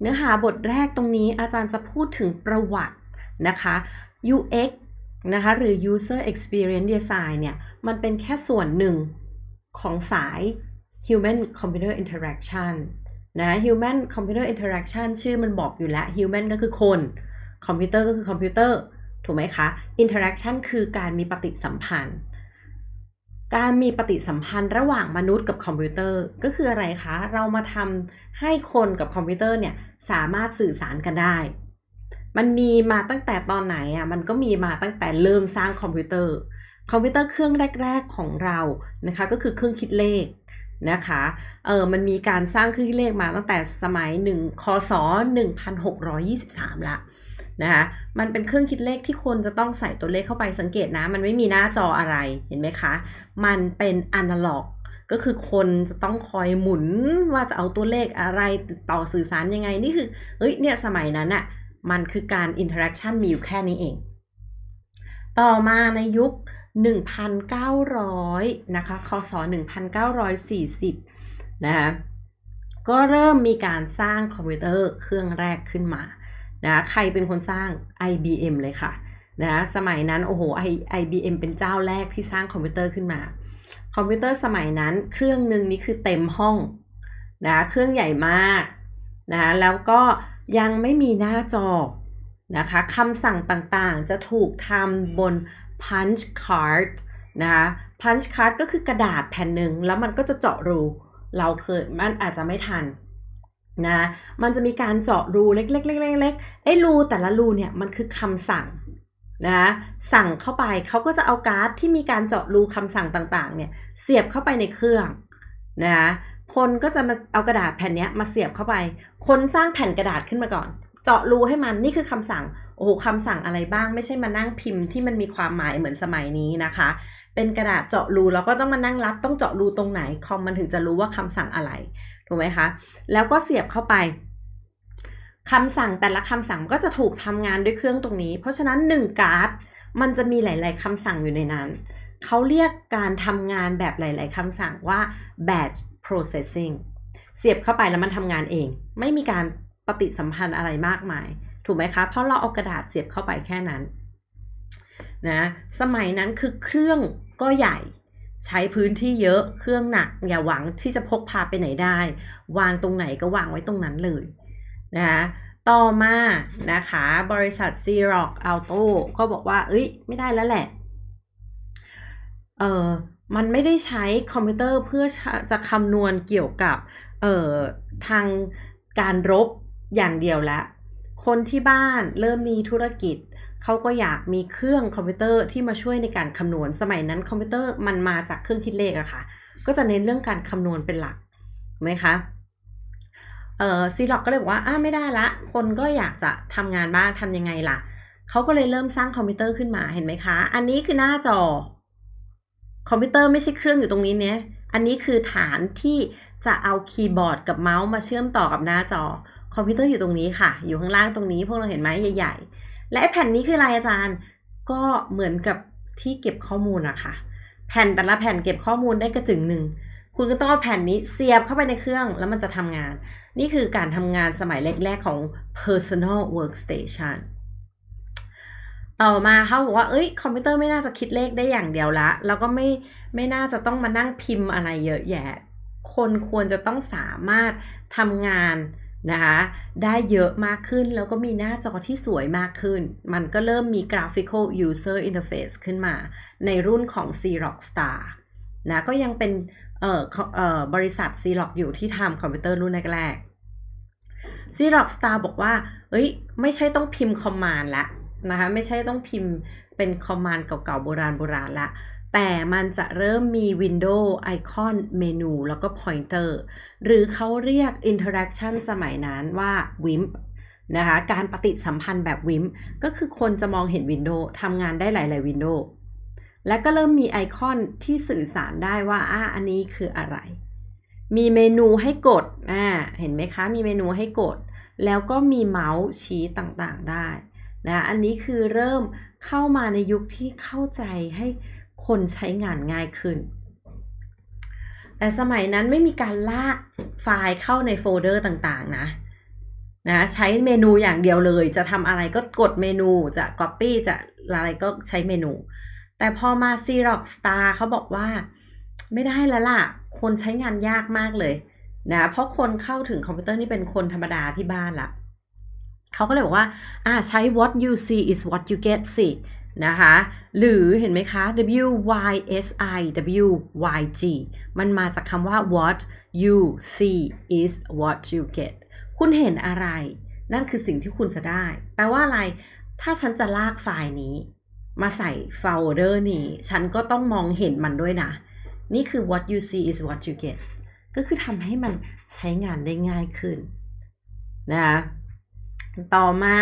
เนื้อหาบทแรกตรงนี้อาจารย์จะพูดถึงประวัตินะคะ UX นะคะหรือ User Experience Design เนี่ยมันเป็นแค่ส่วนหนึ่งของสาย Human Computer Interaction นะ Human Computer Interaction ชื่อมันบอกอยู่แล้ว Human ก็คือคน คอมพิวเตอร์ก็คือคอมพิวเตอร์ ถูกไหมคะ Interaction คือการมีปฏิสัมพันธ์การมีปฏิสัมพันธ์ระหว่างมนุษย์กับคอมพิวเตอร์ก็คืออะไรคะ เรามาทำให้คนกับคอมพิวเตอร์เนี่ยสามารถสื่อสารกันได้ มันมีมาตั้งแต่ตอนไหน อ่ะ มันก็มีมาตั้งแต่เริ่มสร้างคอมพิวเตอร์ คอมพิวเตอร์เครื่องแรกๆของเรานะคะก็คือเครื่องคิดเลขนะคะ เออมันมีการสร้างเครื่องคิดเลขมาตั้งแต่สมัย 1คศ1623ละนะคะมันเป็นเครื่องคิดเลขที่คนจะต้องใส่ตัวเลขเข้าไปสังเกตนะ มันไม่มีหน้าจออะไรเห็นไหมคะ มันเป็นอนาล็อกก็คือคนจะต้องคอยหมุนว่าจะเอาตัวเลขอะไรต่อสื่อสารยังไง นี่คือเอ้ยเนี่ยสมัยนั้นอะมันคือการอินเทอร์แอคชั่นมีอยู่แค่นี้เอง ต่อมาในยุค 1,900 นะคะคศ1,940 นะคะก็เริ่มมีการสร้างคอมพิวเตอร์เครื่องแรกขึ้นมานะใครเป็นคนสร้าง IBM เลยค่ะนะสมัยนั้นโอ้โหไอ IBM เป็นเจ้าแรกที่สร้างคอมพิวเตอร์ขึ้นมา คอมพิวเตอร์สมัยนั้นเครื่องหนึ่งนี้คือเต็มห้องนะเครื่องใหญ่มากนะแล้วก็ยังไม่มีหน้าจอนะคะคำสั่งต่างๆ จะถูกทำบน punch card นะ punch card ก็คือกระดาษแผ่นหนึ่ง แล้วมันก็จะเจาะรู เราเคยมันอาจจะไม่ทันนะ มันจะมีการเจาะรูเล็กๆเล็กๆไอ้รูแต่ละรูเนี่ย มันคือคำสั่งนะ สั่งเข้าไปเขาก็จะเอาการ์ดที่มีการเจาะรูคำสั่งต่างๆ เนี่ย เสียบเข้าไปในเครื่องนะคนก็จะมาเอากระดาษแผ่นนี้มาเสียบเข้าไป คนสร้างแผ่นกระดาษขึ้นมาก่อน เจาะรูให้มันนี่คือคำสั่งโอ้โหคำสั่งอะไรบ้างไม่ใช่มานั่งพิมพ์ที่มันมีความหมายเหมือนสมัยนี้นะคะ เป็นกระดาษเจาะรูเราก็ต้องมานั่งรับต้องเจาะรูตรงไหน คอมมันถึงจะรู้ว่าคำสั่งอะไรถูกไหมคะ แล้วก็เสียบเข้าไปคำสั่งแต่ละคำสั่งก็จะถูกทำงานด้วยเครื่องตรงนี้ เพราะฉะนั้น1การ์ดมันจะมีหลาย ๆคำสั่งอยู่ในนั้น เขาเรียกการทำงานแบบหลาย ๆคำสั่งว่า batch processing เสียบเข้าไปแล้วมันทำงานเอง ไม่มีการปฏิสัมพันธ์อะไรมากมาย ถูกไหมคะ เพราะเราเอากระดาษเสียบเข้าไปแค่นั้น นะ สมัยนั้นคือเครื่องก็ใหญ่ใช้พื้นที่เยอะเครื่องหนักอย่าหวังที่จะพกพาไปไหนได้ วางตรงไหนก็วางไว้ตรงนั้นเลย นะคะ ต่อมานะคะ บริษัท Xerox Auto ก็บอกว่า เอ้ยไม่ได้แล้วแหละ เออมันไม่ได้ใช้คอมพิวเตอร์เพื่อจะคำนวณเกี่ยวกับเอ่อทางการรบอย่างเดียวละ คนที่บ้านเริ่มมีธุรกิจเขาก็อยากมีเครื่องคอมพิวเตอร์ที่มาช่วยในการคำนวณสมัยนั้นคอมพิวเตอร์มันมาจากเครื่องคิดเลขอะคะ่ะ ก็จะเน้นเรื่องการคำนวณเป็นหลักไหมคะเอ่อซีล็อกก็เลยบอกว่าอ้าไม่ได้ละคนก็อยากจะทำงานบ้างทำยังไงล่ะ เขาก็เลยเริ่มสร้างคอมพิวเตอร์ขึ้นมาเห็นไหมคะ อันนี้คือหน้าจอ คอมพิวเตอร์ไม่ใช่เครื่องอยู่ตรงนี้เนี่ยอันนี้คือฐานที่จะเอาคีย์บอร์ดกับเมาส์มาเชื่อมต่อกับหน้าจอ คอมพิวเตอร์อยู่ตรงนี้ค่ะ อยู่ข้างล่างตรงนี้พวกเราเห็นไหมใหญ่ๆและแผ่นนี้คืออะไรอาจารย์ ก็เหมือนกับที่เก็บข้อมูลอะคะ่ะแผ่นแต่ละแผ่นเก็บข้อมูลได้กระจึงหนึ่ง คุณก็ต้องเอาแผ่นนี้เสียบเข้าไปในเครื่องแล้วมันจะทำงาน นี่คือการทำงานสมัยแรกๆของ personal workstation ต่อมาเขาบอกว่า เอ้ยคอมพิวเตอร์ไม่น่าจะคิดเลขได้อย่างเดียวละแล้วก็ไม่ไม่น่าจะต้องมานั่งพิมพ์อะไรเยอะแยะ คนควรจะต้องสามารถทำงานนะคะได้เยอะมากขึ้นแล้วก็มีหน้าจอที่สวยมากขึ้น มันก็เริ่มมี graphical user interface ขึ้นมา ในรุ่นของ Xerox Star นะก็ยังเป็นเออเออบริษัท Xerox อยู่ที่ทำคอมพิวเตอร์รุ่นแรกๆ Xerox Star บอกว่าเอ้ยไม่ใช่ต้องพิมพ์คอมมานด์ละนะคะไม่ใช่ต้องพิมพ์เป็นคอมมานด์เก่าๆโบราณโบราณละแต่มันจะเริ่มมี w i n d o w ไอคอนเมนู แล้วก็ Pointer หรือเขาเรียก Interaction สมัยนั้นว่า WIMP นะคะการปฏิสัมพันธ์แบบ WIMP ก็คือคนจะมองเห็น w i n d o w ์ทำงานได้หลายๆ w i n d o w ์และก็เริ่มมีไอคอนที่สื่อสารได้ว่าอ่ะอันนี้คืออะไร มีเมนูให้กดอ่าเห็นไหมคะมีเมนูให้กด แล้วก็มีเมาส์ชี้ต่างๆได้นะอันนี้คือเริ่มเข้ามาในยุคที่เข้าใจให้คนใช้งานง่ายขึ้น แต่สมัยนั้นไม่มีการลากไฟล์เข้าในโฟลเดอร์ต่างๆ นะ นะ ใช้เมนูอย่างเดียวเลย จะทำอะไรก็กดเมนูจะ Copy จะอะไรก็ใช้เมนู แต่พอมา Xerox Star เขาบอกว่า ไม่ได้แล้วล่ะ คนใช้งานยากมากเลย นะ เพราะคนเข้าถึงคอมพิวเตอร์นี่เป็นคนธรรมดาที่บ้านละเขาก็เลยบอกว่า อ่าใช้ what you see is what you get สินะคะหรือเห็นไหมคะ W Y S I W Y G มันมาจากคำว่า what you see is what you get คุณเห็นอะไร นั่นคือสิ่งที่คุณจะได้ แปลว่าอะไร ถ้าฉันจะลากไฟล์นี้ มาใส่โฟลเดอร์นี้ฉันก็ต้องมองเห็นมันด้วยนะ นี่คือ what you see is what you get ก็คือทำให้มันใช้งานได้ง่ายขึ้นนะคะต่อมา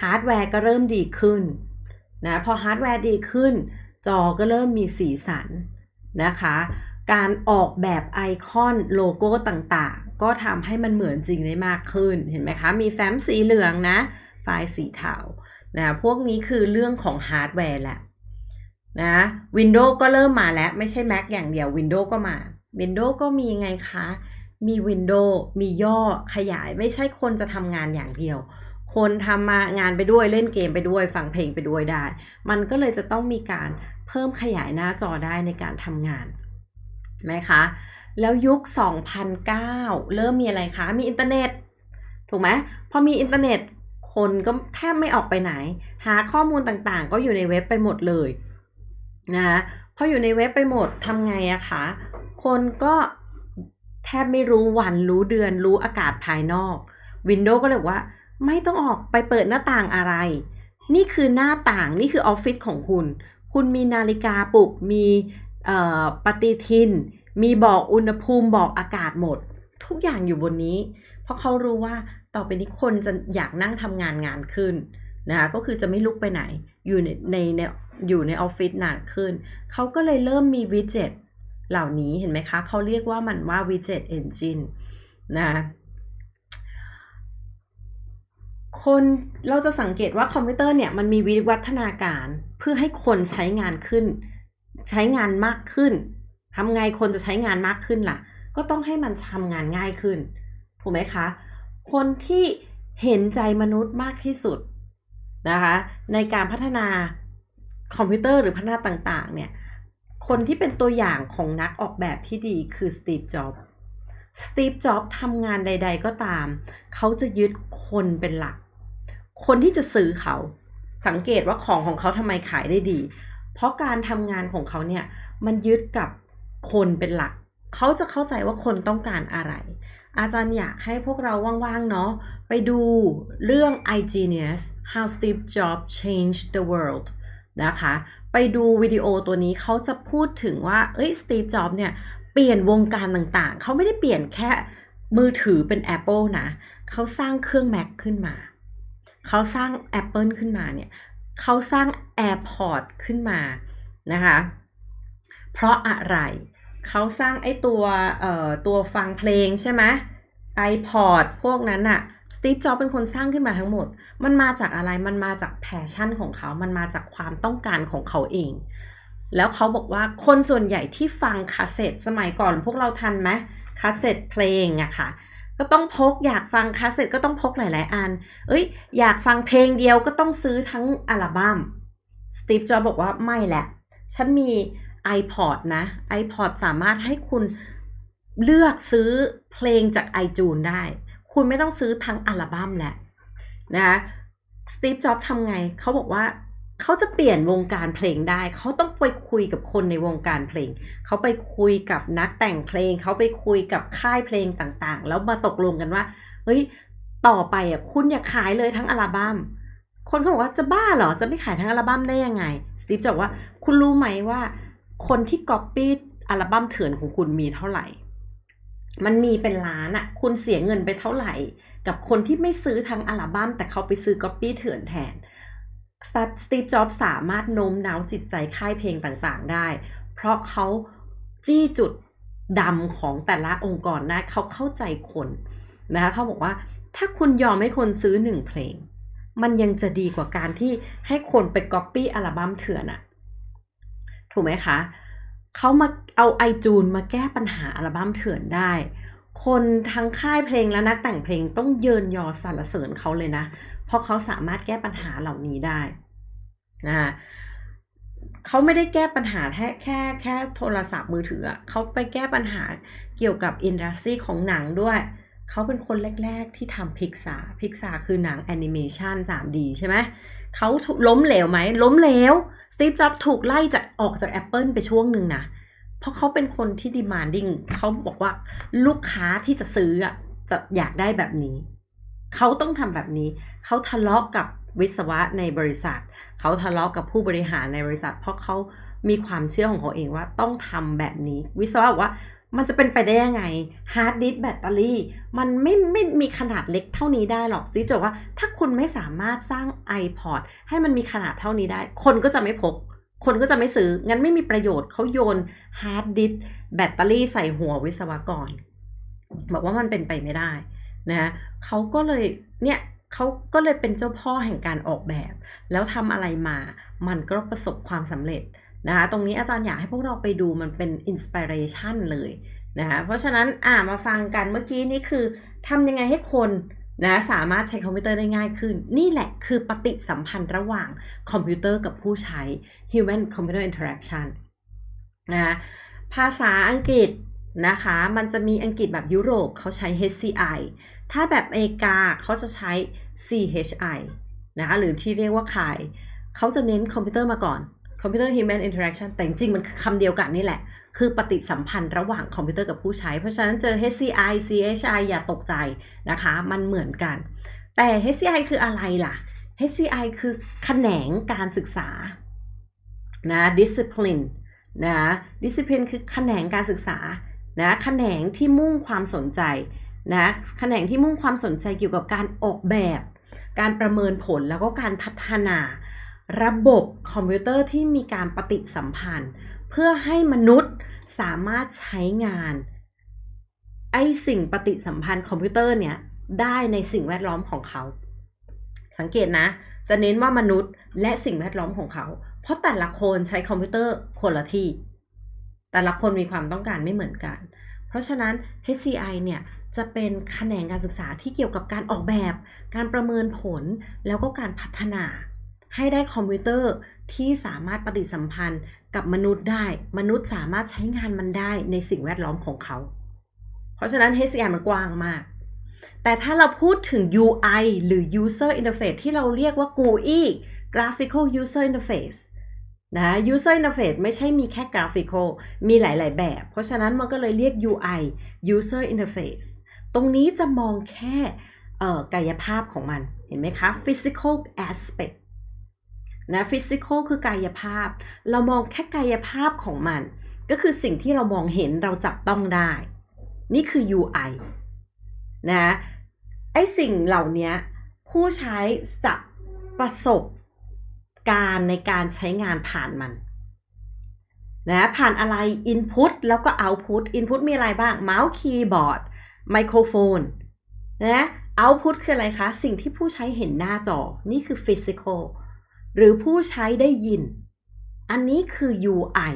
ฮาร์ดแวร์ก็เริ่มดีขึ้นนะพอฮาร์ดแวร์ดีขึ้น จอก็เริ่มมีสีสันนะคะ การออกแบบไอคอนโลโก้ต่างๆ ก็ทำให้มันเหมือนจริงได้มากขึ้น เห็นไหมคะ มีแฟ้มสีเหลืองนะไฟล์สีเทานะพวกนี้คือเรื่องของฮาร์ดแวร์แหละนะ Windows ก็เริ่มมาแล้วไม่ใช่ Mac อย่างเดียว Windows ก็มา Windows ก็มีไงคะ มี Windows มีย่อขยายไม่ใช่คนจะทำงานอย่างเดียวคนทำมางานไปด้วยเล่นเกมไปด้วยฟังเพลงไปด้วยได้ มันก็เลยจะต้องมีการเพิ่มขยายหน้าจอได้ในการทำงานไหมคะ แล้วยุค2009 เริ่มมีอะไรคะ มีอินเทอร์เน็ต ถูกไหมพอมีอินเทอร์เน็ต คนก็แทบไม่ออกไปไหน หาข้อมูลต่าง ๆ ก็อยู่ในเว็บไปหมดเลยนะะพออยู่ในเว็บไปหมดทำไงอะคะ คนก็แทบไม่รู้วันรู้เดือน รู้อากาศภายนอกวินโดว์ก็เลยว่าไม่ต้องออกไปเปิดหน้าต่างอะไร นี่คือหน้าต่างนี่คือออฟฟิศของคุณ คุณมีนาฬิกาปลุก มีปฏิทิน มีบอกอุณหภูมิบอกอากาศหมด ทุกอย่างอยู่บนนี้ เพราะเขารู้ว่าต่อไปนี้คนจะอยากนั่งทำงานงานขึ้น นะคะก็คือจะไม่ลุกไปไหน อยู่ในในอยู่ในออฟฟิศนานขึ้น เขาก็เลยเริ่มมีวิดเจ็ตเหล่านี้เห็นไหมคะ เขาเรียกว่ามันว่าวิดเจ็ตเอนจินนะคนเราจะสังเกตว่าคอมพิวเตอร์เนี่ยมันมีวิวัฒนาการ เพื่อให้คนใช้งานขึ้น ใช้งานมากขึ้นทำไงคนจะใช้งานมากขึ้นล่ะ ก็ต้องให้มันทำงานง่ายขึ้น ถูกไหมคะ คนที่เห็นใจมนุษย์มากที่สุดนะคะ ในการพัฒนาคอมพิวเตอร์หรือพัฒนาต่างๆเนี่ย คนที่เป็นตัวอย่างของนักออกแบบที่ดีคือสตีฟ จ็อบสสตีฟจ็อบทำงานใด ๆก็ตาม เขาจะยึดคนเป็นหลัก คนที่จะซื้อเขา สังเกตว่าของของเขาทำไมขายได้ดี เพราะการทำงานของเขาเนี่ย มันยึดกับคนเป็นหลัก เขาจะเข้าใจว่าคนต้องการอะไร อาจารย์อยากให้พวกเราว่าง ๆ เนาะ ไปดูเรื่อง i Genius How Steve Jobs Changed the World นะคะ ไปดูวิดีโอตัวนี้เขาจะพูดถึงว่าเอ้ยสตีฟจ็อบเนี่ยเปลี่ยนวงการต่างๆ เขาไม่ได้เปลี่ยนแค่มือถือเป็น Apple นะ เขาสร้างเครื่อง Mac ขึ้นมา เขาสร้าง Apple ขึ้นมาเนี่ยเขาสร้าง AirPod ขึ้นมานะคะ เพราะอะไร เขาสร้างไอ้ตัวเอ่อตัวฟังเพลงใช่ไหม iPod พวกนั้นอะสตีฟจ็อบเป็นคนสร้างขึ้นมาทั้งหมด มันมาจากอะไร มันมาจากแพชชั่นของเขา มันมาจากความต้องการของเขาเองแล้วเขาบอกว่า คนส่วนใหญ่ที่ฟังคาเซ็ตสมัยก่อนพวกเราทันไหมคาเซ็ตเพลงอะค่ะ ก็ต้องพกอยากฟังคาเซ็ตก็ต้องพกหลาย ๆ อันเอ้ย อยากฟังเพลงเดียวก็ต้องซื้อทั้งอัลบั้มสตีฟจ็อบบอกว่าไม่แหละ ฉันมี iPod นะ iPod สามารถให้คุณเลือกซื้อเพลงจาก iTunes ได้ คุณไม่ต้องซื้อทั้งอัลบั้มแหละนะะสตีฟจ็อบทำไง เขาบอกว่าเขาจะเปลี่ยนวงการเพลงได้ เขาต้องไปคุยกับคนในวงการเพลง เขาไปคุยกับนักแต่งเพลง เขาไปคุยกับค่ายเพลงต่างๆ แล้วมาตกลงกันว่า เฮ้ย ต่อไปอ่ะคุณอย่าขายเลยทั้งอัลบัม้ม คนเขาบอกว่าจะบ้าเหรอ จะไม่ขายทั้งอัลบั้มได้ยังไง สตีฟจะบอกว่า คุณรู้ไหมว่า คนที่ก๊อปปี้อัลบั้มเถื่อนของคุณมีเท่าไหร่ มันมีเป็นล้านอ่ะ คุณเสียเงินไปเท่าไหร่ กับคนที่ไม่ซื้อทั้งอัลบั้มแต่เขาไปซื้อก๊อปปี้เถื่อนแทนสตีฟจ็อบสามารถโน้มน้าวจิตใจค่ายเพลงต่างๆได้ เพราะเขาจี้จุดดำของแต่ละองค์กรนะ เขาเข้าใจคนนะคะเขาบอกว่า ถ้าคุณยอมให้คนซื้อหนึ่งเพลง มันยังจะดีกว่าการที่ให้คนไปก๊อปปี้อัลบั้มเถื่อนอะถูกไหมคะ เขามาเอาไอจูนมาแก้ปัญหาอัลบั้มเถื่อนได้ คนทั้งค่ายเพลงและนักแต่งเพลงต้องเยินยอสรรเสริญเขาเลยนะเพราะเขาสามารถแก้ปัญหาเหล่านี้ได้นะ เขาไม่ได้แก้ปัญหาแค่แค่แค่โทรศัพท์มือถือเขาไปแก้ปัญหาเกี่ยวกับอินดัสซีของหนังด้วย เขาเป็นคนแรกๆที่ทำพิกซาพิกซาคือหนังแอนิเมชัน 3D ใช่ไหม เขาล้มเหลวไหม ล้มเหลว สตีฟ จ็อบถูกไล่จากออกจาก Apple ไปช่วงหนึ่งนะ เพราะเขาเป็นคนที่ demanding เขาบอกว่าลูกค้าที่จะซื้อจะอยากได้แบบนี้เขาต้องทำแบบนี้ เขาทะเลาะกับวิศวะในบริษัท เขาทะเลาะกับผู้บริหารในบริษัท เพราะเขามีความเชื่อของเขาเองว่า ต้องทำแบบนี้ วิศวะว่ามันจะเป็นไปได้ยังไงฮาร์ดดิสแบตเตอรี่ มันไม่ไม่มีขนาดเล็กเท่านี้ได้หรอกซิจบว่าถ้าคุณไม่สามารถสร้าง iPod ให้มันมีขนาดเท่านี้ได้ คนก็จะไม่พก คนก็จะไม่ซื้องั้นไม่มีประโยชน์เขาโยนฮาร์ดดิสแบตเตอรี่ใส่หัววิศวกรบอกว่ามันเป็นไปไม่ได้นะเขาก็เลยเนี่ยเขาก็เลยเป็นเจ้าพ่อแห่งการออกแบบ แล้วทำอะไรมามันก็ประสบความสำเร็จนะคะตรงนี้อาจารย์อยากให้พวกเราไปดูมันเป็นอินสปิเรชันเลยนะคะเพราะฉะนั้นอ่ามาฟังกันเมื่อกี้นี่คือทำยังไงให้คนนะสามารถใช้คอมพิวเตอร์ได้ง่ายขึ้น นี่แหละคือปฏิสัมพันธ์ระหว่างคอมพิวเตอร์กับผู้ใช้ human computer interaction นะคะภาษาอังกฤษนะคะมันจะมีอังกฤษแบบยุโรปเขาใช้ HCI ถ้าแบบอเอรกาเขาจะใช้ CHI นะคะหรือที่เรียกว่าขายเขาจะเน้นคอมพิวเตอร์มาก่อนคพิวเตอร์ Human Interaction แต่จริงมันคำเดียวกันนี่แหละ คือปฏิสัมพันธ์ระหว่างคอมพิวเตอร์กับผู้ใช้ เพราะฉะนั้นเจอ HCI CHI อย่าตกใจนะคะมันเหมือนกัน แต่ HCI คืออะไรล่ะ HCI คือแขนงการศึกษานะ discipline นะ discipline คือแขนงการศึกษานะ แขนงที่มุ่งความสนใจ นะ แขนงที่มุ่งความสนใจเกี่ยวกับการออกแบบ การประเมินผลแล้วก็การพัฒนาระบบคอมพิวเตอร์ที่มีการปฏิสัมพันธ์ เพื่อให้มนุษย์สามารถใช้งานไอสิ่งปฏิสัมพันธ์ คอมพิวเตอร์เนี่ยได้ในสิ่งแวดล้อมของเขา สังเกตนะ จะเน้นว่ามนุษย์ และสิ่งแวดล้อมของเขา เพราะแต่ละคนใช้คอมพิวเตอร์คนละที่แต่ละคนมีความต้องการไม่เหมือนกัน เพราะฉะนั้น HCI เนี่ย จะเป็นแขนงการศึกษาที่เกี่ยวกับการออกแบบ การประเมินผล แล้วก็การพัฒนา ให้ได้คอมพิวเตอร์ที่สามารถปฏิสัมพันธ์ กับมนุษย์ได้ มนุษย์สามารถใช้งานมันได้ในสิ่งแวดล้อมของเขา เพราะฉะนั้น HCI มันกว้างมาก แต่ถ้าเราพูดถึง UI หรือ User Interface ที่เราเรียกว่า GUI Graphical User Interface นะ user interface ไม่ใช่มีแค่กราฟิก a ลมีหลาย ๆ แบบ เพราะฉะนั้นมันก็เลยเรียก UI user interface ตรงนี้จะมองแค่กายภาพของมัน เห็นไหมคะ physical aspect นะ physical คือกายภาพ เรามองแค่กายภาพของมัน ก็คือสิ่งที่เรามองเห็นเราจับต้องได้ นี่คือ UI นะไอสิ่งเหล่านี้ผู้ใช้จะประสบการในการใช้งานผ่านมันนะผ่านอะไร Input แล้วก็ Output Input มีอะไรบ้างเมาส์คีย์บอร์ดไมโครโฟนนะเอาพุ t คืออะไรคะ สิ่งที่ผู้ใช้เห็นหน้าจอนี่คือ Physical หรือผู้ใช้ได้ยิน อันนี้คือ UI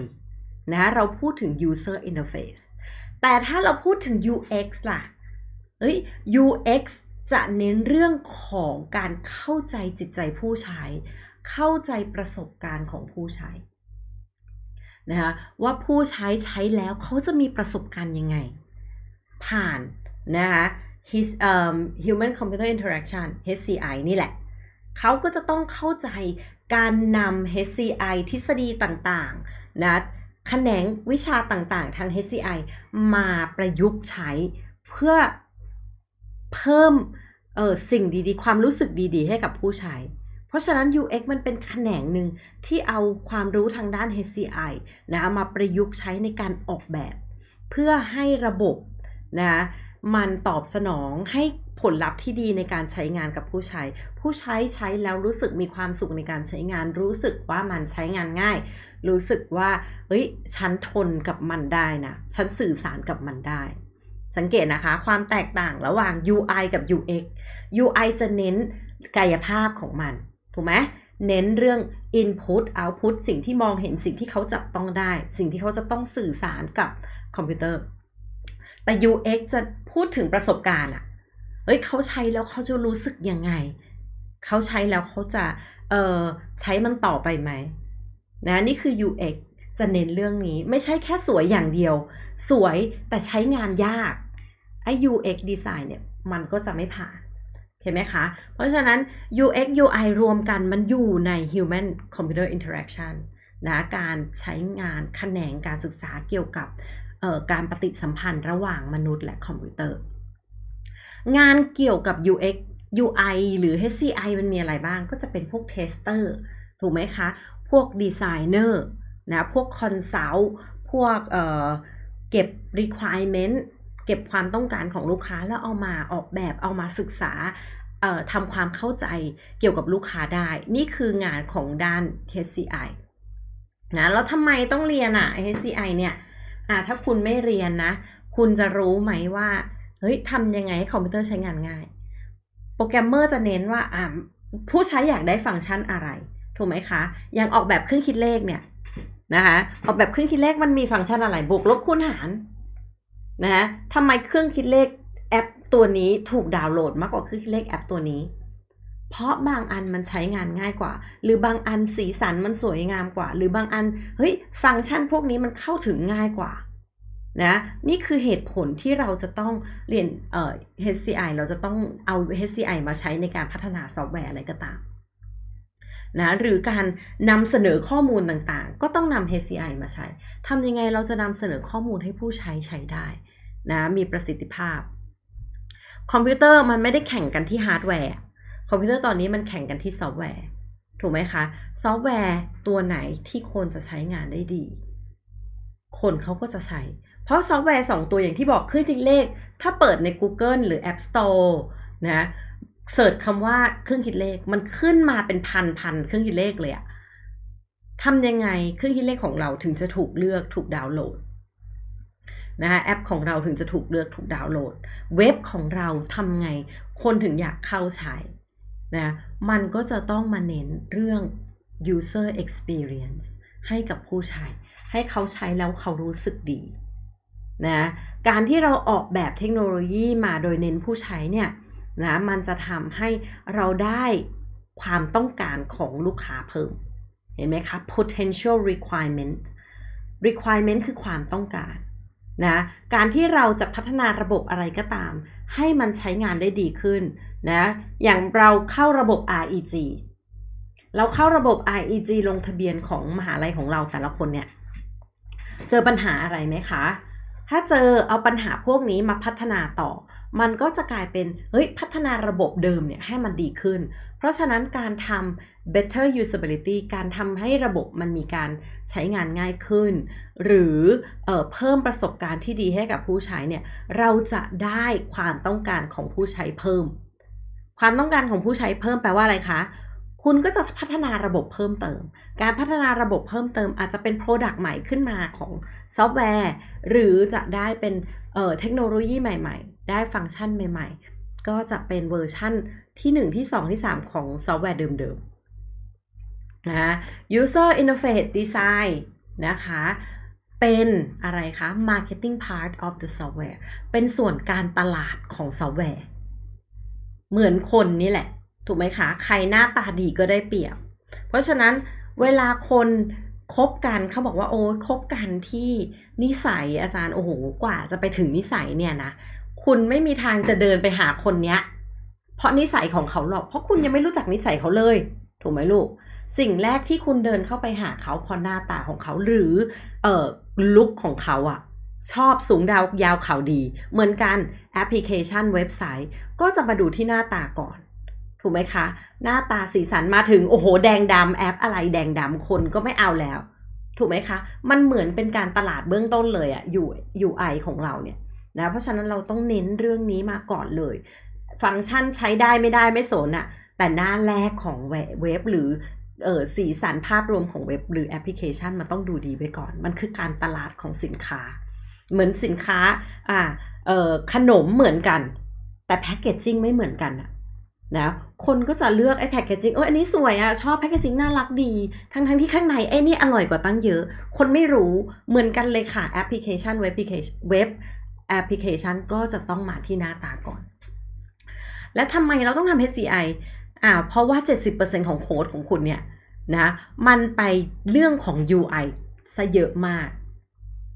นะเราพูดถึง User Interface แต่ถ้าเราพูดถึง UX ล่ะเอ้ย UX จะเน้นเรื่องของการเข้าใจจิตใจผู้ใช้เข้าใจประสบการณ์ของผู้ใช้นะคะว่าผู้ใช้ใช้แล้วเขาจะมีประสบการณ์ยังไง ผ่านนะคะ his um, human computer interaction HCI นี่แหละ เขาก็จะต้องเข้าใจการนำ HCI ทฤษฎีต่างๆนะแขนงวิชาต่าง ๆ ทาง HCI มาประยุกต์ใช้เพื่อเพิ่มสิ่งดี ๆ ความรู้สึกดี ๆ ให้กับผู้ใช้เพราะฉะนั้น UX มันเป็นแขนงหนึ่งที่เอาความรู้ทางด้าน HCI นะมาประยุกต์ใช้ในการออกแบบ เพื่อให้ระบบนะ มันตอบสนองให้ผลลัพธ์ที่ดีในการใช้งานกับผู้ใช้ ผู้ใช้ใช้แล้วรู้สึกมีความสุขในการใช้งาน รู้สึกว่ามันใช้งานง่าย รู้สึกว่า เฮ้ย ฉันทนกับมันได้นะ ฉันสื่อสารกับมันได้ สังเกตนะคะความแตกต่างระหว่าง UI กับ UX UI จะเน้นกายภาพของมันถูกไหมเน้นเรื่อง input output สิ่งที่มองเห็นสิ่งที่เขาจับต้องได้ สิ่งที่เขาจะต้องสื่อสารกับคอมพิวเตอร์ แต่ UX จะพูดถึงประสบการณ์อะเฮ้ยเขาใช้แล้วเขาจะรู้สึกยังไง เขาใช้แล้วเขาจะเออใช้มันต่อไปไหมนะ นี่คือ UX จะเน้นเรื่องนี้ ไม่ใช่แค่สวยอย่างเดียว สวยแต่ใช้งานยากไอ้ UX design เนี่ย มันก็จะไม่ผ่านเห็นไหมคะ เพราะฉะนั้น UX UI รวมกันมันอยู่ใน Human Computer Interaction นะ การใช้งาน แขนงการศึกษาเกี่ยวกับการปฏิสัมพันธ์ระหว่างมนุษย์และคอมพิวเตอร์ งานเกี่ยวกับ UX UI หรือ HCI มันมีอะไรบ้าง ก็จะเป็นพวกเทสเตอร์ ถูกไหมคะ พวกดีไซเนอร์ นะ พวกคอนซัลท์ พวกเเก็บ requirement เก็บความต้องการของลูกค้าแล้วเอามาออกแบบเอามาศึกษาทำความเข้าใจเกี่ยวกับลูกค้าได้ นี่คืองานของด้าน HCI นะแล้วทำไมต้องเรียนอะ HCI เนี่ยอ่ะถ้าคุณไม่เรียนนะ คุณจะรู้ไหมว่า เฮ้ยทำยังไงให้คอมพิวเตอร์ใช้งานง่าย โปรแกรมเมอร์จะเน้นว่าอ่ะผู้ใช้อยากได้ฟังก์ชันอะไร ถูกไหมคะ อย่างออกแบบเครื่องคิดเลขเนี่ย นะคะ ออกแบบเครื่องคิดเลขมันมีฟังก์ชันอะไร บวกลบคูณหารนะฮะทำไมเครื่องคิดเลขแอป ตัวนี้ถูกดาวน์โหลดมากกว่าเครื่องคิดเลขแอป ตัวนี้ เพราะบางอันมันใช้งานง่ายกว่า หรือบางอันสีสันมันสวยงามกว่า หรือบางอันเฮ้ย ฟังก์ชันพวกนี้มันเข้าถึงง่ายกว่า นะ นี่คือเหตุผลที่เราจะต้องเรียนเอ่อ HCI เราจะต้องเอา HCI มาใช้ในการพัฒนาซอฟต์แวร์อะไรก็ตามนะหรือการนำเสนอข้อมูลต่างๆ ก็ต้องนำ HCI มาใช้ ทำยังไงเราจะนำเสนอข้อมูลให้ผู้ใช้ใช้ได้นะมีประสิทธิภาพ คอมพิวเตอร์มันไม่ได้แข่งกันที่ฮาร์ดแวร์คอมพิวเตอร์ตอนนี้มันแข่งกันที่ซอฟต์แวร์ ถูกไหมคะ ซอฟต์แวร์ตัวไหนที่คนจะใช้งานได้ดี คนเขาก็จะใช้ เพราะซอฟต์แวร์ 2 ตัวอย่างที่บอกขึ้นที่เลข ถ้าเปิดใน Google หรือ App Store นะเสิร์ชคำว่าเครื่องคิดเลข มันขึ้นมาเป็นพันพันเครื่องคิดเลขเลยอะทำยังไงเครื่องคิดเลขของเราถึงจะถูกเลือกถูกดาวน์โหลดนะคะแอปของเราถึงจะถูกเลือกถูกดาวน์โหลด เว็บของเราทำไงคนถึงอยากเข้าใช้นะ มันก็จะต้องมาเน้นเรื่อง user experience ให้กับผู้ใช้ ให้เขาใช้แล้วเขารู้สึกดี นะ การที่เราออกแบบเทคโนโลยีมาโดยเน้นผู้ใช้เนี่ย นะ มันจะทำให้เราได้ความต้องการของลูกค้าเพิ่ม เห็นไหมคะ potential requirement requirement คือความต้องการนะการที่เราจะพัฒนาระบบอะไรก็ตาม ให้มันใช้งานได้ดีขึ้นนะอย่างเราเข้าระบบ REG เราเข้าระบบ r e g ลงทะเบียนของมหาลัยของเราแต่ละคนเนี่ยเจอปัญหาอะไรไหมคะ ถ้าเจอเอาปัญหาพวกนี้มาพัฒนาต่อมันก็จะกลายเป็น เฮ้ย พัฒนาระบบเดิมเนี่ยให้มันดีขึ้น เพราะฉะนั้นการทำ better usability การทำให้ระบบมันมีการใช้งานง่ายขึ้น หรือ เออเพิ่มประสบการณ์ที่ดีให้กับผู้ใช้เนี่ย เราจะได้ความต้องการของผู้ใช้เพิ่ม ความต้องการของผู้ใช้เพิ่มแปลว่าอะไรคะ คุณก็จะพัฒนาระบบเพิ่มเติม การพัฒนาระบบเพิ่มเติมอาจจะเป็น Product ใหม่ขึ้นมาของซอฟต์แวร์ หรือจะได้เป็นเเทคโนโลยีใหม่ได้ฟังก์ชันใหม่ ๆ ก็จะเป็นเวอร์ชันที่ 1 ที่ 2 ที่ 3 ของซอฟต์แวร์เดิมๆนะ user interface design นะคะ เป็นอะไรคะ marketing part of the software เป็นส่วนการตลาดของซอฟต์แวร์ เหมือนคนนี่แหละ ถูกไหมคะ ใครหน้าตาดีก็ได้เปรียบ เพราะฉะนั้นเวลาคนคบกัน เขาบอกว่าโอ้คบกันที่นิสัยอาจารย์โอ้โห กว่าจะไปถึงนิสัยเนี่ยนะคุณไม่มีทางจะเดินไปหาคนเนี้ย เพราะนิสัยของเขาหรอกเพราะคุณยังไม่รู้จักนิสัยเขาเลย ถูกไหมลูก สิ่งแรกที่คุณเดินเข้าไปหาเขาพอหน้าตาของเขาหรือเอ่อลุคของเขาอะชอบสูงดาวยาวเขาดี เหมือนกันแอปพลิเคชันเว็บไซต์ก็จะมาดูที่หน้าตาก่อน ถูกไหมคะ หน้าตาสีสันมาถึงโอ้โห แดงดำแอปอะไรแดงดำคนก็ไม่เอาแล้ว ถูกไหมคะ มันเหมือนเป็นการตลาดเบื้องต้นเลยอะอยู่ UI ของเราเนี่ยนะเพราะฉะนั้นเราต้องเน้นเรื่องนี้มาก่อนเลย ฟังก์ชันใช้ได้ไม่ได้ไม่สนอะ แต่หน้าแรกของเว็บหรือเออสีสันภาพรวมของเว็บ หรือแอปพลิเคชันมันต้องดูดีไว้ก่อน มันคือการตลาดของสินค้า เหมือนสินค้า อ่า เออขนมเหมือนกัน แต่แพคเกจจิ้งไม่เหมือนกันนะคนก็จะเลือกไอ้แพคเกจจิ้งเอออันนี้สวยอะชอบแพคเกจจิ้งน่ารักดี ทั้งทั้งที่ข้างในไอ้นี่อร่อยกว่าตั้งเยอะ คนไม่รู้ เหมือนกันเลยค่ะ แอปพลิเคชันเว็บพลิเคชันเว็บแอปพลิเคชันก็จะต้องมาที่หน้าตาก่อน และทำไมเราต้องทำ HCI อ่าเพราะว่า 70%ของโค้ดของคุณเนี่ย นะ มันไปเรื่องของ UI ซะเยอะมาก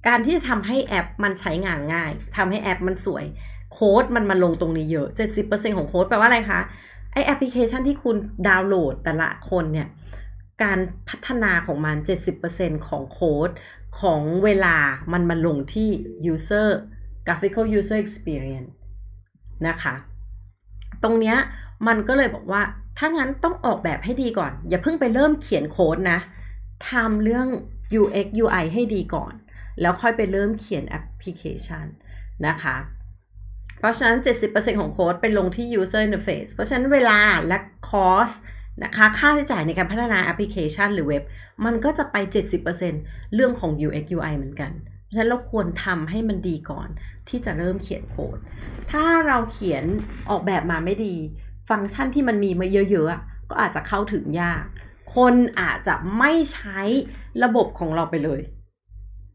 การที่จะทำให้แอปมันใช้งานง่าย ทำให้แอปมันสวย โค้ดมันมาลงตรงนี้เยอะ70%ของโค้ดแปลว่าอะไรคะ ไอแอปพลิเคชันที่คุณดาวน์โหลดแต่ละคนเนี่ย การพัฒนาของมัน 70%ของโค้ดของเวลา มันมาลงที่ user graphical user experience นะคะตรงเนี้ยมันก็เลยบอกว่าถ้างั้นต้องออกแบบให้ดีก่อน อย่าเพิ่งไปเริ่มเขียนโค้ดนะทำเรื่อง UX UI ให้ดีก่อน แล้วค่อยไปเริ่มเขียนแอปพลิเคชันนะคะ เพราะฉะนั้น 70%ของโค้ดไปลงที่ user interface เพราะฉะนั้นเวลาและคอสนะคะค่าใช้จ่ายในการพัฒนาแอปพลิเคชันหรือเว็บ มันก็จะไป 70%เรื่องของ UX UI เหมือนกันราะฉะนั้นเราควรทำให้มันดีก่อน ที่จะเริ่มเขียนโค้ด ถ้าเราเขียนออกแบบมาไม่ดี ฟังก์ชันที่มันมีมาเยอะๆก็อาจจะเข้าถึงยาก คนอาจจะไม่ใช้ระบบของเราไปเลย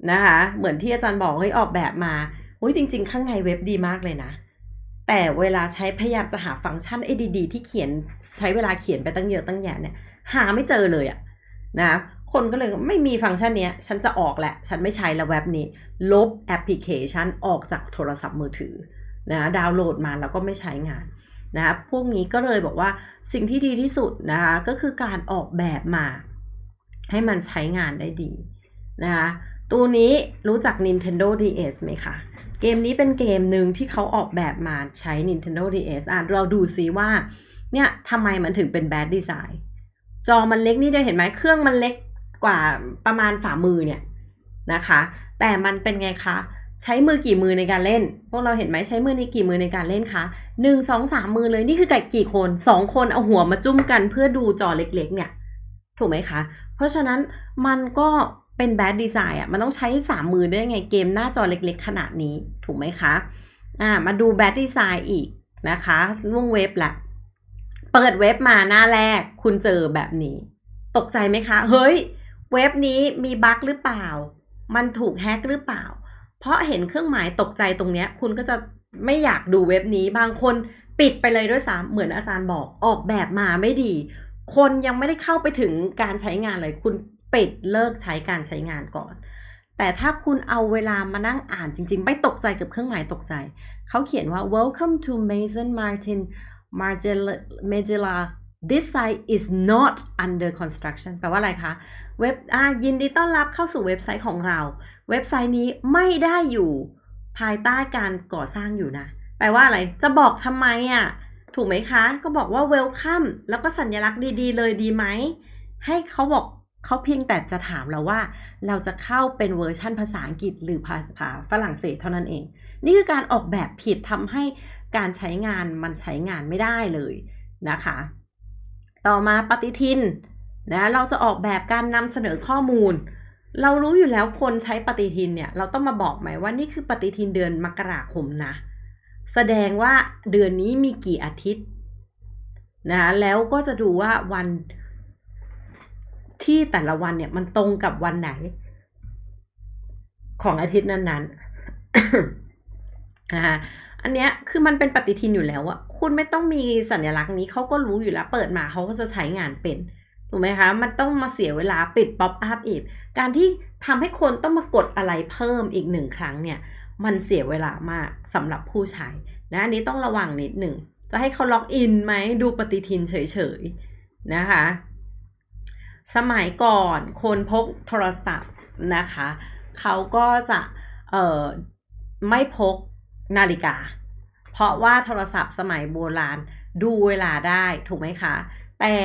นะคะเหมือนที่อาจารย์บอกให้ออกแบบมาโอ้ยจริงๆ ข้างในเว็บดีมากเลยนะ แต่เวลาใช้พยายามจะหาฟังก์ชันไอ้ดีๆที่เขียนใช้เวลาเขียนไปตั้งเยอะตั้ง แยะเนี่ย หาไม่เจอเลยอะนะคนก็เลยไม่มีฟังก์ชันนี้ ฉันจะออกแหละ ฉันไม่ใช้แล้วเว็บนี้ ลบแอปพลิเคชันออกจากโทรศัพท์มือถือ นะ ดาวน์โหลดมาแล้วก็ไม่ใช้งาน นะ พวกนี้ก็เลยบอกว่าสิ่งที่ดีที่สุดนะคะก็คือการออกแบบมา ให้มันใช้งานได้ดี นะคะตัวนี้รู้จัก Nintendo DS ไหมคะ เกมนี้เป็นเกมหนึ่งที่เขาออกแบบมาใช้ Nintendo DS อ่ะเราดูซิว่า เนี่ยทำไมมันถึงเป็นแบดดีไซน์จอมันเล็กนี่เดียวเห็นไหมเครื่องมันเล็กกว่าประมาณฝ่ามือเนี่ยนะคะ แต่มันเป็นไงคะ ใช้มือกี่มือในการเล่น พวกเราเห็นไหมใช้มือในกี่มือในการเล่นคะหนึ่งสองสามมือเลยนี่คือก่กี่คนสองคนเอาหัวมาจุ้มกันเพื่อดูจอเล็กๆเนี่ย ถูกไหมคะ เพราะฉะนั้นมันก็เป็นแบดดีไซน์อ่ะมันต้องใช้สามมือได้ไงเกมหน้าจอเล็กๆขนาดนี้ถูกไหมคะ อ่ามาดูแบดดีไซน์อีกนะคะล่วงเว็บละเปิดเว็บมาหน้าแรกคุณเจอแบบนี้ ตกใจไหมคะ เฮ้ยเว็บนี้มีบั๊กหรือเปล่า มันถูกแฮกหรือเปล่า เพราะเห็นเครื่องหมายตกใจตรงเนี้ยคุณก็จะไม่อยากดูเว็บนี้บางคนปิดไปเลยด้วยซ้ำเหมือนอาจารย์บอกออกแบบมาไม่ดี คนยังไม่ได้เข้าไปถึงการใช้งานเลยคุณปิดเลิกใช้การใช้งานก่อน แต่ถ้าคุณเอาเวลามานั่งอ่านจริงๆ ไม่ตกใจกับเครื่องหมายตกใจ เขาเขียนว่า welcome to Mason Martin Margella this site is not under construction แปลว่าอะไรคะ เว็บอ่ยินดีต้อนรับเข้าสู่เว็บไซต์ของเรา เว็บไซต์นี้ไม่ได้อยู่ภายใต้การก่อสร้างอยู่นะ แปลว่าอะไร จะบอกทำไมอะ่ะ ถูกไหมคะ ก็บอกว่า welcome แล้วก็สัญลักษณ์ดี ๆ เลยดีไหม ให้เขาบอกเขาเพียงแต่จะถามเราว่า เราจะเข้าเป็นเวอร์ชั่น ภาษาอังกฤษหรือภาษาฝรั่งเศสเท่านั้นเอง นี่คือการออกแบบผิดทำให้การใช้งานมันใช้งานไม่ได้เลยนะคะต่อมาปฏิทินนะเราจะออกแบบการนำเสนอข้อมูล เรารู้อยู่แล้วคนใช้ปฏิทินเนี่ย เราต้องมาบอกไหมว่านี่คือปฏิทินเดือนมกราคมนะแสดงว่าเดือนนี้มีกี่อาทิตย์ นะแล้วก็จะดูว่าวันที่แต่ละวัน เนี่ย มันตรงกับวันไหน ของอาทิตย์นั้นๆนะคะอันเนี้ย คือมันเป็นปฏิทินอยู่แล้วอะคุณไม่ต้องมีสัญลักษณ์นี้เขาก็รู้อยู่แล้ว เปิดมาเขาก็จะใช้งานเป็น ถูกไหมคะ มันต้องมาเสียเวลาปิดป๊อปอัพอีก การที่ทำให้คนต้องมากดอะไรเพิ่มอีกหนึ่งครั้งเนี่ย มันเสียเวลามากสำหรับผู้ใช้ นะ อันนี้ต้องระวังนิดหนึ่ง จะให้เขาล็อกอินไหม ดูปฏิทินเฉยๆ นะคะ สมัยก่อนคนพกโทรศัพท์นะคะ เขาก็จะ เออไม่พกนาฬิกา เพราะว่าโทรศัพท์สมัยโบราณดูเวลาได้ถูกไหมคะ แต่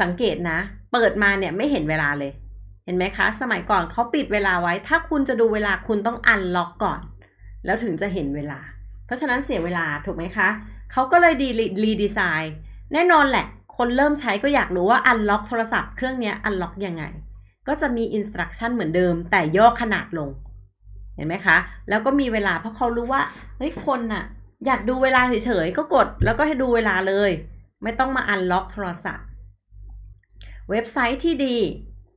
สังเกตนะ เปิดมาเนี่ยไม่เห็นเวลาเลย เห็นไหมคะ สมัยก่อนเขาปิดเวลาไว้ ถ้าคุณจะดูเวลาคุณต้องอันล็อกก่อน แล้วถึงจะเห็นเวลา เพราะฉะนั้นเสียเวลาถูกไหมคะ เขาก็เลยดีรีดีไซน์แน่นอนแหละ คนเริ่มใช้ก็อยากรู้ว่าอันล็อกโทรศัพท์เครื่องนี้อันล็อกยังไงก็จะมีอินสตรักชั่นเหมือนเดิม แต่ย่อขนาดลงเห็นไหมคะ แล้วก็มีเวลา เพราะเขารู้ว่า เฮ้ย คนน่ะ อยากดูเวลาเฉยๆ ก็กด แล้วก็ให้ดูเวลาเลย ไม่ต้องมาอันล็อกโทรศัพท์ เว็บไซต์ที่ดี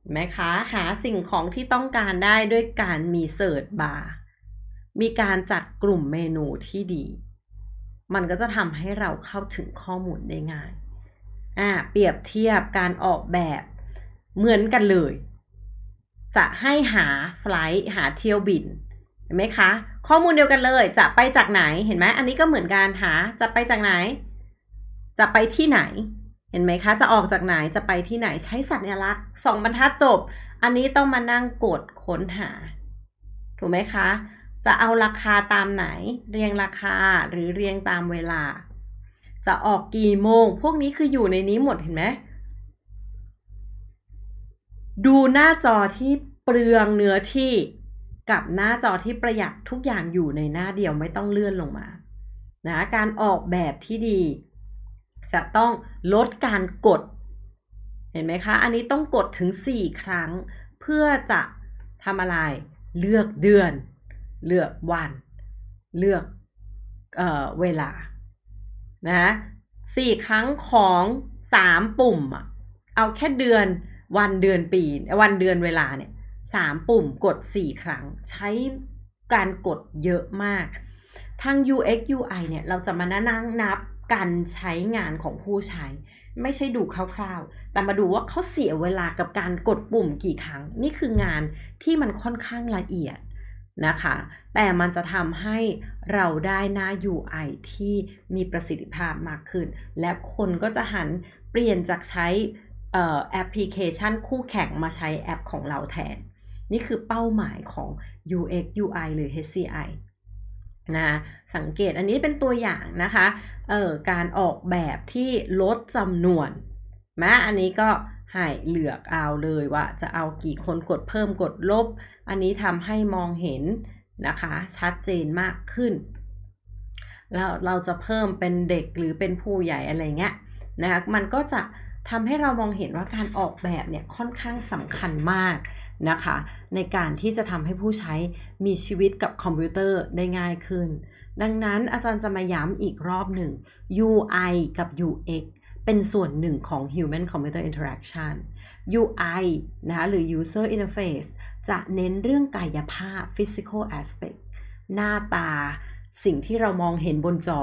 เห็นไหมคะ หาสิ่งของที่ต้องการได้ด้วยการมีเสิร์ชบาร์มีการจัดกลุ่มเมนูที่ดี มันก็จะทำให้เราเข้าถึงข้อมูลได้ง่าย อ่า เปรียบเทียบการออกแบบเหมือนกันเลย จะให้หาไฟล์หาเที่ยวบินเห็นไหมคะข้อมูลเดียวกันเลย จะไปจากไหนเห็นไหมอันนี้ก็เหมือนกันหาจะไปจากไหน จะไปที่ไหน เห็นไหมคะ จะออกจากไหนจะไปที่ไหนใช้สัญลักษณ์สองบรรทัดจบ อันนี้ต้องมานั่งกดค้นหา ถูกไหมคะ จะเอาราคาตามไหน เรียงราคาหรือเรียงตามเวลา จะออกกี่โมง พวกนี้คืออยู่ในนี้หมดเห็นไหมดูหน้าจอที่เปลืองเนื้อที่กับหน้าจอที่ประหยัดทุกอย่างอยู่ในหน้าเดียวไม่ต้องเลื่อนลงมานะการออกแบบที่ดี จะต้องลดการกด เห็นไหมคะ อันนี้ต้องกดถึง 4 ครั้ง เพื่อจะทำอะไร เลือกเดือน เลือกวัน เลือกเอเวลา นะ สี่ครั้งของสามปุ่ม เอาแค่เดือน วันเดือนปี วันเดือนเวลาเนี่ยสามปุ่มกดสี่ครั้งใช้การกดเยอะมากทาง UX UI เนี่ย เราจะมานั่งนับการใช้งานของผู้ใช้ ไม่ใช่ดูคร่าวๆ แต่มาดูว่าเขาเสียเวลากับการกดปุ่มกี่ครั้ง นี่คืองานที่มันค่อนข้างละเอียดนะคะ แต่มันจะทำให้เราได้หน้า UI ที่มีประสิทธิภาพมากขึ้น และคนก็จะหันเปลี่ยนจากใช้แอปพลิเคชันคู่แข่งมาใช้แอปของเราแทนนี่คือเป้าหมายของ UX UI หรือ HCI นะ สังเกตอันนี้เป็นตัวอย่างนะคะ เอ่อการออกแบบที่ลดจำนวนมาอันนี้ก็ให้เลือกเอาเลยว่าจะเอากี่คนกดเพิ่มกดลบ อันนี้ทำให้มองเห็นนะคะชัดเจนมากขึ้น แล้วเราจะเพิ่มเป็นเด็กหรือเป็นผู้ใหญ่อะไรเงี้ย นะคะมันก็จะทำให้เรามองเห็นว่าการออกแบบเนี่ยค่อนข้างสำคัญมากนะคะในการที่จะทำให้ผู้ใช้มีชีวิตกับคอมพิวเตอร์ได้ง่ายขึ้น ดังนั้นอาจารย์จะมาย้ำอีกรอบหนึ่ง UI กับ UX เป็นส่วนหนึ่งของ Human Computer Interaction UI นะคะหรือ User Interface จะเน้นเรื่องกายภาพ Physical Aspect หน้าตาสิ่งที่เรามองเห็นบนจอ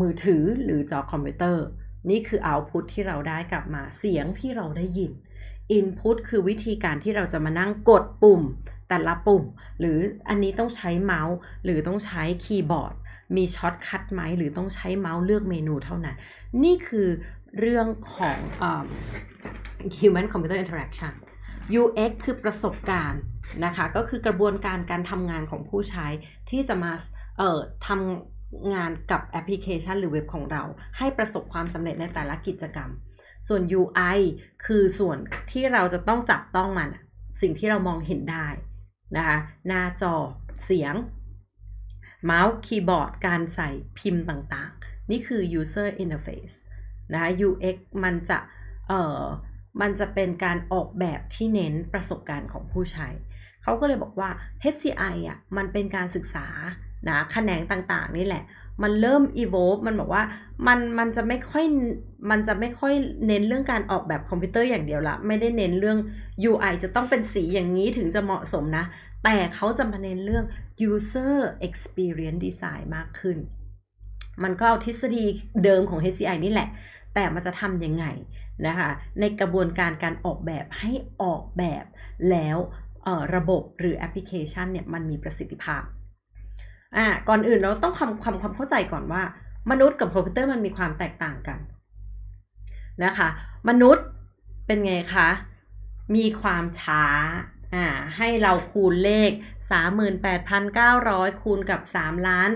มือถือหรือจอคอมพิวเตอร์ นี่คือเอาพุทที่เราได้กลับมาเสียงที่เราได้ยิน Input คือวิธีการที่เราจะมานั่งกดปุ่มแต่ละปุ่ม หรืออันนี้ต้องใช้เมาส์หรือต้องใช้คีย์บอร์ดมีช็อตคัดไหมหรือต้องใช้เมาส์เลือกเมนูเท่านั้น นี่คือเรื่องของ Human Computer Interaction UX คือประสบการณ์นะคะ ก็คือกระบวนการการทำงานของผู้ใช้ ที่จะมาเอ่อทำงานกับแอปพลิเคชันหรือเว็บของเรา ให้ประสบความสำเร็จในแต่ละกิจกรรมส่วน UI คือส่วนที่เราจะต้องจับต้องมัน สิ่งที่เรามองเห็นได้นะคะ หน้าจอเสียง เมาส์ คีย์บอร์ด การใส่พิมพ์ต่างๆ นี่คือ user interface นะคะ UX มันจะ เอ่อมันจะเป็นการออกแบบที่เน้นประสบการณ์ของผู้ใช้ เขาก็เลยบอกว่า HCI อ่ะ มันเป็นการศึกษา นะ แขนงต่างๆ นี่แหละมันเริ่ม evolve มันบอกว่ามันมันจะไม่ค่อยมันจะไม่ค่อยเน้นเรื่องการออกแบบคอมพิวเตอร์อย่างเดียวละไม่ได้เน้นเรื่อง UI จะต้องเป็นสีอย่างนี้ถึงจะเหมาะสมนะ แต่เขาจะมาเน้นเรื่อง user experience design มากขึ้น มันก็เอาทฤษฎีเดิมของ HCI นี่แหละ แต่มันจะทำยังไงนะคะในกระบวนการการออกแบบให้ออกแบบแล้วระบบหรือแอปพลิเคชันเนี่ยมันมีประสิทธิภาพอ่าก่อนอื่นเราต้องความความความเข้าใจก่อนว่า มนุษย์กับคอมพิวเตอร์มันมีความแตกต่างกัน นะคะ มนุษย์เป็นไงคะ มีความช้าอ่า ให้เราคูณเลข 38,900 คูณกับ3ล้าน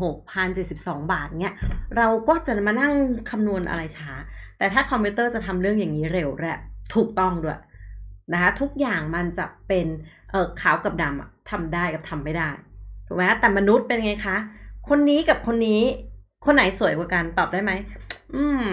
546,072 บาทเงี้ยเราก็จะมานั่งคำนวณอะไรช้า แต่ถ้าคอมพิวเตอร์จะทำเรื่องอย่างนี้เร็วและถูกต้องด้วยนะคะทุกอย่างมันจะเป็นเออขาวกับดำทำได้กับทำไม่ได้ถูกไหมแต่มนุษย์เป็นไงคะ คนนี้กับคนนี้ คนไหนสวยกว่ากัน ตอบได้ไหม อืม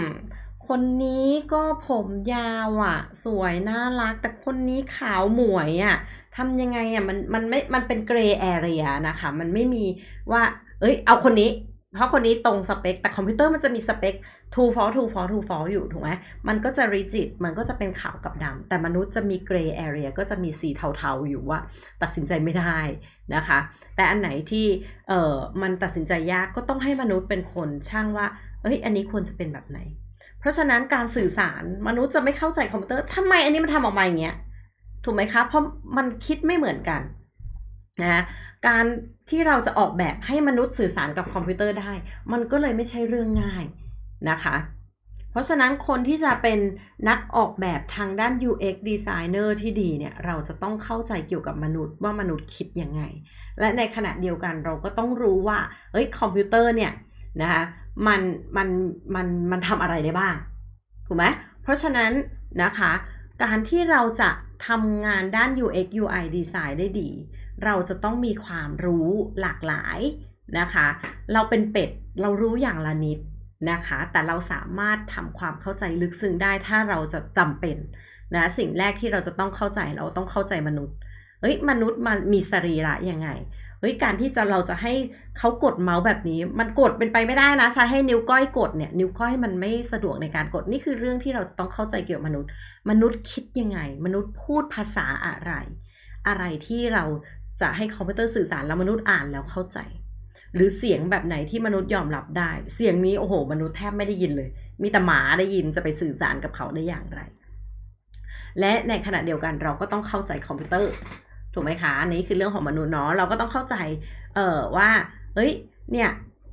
คนนี้ก็ผมยาวอะ่ะ สวยน่ารัก แต่คนนี้ขาวหมวยอะ่ะ ทำยังไงอะ่ะ มัน มันไม่ มันเป็นเกรย์แอเรียนะคะ มันไม่มีว่า เอ้ย เอาคนนี้เพราะคนนี้ตรงสเปค แต่คอมพิวเตอร์มันจะมีสเปค two for two for two for อยู่ ถูกไหมมันก็จะ rigid มันก็จะเป็นขาวกับดำแต่มนุษย์จะมี gray area ก็จะมีสีเทาๆอยู่ว่า ตัดสินใจไม่ได้นะคะ แต่อันไหนที่เออมันตัดสินใจยากก็ต้องให้มนุษย์เป็นคนช่างว่าเอ้ยอันนี้ควรจะเป็นแบบไหน เพราะฉะนั้นการสื่อสารมนุษย์จะไม่เข้าใจคอมพิวเตอร์ทำไมอันนี้มันทำออกมาอย่างเงี้ย ถูกไหมคะเพราะมันคิดไม่เหมือนกัน นะ การที่เราจะออกแบบให้มนุษย์สื่อสารกับคอมพิวเตอร์ได้ มันก็เลยไม่ใช่เรื่องง่ายนะคะเพราะฉะนั้นคนที่จะเป็นนักออกแบบทางด้าน UX designer ที่ดีเนี่ยเราจะต้องเข้าใจเกี่ยวกับมนุษย์ว่ามนุษย์คิดยังไง และในขณะเดียวกันเราก็ต้องรู้ว่าเอ้ยคอมพิวเตอร์เนี่ยนะคะมันมันมันมันทำอะไรได้บ้างถูกไหมเพราะฉะนั้นนะคะการที่เราจะทำงานด้าน UX UI design ได้ดีเราจะต้องมีความรู้หลากหลายนะคะ เราเป็นเป็ดเรารู้อย่างละนิดนะคะ แต่เราสามารถทำความเข้าใจลึกซึ้งได้ถ้าเราจะจำเป็นนะสิ่งแรกที่เราจะต้องเข้าใจเราต้องเข้าใจมนุษย์ เฮ้ย มนุษย์มันมีสรีระยังไง เฮ้ยการที่จะเราจะให้เขากดเมาส์แบบนี้ มันกดเป็นไปไม่ได้นะ ใช้ให้นิ้วก้อยกดเนี่ย นิ้วก้อยมันไม่สะดวกในการกดนี่คือเรื่องที่เราจะต้องเข้าใจเกี่ยวกับมนุษย์ มนุษย์คิดยังไง มนุษย์พูดภาษาอะไร อะไรที่เราจะให้คอมพิวเตอร์สื่อสารแล้วมนุษย์อ่านแล้วเข้าใจ หรือเสียงแบบไหนที่มนุษย์ยอมรับได้ เสียงนี้โอ้โห มนุษย์แทบไม่ได้ยินเลย มีแต่หมาได้ยินจะไปสื่อสารกับเขาได้อย่างไร และในขณะเดียวกันเราก็ต้องเข้าใจคอมพิวเตอร์ ถูกไหมคะอันนี้คือเรื่องของมนุษย์เนาะเราก็ต้องเข้าใจ เอ่อว่าเฮ้ยเนี่ย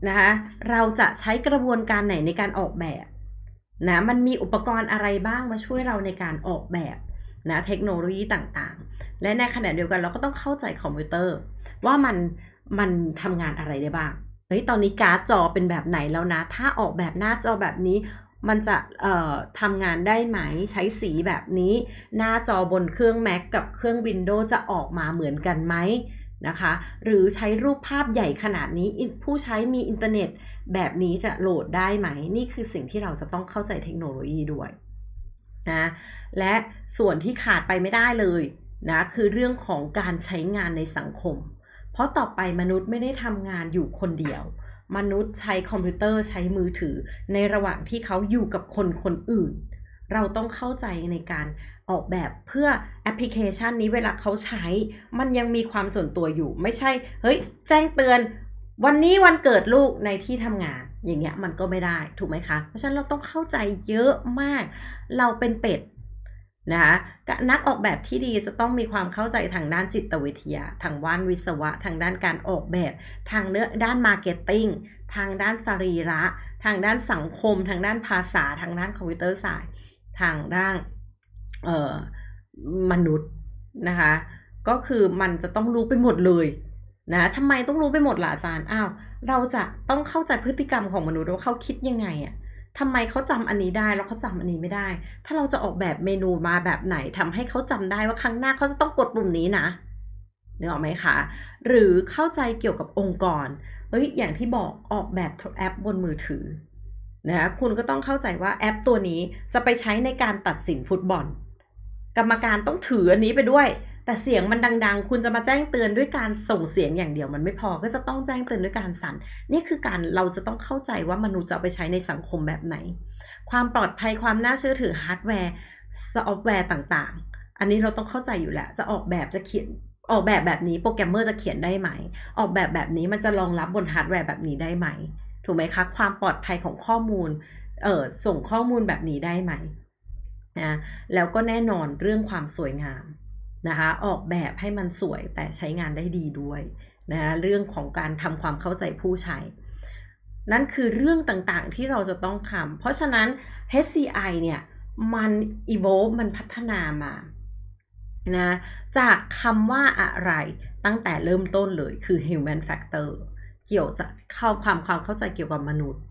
นะคะเราจะใช้กระบวนการไหนในการออกแบบนะมันมีอุปกรณ์อะไรบ้างมาช่วยเราในการออกแบบนะเทคโนโลยีต่างๆ และในขณะเดียวกันเราก็ต้องเข้าใจคอมพิวเตอร์ ว่ามันมันทำงานอะไรได้บ้าง เฮ้ยตอนนี้การ์ดจอเป็นแบบไหนแล้วนะ ถ้าออกแบบหน้าจอแบบนี้ มันจะเออ่ทำงานได้ไหม ใช้สีแบบนี้ หน้าจอบนเครื่อง Mac กับเครื่อง Windows จะออกมาเหมือนกันไหมนะคะหรือใช้รูปภาพใหญ่ขนาดนี้ผู้ใช้มีอินเทอร์เน็ตแบบนี้จะโหลดได้ไหม นี่คือสิ่งที่เราจะต้องเข้าใจเทคโนโลยีด้วยนะและส่วนที่ขาดไปไม่ได้เลยนะคือเรื่องของการใช้งานในสังคม เพราะต่อไปมนุษย์ไม่ได้ทำงานอยู่คนเดียว มนุษย์ใช้คอมพิวเตอร์ใช้มือถือ ในระหว่างที่เขาอยู่กับคนคนอื่น เราต้องเข้าใจในการออกแบบเพื่อแอปพลิเคชันนี้เวลาเขาใช้มันยังมีความส่วนตัวอยู่ไม่ใช่ เฮ้ยแจ้งเตือน วันนี้วันเกิดลูกในที่ทำงานอย่างเงี้ยมันก็ไม่ได้ถูกไหมคะเพราะฉะนั้นเราต้องเข้าใจเยอะมากเราเป็นเป็ดนะคะนักออกแบบที่ดีจะต้องมีความเข้าใจทางด้านจิตวิทยาทางว่านวิศวะ ทางด้านการออกแบบ ทางเนื้อด้านมาร์เก็ตติ้งทางด้านสรีระทางด้านสังคม ทางด้านภาษา ทางด้านคอมพิวเตอร์ศาสตร์ทางด้านมนุษย์นะคะก็คือมันจะต้องรู้ไปหมดเลยนะทำไมต้องรู้ไปหมดล่ะอาจารย์อ้าวเราจะต้องเข้าใจพฤติกรรมของมนุษย์ว่าเขาคิดยังไงอะทำไมเขาจำอันนี้ได้ แล้วเขาจำอันนี้ไม่ได้ ถ้าเราจะออกแบบเมนูมาแบบไหนทำให้เขาจำได้ว่าครั้งหน้าเขาจะต้องกดปุ่มนี้นะเนึกออกไหมคะ หรือเข้าใจเกี่ยวกับองค์กรเอ้ยอย่างที่บอกออกแบบแอปบนมือถือ นะ คุณก็ต้องเข้าใจว่าแอปตัวนี้จะไปใช้ในการตัดสินฟุตบอล กรรมการต้องถืออันนี้ไปด้วยแต่เสียงมันดังๆ คุณจะมาแจ้งเตือนด้วยการส่งเสียงอย่างเดียวมันไม่พอ ก็จะต้องแจ้งเตือนด้วยการสั่น นี่คือการเราจะต้องเข้าใจว่ามนุษย์จะไปใช้ในสังคมแบบไหน ความปลอดภัยความน่าเชื่อถือฮาร์ดแวร์ซอฟต์แวร์ต่างๆ อันนี้เราต้องเข้าใจอยู่แล้ว จะออกแบบจะเขียนออกแบบแบบนี้โปรแกรมเมอร์จะเขียนได้ไหม ออกแบบแบบนี้มันจะรองรับบนฮาร์ดแวร์แบบนี้ได้ไหม ถูกไหมคะ ความปลอดภัยของข้อมูลเออส่งข้อมูลแบบนี้ได้ไหมนะแล้วก็แน่นอนเรื่องความสวยงามนะคะออกแบบให้มันสวยแต่ใช้งานได้ดีด้วยนะะเรื่องของการทำความเข้าใจผู้ใช้ นั่นคือเรื่องต่างๆที่เราจะต้องทำเพราะฉะนั้น HCI เนี่ยมัน evolve มันพัฒนามานะจากคำว่าอะไรตั้งแต่เริ่มต้นเลยคือ human factor เกี่ยวจะเข้าความความเข้าใจเกี่ยวกับมนุษย์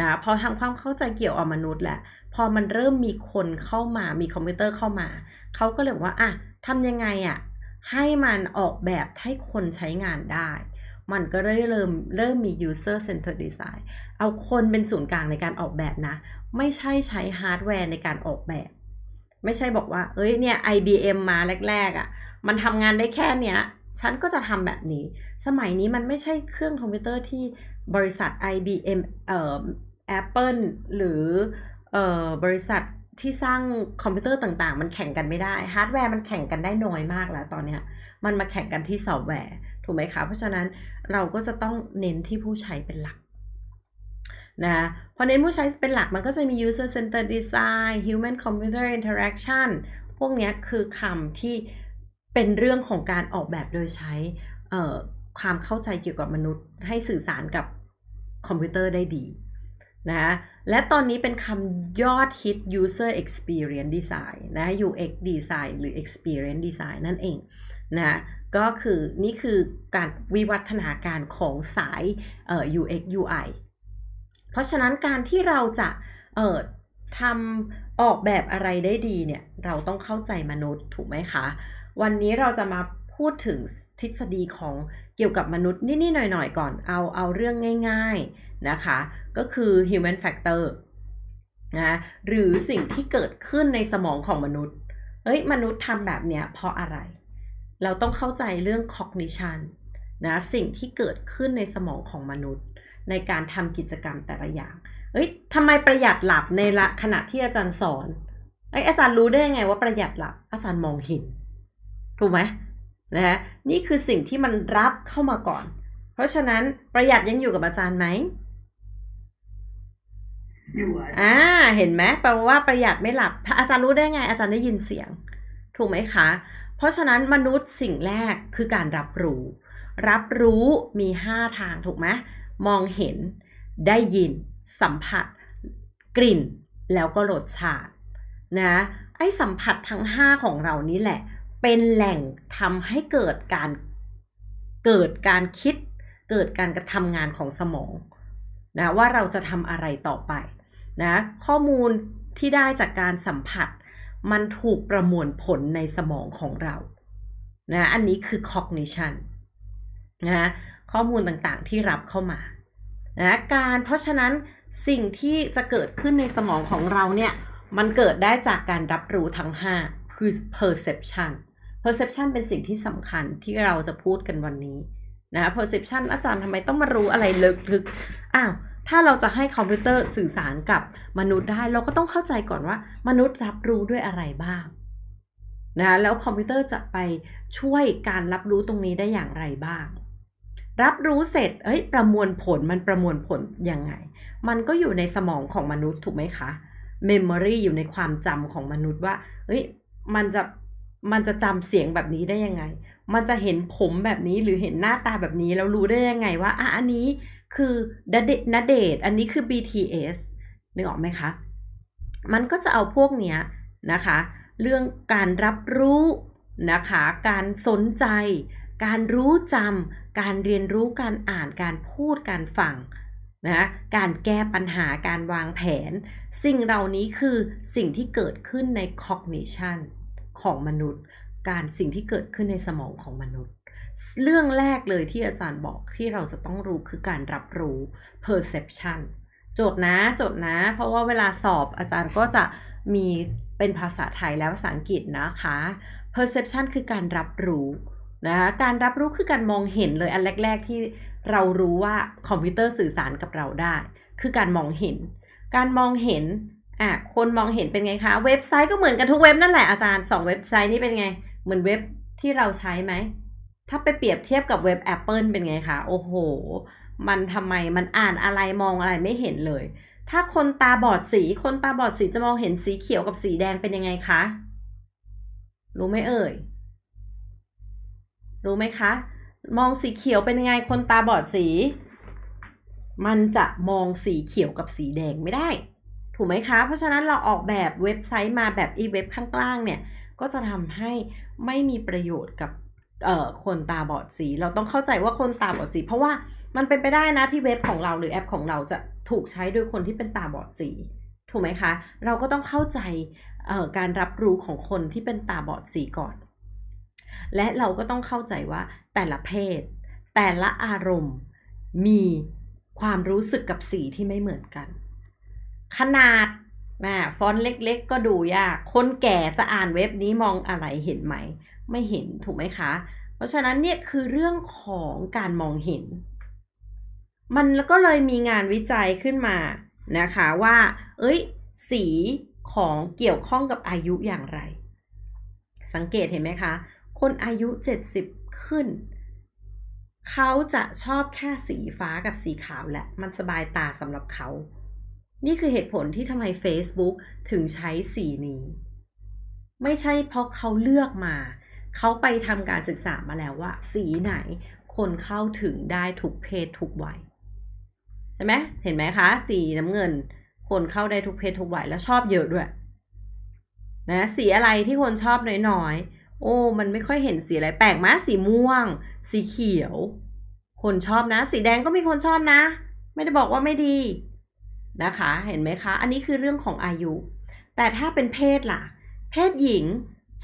นะพอทำความเข้าใจเกี่ยวกับมนุษย์แหละ พอมันเริ่มมีคนเข้ามามีคอมพิวเตอร์เข้ามาเขาก็เลยว่าอ่ะทำยังไงอะ่ะ ให้มันออกแบบให้คนใช้งานได้ มันก็เริ่มเริ่มมี user centered design เอาคนเป็นศูนย์กลางในการออกแบบนะ ไม่ใช่ใช้ฮาร์ดแวร์ในการออกแบบ ไม่ใช่บอกว่า เอ้ยเนี่ย IBM มาแรกๆอะ่ะ มันทำงานได้แค่เนี้ย ฉันก็จะทำแบบนี้ สมัยนี้มันไม่ใช่เครื่องคอมพิวเตอร์ที่บริษัท IBM เอ่อ Apple หรือเอ่อบริษัทที่สร้างคอมพิวเตอร์ต่างๆ มันแข่งกันไม่ได้ฮาร์ดแวร์มันแข่งกันได้น้อยมากแล้วตอนเนี้ย มันมาแข่งกันที่ซอฟต์แวร์ถูกไหมคะ เพราะฉะนั้นเราก็จะต้องเน้นที่ผู้ใช้เป็นหลักนะพอเน้นผู้ใช้เป็นหลักมันก็จะมี user center design human computer interaction พวกนี้คือคำที่เป็นเรื่องของการออกแบบโดยใช้ความเข้าใจเกี่ยวกับมนุษย์ ให้สื่อสารกับคอมพิวเตอร์ได้ดีนะฮะและตอนนี้เป็นคำยอดฮิต user experience design นะ UX design หรือ experience design นั่นเองนะก็คือนี่คือการวิวัฒนาการของสายเอ่อ UX UI เพราะฉะนั้นการที่เราจะเอ่อทำออกแบบอะไรได้ดีเนี่ยเราต้องเข้าใจมนุษย์ถูกไหมคะ วันนี้เราจะมาพูดถึงทฤษฎีของเกี่ยวกับมนุษย์นิดๆหน่อยๆ ก่อนเอาเอาเรื่องง่าย ๆนะคะก็คือ human factor นะหรือสิ่งที่เกิดขึ้นในสมองของมนุษย์ เอ้ย มนุษย์ทำแบบเนี้ยเพราะอะไร เราต้องเข้าใจเรื่อง cognition นะสิ่งที่เกิดขึ้นในสมองของมนุษย์ในการทำกิจกรรมแต่ละอย่าง เอ้ยทำไมประหยัดหลับในละขณะที่อาจารย์สอน เอ้ยอาจารย์รู้ได้ยังไงว่าประหยัดหลับอาจารย์มองเห็นถูกไหมนะฮะนี่คือสิ่งที่มันรับเข้ามาก่อน เพราะฉะนั้นประหยัดยังอยู่กับอาจารย์ไหมอ่า เห็นไหมแปลว่าประหยัดไม่หลับ อาจารย์รู้ได้ไง อาจารย์ได้ยินเสียง ถูกไหมคะ เพราะฉะนั้นมนุษย์สิ่งแรกคือการรับรู้ รับรู้มี5ทางถูกไหมมองเห็น ได้ยิน สัมผัส กลิ่น แล้วก็รสชาติ นะ ไอ้สัมผัสทั้ง5ของเรานี้แหละ เป็นแหล่งทำให้เกิดการ เกิดการคิด เกิดการกระทำงานของสมอง นะ ว่าเราจะทำอะไรต่อไปนะข้อมูลที่ได้จากการสัมผัส มันถูกประมวลผลในสมองของเรานะอันนี้คือ cognition นะข้อมูลต่างๆที่รับเข้ามานะการเพราะฉะนั้นสิ่งที่จะเกิดขึ้นในสมองของเราเนี่ย มันเกิดได้จากการรับรู้ทั้ง 5 คือ perception perception เป็นสิ่งที่สำคัญที่เราจะพูดกันวันนี้นะ perception อาจารย์ทำไมต้องมารู้อะไรลึกๆอ้าวถ้าเราจะให้คอมพิวเตอร์สื่อสารกับมนุษย์ได้ เราก็ต้องเข้าใจก่อนว่า มนุษย์รับรู้ด้วยอะไรบ้าง นะ แล้วคอมพิวเตอร์จะไปช่วยการรับรู้ตรงนี้ได้อย่างไรบ้าง รับรู้เสร็จ เอ้ย ประมวลผลมันประมวลผลยังไง มันก็อยู่ในสมองของมนุษย์ถูกไหมคะเมมโมรีอยู่ในความจำของมนุษย์ว่าเอ้ยมันจะมันจะจำเสียงแบบนี้ได้ยังไง มันจะเห็นผมแบบนี้ หรือเห็นหน้าตาแบบนี้แล้วรู้ได้ยังไง ว่าอ่ะอันนี้คือนัดเดทอันนี้คือ BTS นึกออกไหมคะ มันก็จะเอาพวกเนี้ยนะคะ เรื่องการรับรู้นะคะ การสนใจ การรู้จำการเรียนรู้การอ่านการพูดการฟังนะการแก้ปัญหาการวางแผน สิ่งเหล่านี้คือสิ่งที่เกิดขึ้นใน cognition ของมนุษย์ การสิ่งที่เกิดขึ้นในสมองของมนุษย์เรื่องแรกเลยที่อาจารย์บอกที่เราจะต้องรู้คือการรับรู้ perception จดนะจดนะ เพราะว่าเวลาสอบอาจารย์ก็จะมีเป็นภาษาไทยและภาษาอังกฤษนะคะ perception คือการรับรู้นะคะการรับรู้คือการมองเห็นเลยอันแรกๆที่เรารู้ว่าคอมพิวเตอร์สื่อสารกับเราได้คือการมองเห็น การมองเห็น อ่ะ คนมองเห็นเป็นไงคะเว็บไซต์ก็เหมือนกันทุกเว็บนั่นแหละอาจารย์สองเว็บไซต์นี่เป็นไงเหมือนเว็บที่เราใช้ไหมถ้าไปเปรียบเทียบกับเว็บ Apple เป็นไงคะ โอ้โห มันทำไมมันอ่านอะไรมองอะไรไม่เห็นเลย ถ้าคนตาบอดสี คนตาบอดสีจะมองเห็นสีเขียวกับสีแดงเป็นยังไงคะ รู้ไหมเอ่ย รู้ไหมคะ มองสีเขียวเป็นยังไงคนตาบอดสี มันจะมองสีเขียวกับสีแดงไม่ได้ ถูกไหมคะ เพราะฉะนั้นเราออกแบบเว็บไซต์มาแบบอีเว็บข้างล่างเนี่ย ก็จะทำให้ไม่มีประโยชน์กับเอ่อคนตาบอดสี เราต้องเข้าใจว่าคนตาบอดสี เพราะว่ามันเป็นไปได้นะที่เว็บของเรา หรือแอปของเราจะถูกใช้โดยคนที่เป็นตาบอดสี ถูกไหมคะ เราก็ต้องเข้าใจการรับรู้ของคนที่เป็นตาบอดสีก่อน และเราก็ต้องเข้าใจว่าแต่ละเพศ แต่ละอารมณ์มีความรู้สึกกับสีที่ไม่เหมือนกัน ขนาดนะฟอนต์เล็กๆก็ดูยากคนแก่จะอ่านเว็บนี้มองอะไรเห็นไหมไม่เห็นถูกไหมคะ เพราะฉะนั้นเนี่ยคือเรื่องของการมองเห็น มันแล้วก็เลยมีงานวิจัยขึ้นมานะคะว่า เอ้ย สีของเกี่ยวข้องกับอายุอย่างไร สังเกตเห็นไหมคะ คนอายุ 70 ขึ้น เขาจะชอบแค่สีฟ้ากับสีขาวแหละ มันสบายตาสำหรับเขา นี่คือเหตุผลที่ทำไม Facebook ถึงใช้สีนี้ ไม่ใช่เพราะเขาเลือกมาเขาไปทำการศึกษามาแล้วว่า สีไหน คนเข้าถึงได้ทุกเพศทุกวัยใช่ไหมเห็นไหมคะ สีน้ำเงิน คนเข้าได้ทุกเพศทุกวัยแล้วชอบเยอะด้วย นะสีอะไรที่คนชอบน้อยๆโอ้มันไม่ค่อยเห็นสีอะไรแปลกมะสีม่วง สีเขียว คนชอบนะสีแดงก็มีคนชอบนะ ไม่ได้บอกว่าไม่ดี นะคะเห็นไหมคะอันนี้คือเรื่องของอายุ แต่ถ้าเป็นเพศล่ะ เพศหญิง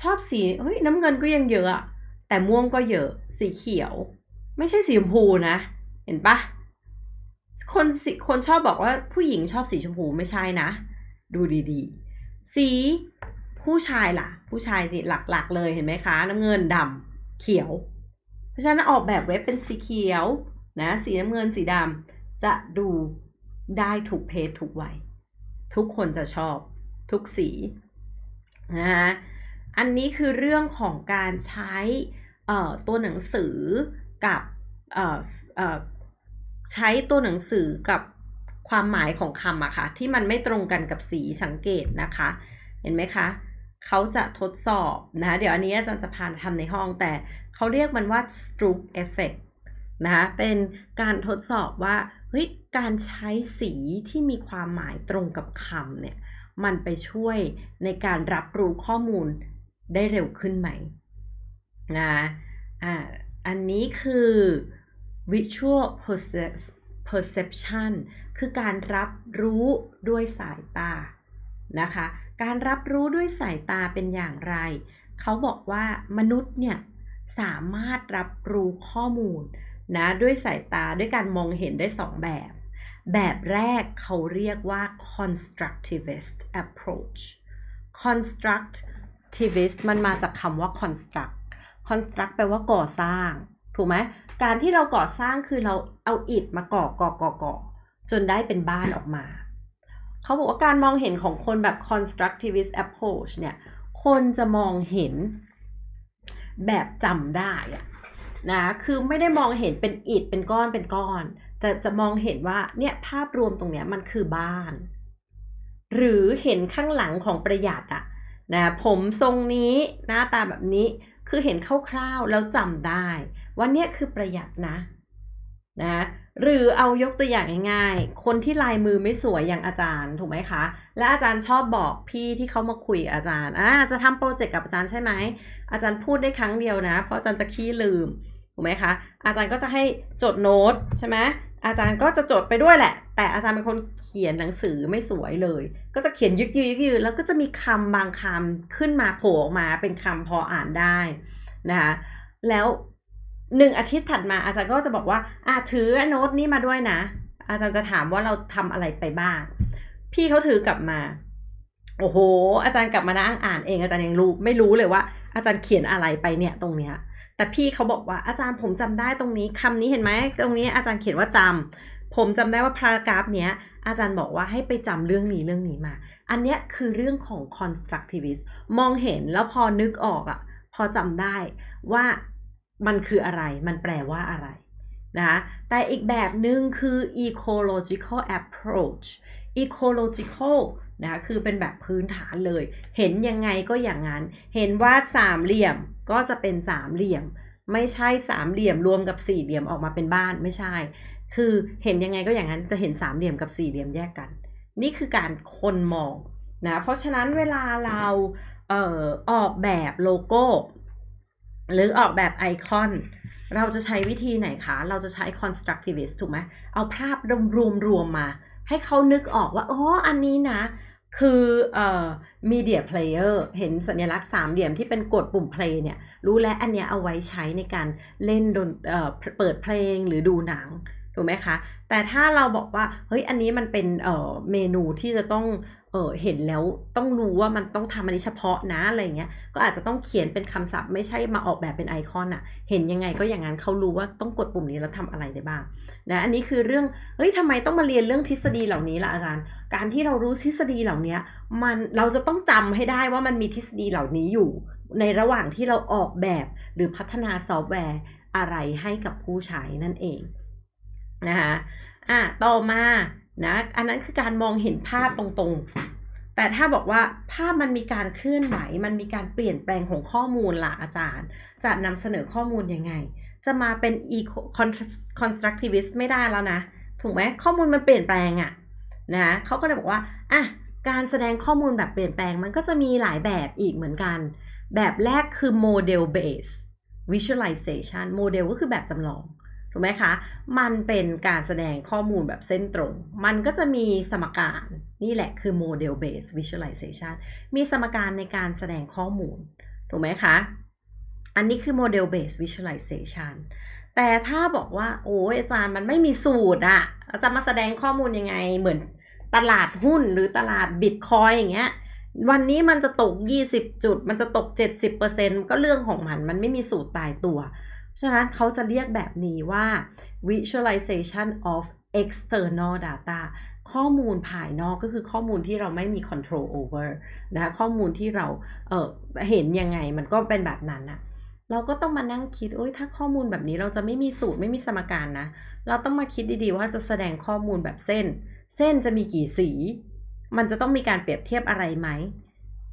ชอบสีเฮ้ยน้ำเงินก็ยังเยอะอะแต่ม่วงก็เยอะสีเขียว ไม่ใช่สีชมพูนะเห็นปะคนคนชอบบอกว่า ผู้หญิงชอบสีชมพูไม่ใช่นะดูดีๆสีผู้ชายล่ะ ผู้ชายสิหลักๆเลยเห็นไหมคะน้ำเงินดำเขียว เพราะฉะนั้นออกแบบเว็บเป็นสีเขียว นะสีน้ำเงินสีดำจะดูได้ถูกเพศถูกวัยทุกคนจะชอบทุกสีนะฮะอันนี้คือเรื่องของการใช้ตัวหนังสือกับใช้ตัวหนังสือกับความหมายของคำอะคะ่ะที่มันไม่ตรงกันกับสีสังเกตนะคะ เห็นไหมคะเขาจะทดสอบนะเดี๋ยวอันนี้อาจารย์จะพาทำในห้องแต่เขาเรียกมันว่า stroke effect นะะเป็นการทดสอบว่า เฮ้ยการใช้สีที่มีความหมายตรงกับคำเนี่ยมันไปช่วยในการรับรู้ข้อมูลได้เร็วขึ้นไหมนะอ่าอันนี้คือ visual perception คือการรับรู้ด้วยสายตา นะคะ การรับรู้ด้วยสายตาเป็นอย่างไร เขาบอกว่ามนุษย์เนี่ยสามารถรับรู้ข้อมูล นะด้วยสายตาด้วยการมองเห็นได้สองแบบ แบบแรกเขาเรียกว่า constructivist approach construct u c t i v i s t มันมาจากคำว่า construct construct แปลว่าก่อสร้าง ถูกไหม การที่เราก่อสร้างคือเราเอาอิฐมาก่อ ก่อก่อก่อ จนได้เป็นบ้านออกมา เขาบอกว่าการมองเห็นของคนแบบ constructivist approach เนี่ย คนจะมองเห็น แบบจำได้อะนะ คือไม่ได้มองเห็นเป็นอิฐเป็นก้อนเป็นก้อน แต่จะมองเห็นว่า เนี่ยภาพรวมตรงเนี้ยมันคือบ้าน หรือเห็นข้างหลังของประหยัดอะนะผมทรงนี้หน้าตาแบบนี้ คือเห็นคร่าวๆ แล้วจำได้ วันนี้คือประหยัดนะ นะ หรือเอายกตัวอย่างง่ายๆ คนที่ลายมือไม่สวยอย่างอาจารย์ ถูกไหมคะ และอาจารย์ชอบบอกพี่ที่เขามาคุยอาจารย์อ่าจะทำโปรเจกต์กับอาจารย์ใช่ไหมอาจารย์พูดได้ครั้งเดียวนะ เพราะอาจารย์จะขี้ลืม ถูกไหมคะ อาจารย์ก็จะให้จดโน้ตใช่ไหมอาจารย์ก็จะจดไปด้วยแหละ แต่อาจารย์เป็นคนเขียนหนังสือไม่สวยเลย ก็จะเขียนยึกยืดยืแล้วก็จะมีคำบางคำขึ้นมาโผล่ออกมาเป็นคำพออ่านได้นะคะแล้วหนึ่งอาทิตย์ถัดมาอาจารย์ก็จะบอกว่าอ่ะถือโน้ตนี้มาด้วยนะ อาจารย์จะถามว่าเราทำอะไรไปบ้าง พี่เขาถือกลับมา โอ้โห อาจารย์กลับมานั่งอ่านเอง อาจารย์ยังรู้ไม่รู้เลยว่า อาจารย์เขียนอะไรไปเนี่ย ตรงเนี้ยแต่พี่เขาบอกว่าอาจารย์ผมจำได้ตรงนี้ คำนี้เห็นไหมตรงนี้อาจารย์เขียนว่าจำ ผมจำได้ว่าพารากราฟเนี้ย อาจารย์บอกว่าให้ไปจำเรื่องนี้เรื่องนี้มา อันเนี้ยคือเรื่องของ constructivist มองเห็นแล้วพอนึกออกอะ่ะพอจำได้ว่า มันคืออะไร มันแปลว่าอะไรนะะแต่อีกแบบหนึ่งคือ ecological approach ecological นะคะคือเป็นแบบพื้นฐานเลย เห็นยังไงก็อย่างนั้น เห็นว่าสามเหลี่ยมก็จะเป็นสามเหลี่ยม ไม่ใช่สามเหลี่ยมรวมกับสี่เหลี่ยมออกมาเป็นบ้านไม่ใช่ คือเห็นยังไงก็อย่างนั้นจะเห็นสามเหลี่ยมกับสี่เหลี่ยมแยกกัน นี่คือการคนมองนะ เพราะฉะนั้นเวลาเรา เอ่อออกแบบโลโก้หรือออกแบบไอคอน เราจะใช้วิธีไหนคะเราจะใช้ constructivist ถูกไหมเอาภาพรวมๆมา ให้เขานึกออกว่าอ๋ออันนี้นะคือเอ่อมีเดียเพลเยอร์เห็นสัญลักษณ์สามเหลี่ยมที่เป็นกดปุ่มเพลงเนี่ยรู้แล้วอันเนี้ยเอาไว้ใช้ในการเล่นดนเอ่อเปิดเพลงหรือดูหนัง ถูกไหมคะ แต่ถ้าเราบอกว่า เฮ้ยอันนี้มันเป็นเอ่อเมนูที่จะต้องเห็นแล้วต้องรู้ว่ามันต้องทำอันนี้เฉพาะนะอะไรเงี้ย ก็อาจจะต้องเขียนเป็นคำศัพท์ไม่ใช่มาออกแบบเป็นไอคอนอะเห็นยังไงก็อย่างนั้นเขารู้ว่าต้องกดปุ่มนี้แล้วทำอะไรได้บ้าง นะ อันนี้คือเรื่อง เฮ้ยทำไมต้องมาเรียนเรื่องทฤษฎีเหล่านี้ล่ะอาจารย์ การที่เรารู้ทฤษฎีเหล่านี้มันเราจะต้องจำให้ได้ว่ามันมีทฤษฎีเหล่านี้อยู่ ในระหว่างที่เราออกแบบหรือพัฒนาซอฟต์แวร์อะไรให้กับผู้ใช้นั่นเองนะคะอ่ะต่อมานะอันนั้นคือการมองเห็นภาพตรงๆ แต่ถ้าบอกว่าภาพมันมีการเคลื่อนไหวมันมีการเปลี่ยนแปลงของข้อมูลล่ะอาจารย์ จะนำเสนอข้อมูลยังไง จะมาเป็น eco constructivist ไม่ได้แล้วนะถูกไหมข้อมูลมันเปลี่ยนแปลงอะนะเขาก็เลยบอกว่าอ่ะการแสดงข้อมูลแบบเปลี่ยนแปลงมันก็จะมีหลายแบบอีกเหมือนกัน แบบแรกคือ model b a s e ิ visualization model ก็คือแบบจำลองถูกไหมคะ มันเป็นการแสดงข้อมูลแบบเส้นตรง มันก็จะมีสมการ นี่แหละคือ model based visualization มีสมการในการแสดงข้อมูล ถูกไหมคะ อันนี้คือ model based visualization แต่ถ้าบอกว่า โอ้ยอาจารย์มันไม่มีสูตรอะาจะมาแสดงข้อมูลยังไง เหมือนตลาดหุ้นหรือตลาดบิตคอยอย่างเงี้ย วันนี้มันจะตก 20 จุด มันจะตก 70%ก็เรื่องของมัน มันไม่มีสูตรตายตัวฉะนั้นเขาจะเรียกแบบนี้ว่า visualization of external data ข้อมูลภายนอกก็คือข้อมูลที่เราไม่มี control over นะคะข้อมูลที่เราเเห็นยังไง มันก็เป็นแบบนั้นอะเราก็ต้องมานั่งคิดโอ้ยถ้าข้อมูลแบบนี้เราจะไม่มีสูตรไม่มีสมการนะ เราต้องมาคิดดีๆว่าจะแสดงข้อมูลแบบเส้น เส้นจะมีกี่สี มันจะต้องมีการเปรียบเทียบอะไรไหม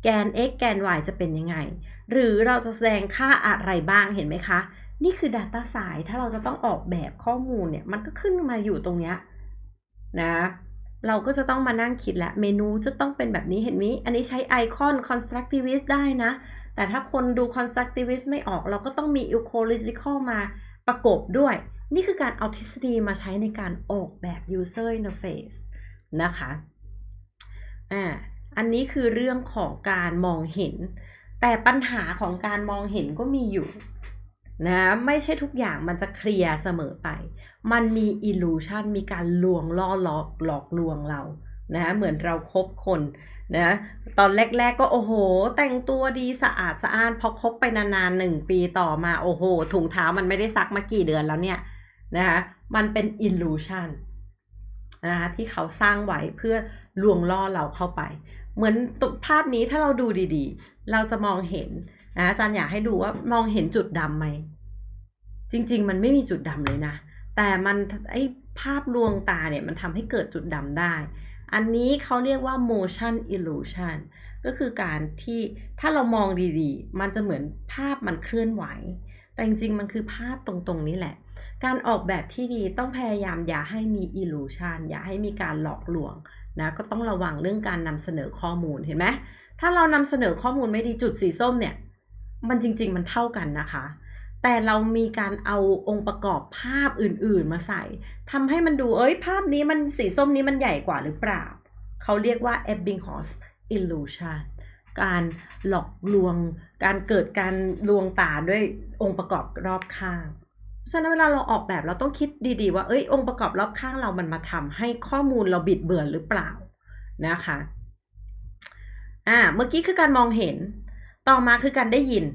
แกน x แกน y จะเป็นยังไง หรือเราจะแสดงค่าอะไรบ้าง เห็นไหมคะนี่คือ Data สายถ้าเราจะต้องออกแบบข้อมูลเนี่ย มันก็ขึ้นมาอยู่ตรงเนี้ยนะ เราก็จะต้องมานั่งคิดละ เมนูจะต้องเป็นแบบนี้ เห็นมห้อันนี้ใช้ไอคอน constructivist ได้นะ แต่ถ้าคนดู constructivist ไม่ออก เราก็ต้องมี ecological มาประกบด้วย นี่คือการเอาทฤษฎีมาใช้ในการออกแบบ user interface นะคะ อ่า อันนี้คือเรื่องของการมองเห็น แต่ปัญหาของการมองเห็นก็มีอยู่นะ ไม่ใช่ทุกอย่างมันจะเคลียร์เสมอไป มันมีอิลูชันมีการลวงล่อหลอกหลอกลวงเรานะ เหมือนเราครบคนนะ ตอนแรกๆก็โอ้โห แต่งตัวดี สะอาดสะอ้านพอคบไปนานๆหนึ่งปีต่อมาโอ้โห ถุงเท้ามันไม่ได้ซักมากี่เดือนแล้วเนี่ย นะคะมันเป็นอิลูชันนะคะที่เขาสร้างไว้เพื่อลวงล่อเราเข้าไป เหมือนภาพนี้ถ้าเราดูดีๆ เราจะมองเห็นนะซันอยากให้ดูว่ามองเห็นจุดดำไหมจริง ๆ มันไม่มีจุดดำเลยนะแต่มันไอภาพลวงตาเนี่ยมันทำให้เกิดจุดดำได้ อันนี้เขาเรียกว่า motion illusion ก็คือการที่ถ้าเรามองดีๆ มันจะเหมือนภาพมันเคลื่อนไหว แต่จริงๆ มันคือภาพตรงๆนี้แหละ การออกแบบที่ดีต้องพยายาม อย่าให้มี illusion อย่าให้มีการหลอกลวงนะ ก็ต้องระวังเรื่องการนำเสนอข้อมูลเห็นไหมถ้าเรานำเสนอข้อมูลไม่ดีจุดสีส้มเนี่ยมันจริงๆมันเท่ากันนะคะ แต่เรามีการเอาองค์ประกอบภาพอื่นๆมาใส่ ทำให้มันดู เอ้ย ภาพนี้มันสีส้มนี้มันใหญ่กว่าหรือเปล่า เขาเรียกว่า Ebbinghaus illusion การหลอกลวง การเกิดการลวงตาด้วยองค์ประกอบรอบข้างฉะนั้นเวลาเราออกแบบเราต้องคิดดีๆ ว่า เอ้ยองค์ประกอบรอบข้างเรา มันมาทำให้ข้อมูลเราบิดเบือนหรือเปล่านะคะ อ่าเมื่อกี้คือการมองเห็นต่อมาคือการได้ยิน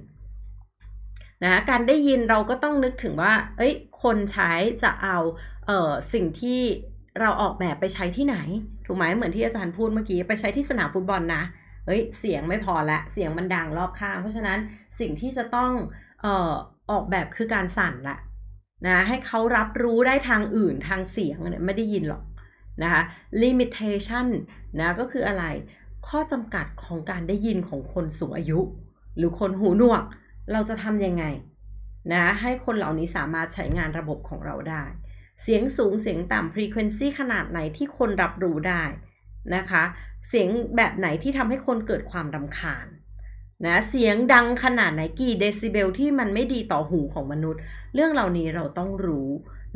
นะการได้ยินเราก็ต้องนึกถึงว่า เอ้ยคนใช้จะเอา เอ่อสิ่งที่เราออกแบบไปใช้ที่ไหน ถูกไหมเหมือนที่อาจารย์พูดเมื่อกี้ไปใช้ที่สนามฟุตบอลนะเอ้ยเสียงไม่พอละ เสียงมันดังรอบข้างเพราะฉะนั้นสิ่งที่จะต้อง เอ่อออกแบบคือการสั่นละ นะ ให้เขารับรู้ได้ทางอื่นทางเสียงเนี่ยไม่ได้ยินหรอกนะคะ limitation นะก็คืออะไรข้อจำกัดของการได้ยินของคนสูงอายุ หรือคนหูหนวก เราจะทำยังไง นะ ให้คนเหล่านี้สามารถใช้งานระบบของเราได้ เสียงสูงเสียงต่ำฟรีเควนซีขนาดไหนที่คนรับรู้ได้นะคะ เสียงแบบไหนที่ทำให้คนเกิดความรำคาญ นะเสียงดังขนาดไหนกี่เดซิเบลที่มันไม่ดีต่อหูของมนุษย์ เรื่องเหล่านี้เราต้องรู้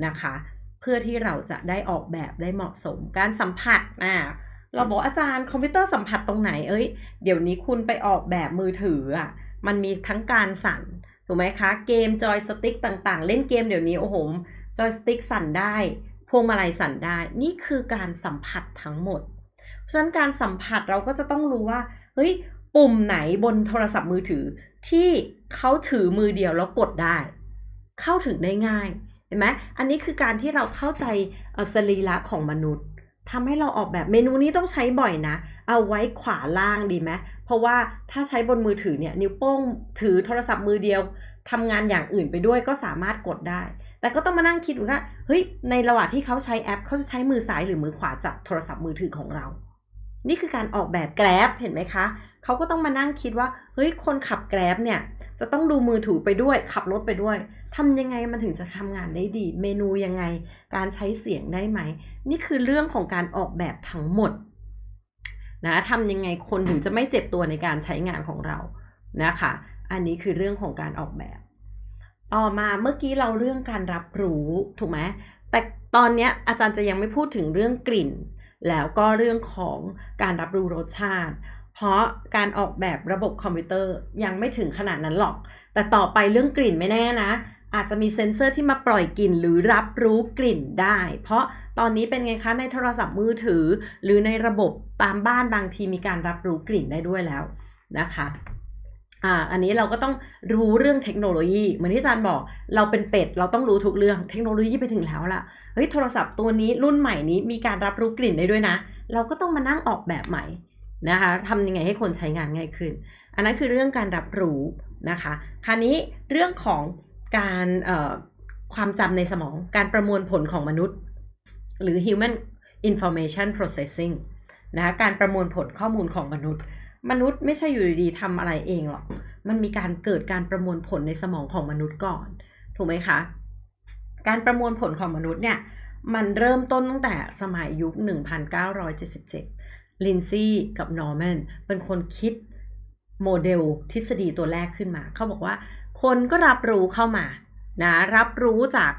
นะคะ เพื่อที่เราจะได้ออกแบบได้เหมาะสม การสัมผัสนะเราบอกอาจารย์คอมพิวเตอร์สัมผัสตรงไหน เอ้ย เดี๋ยวนี้คุณไปออกแบบมือถืออ่ะ มันมีทั้งการสั่น ถูกไหมคะ เกมจอยสติ๊กต่างๆ เล่นเกมเดี๋ยวนี้โอ้โหจอยสติ๊กสั่นได้ พวงมาลัยสั่นได้ นี่คือการสัมผัสทั้งหมดเพราะฉะนั้นการสัมผัสเราก็จะต้องรู้ว่า เฮ้ย ปุ่มไหนบนโทรศัพท์มือถือที่เขาถือมือเดียวแล้วกดได้ เข้าถึงได้ง่าย เห็นไหม อันนี้คือการที่เราเข้าใจสรีระของมนุษย์ทำให้เราออกแบบเมนูนี้ต้องใช้บ่อยนะ เอาไว้ขวาล่างดีไหมเพราะว่าถ้าใช้บนมือถือเนี่ย นิ้วโป้งถือโทรศัพท์มือเดียวทำงานอย่างอื่นไปด้วยก็สามารถกดได้ แต่ก็ต้องมานั่งคิดว่าเฮ้ยในระหว่างที่เขาใช้แอปเขาจะใช้มือซ้ายหรือมือขวาจับโทรศัพท์มือถือของเรา นี่คือการออกแบบแกร็บเห็นไหมคะ เขาก็ต้องมานั่งคิดว่า เฮ้ยคนขับแกร็บเนี่ย จะต้องดูมือถือไปด้วย ขับรถไปด้วยทำยังไงมันถึงจะทำงานได้ดี เมนูยังไง การใช้เสียงได้ไหม นี่คือเรื่องของการออกแบบทั้งหมด นะทำยังไงคนถึงจะไม่เจ็บตัวในการใช้งานของเรา นะคะ อันนี้คือเรื่องของการออกแบบ ต่อมาเมื่อกี้เราเรื่องการรับรู้ ถูกไหมแต่ตอนนี้อาจารย์จะยังไม่พูดถึงเรื่องกลิ่น แล้วก็เรื่องของการรับรู้รสชาติ เพราะการออกแบบระบบคอมพิวเตอร์ยังไม่ถึงขนาดนั้นหรอก แต่ต่อไปเรื่องกลิ่นไม่แน่นะอาจจะมีเซ็นเซอร์ที่มาปล่อยกลิ่นหรือรับรู้กลิ่น ได้ เพราะตอนนี้เป็นไงคะในโทรศัพท์มือถือ หรือในระบบตามบ้านบางทีมีการรับรู้กลิ่นได้ด้วยแล้วนะคะอ่าอันนี้เราก็ต้องรู้เรื่องเทคโนโลยีเหมือนที่อาจารย์บอกเราเป็นเป็ดเราต้องรู้ทุกเรื่องเทคโนโลยีไปถึงแล้วล่ะ เฮ้ยโทรศัพท์ตัวนี้รุ่นใหม่นี้มีการรับรู้กลิ่นได้ด้วยนะ เราก็ต้องมานั่งออกแบบใหม่นะคะทำยังไงให้คนใช้งานง่ายขึ้น อันนั้นคือเรื่องการรับรู้นะคะคราวนี้เรื่องของการความจำในสมอง การประมวลผลของมนุษย์หรือ human information processing นะการประมวลผลข้อมูลของมนุษย์ มนุษย์ไม่ใช่อยู่ดีๆทำอะไรเองหรอก มันมีการเกิดการประมวลผลในสมองของมนุษย์ก่อน ถูกไหมคะ การประมวลผลของมนุษย์เนี่ยมันเริ่มต้นตั้งแต่สมัยยุค 1977ลินซี่กับนอร์แมนเป็นคนคิดโมเดลทฤษฎีตัวแรกขึ้นมา เขาบอกว่าคนก็รับรู้เข้ามา นะ รับรู้จาก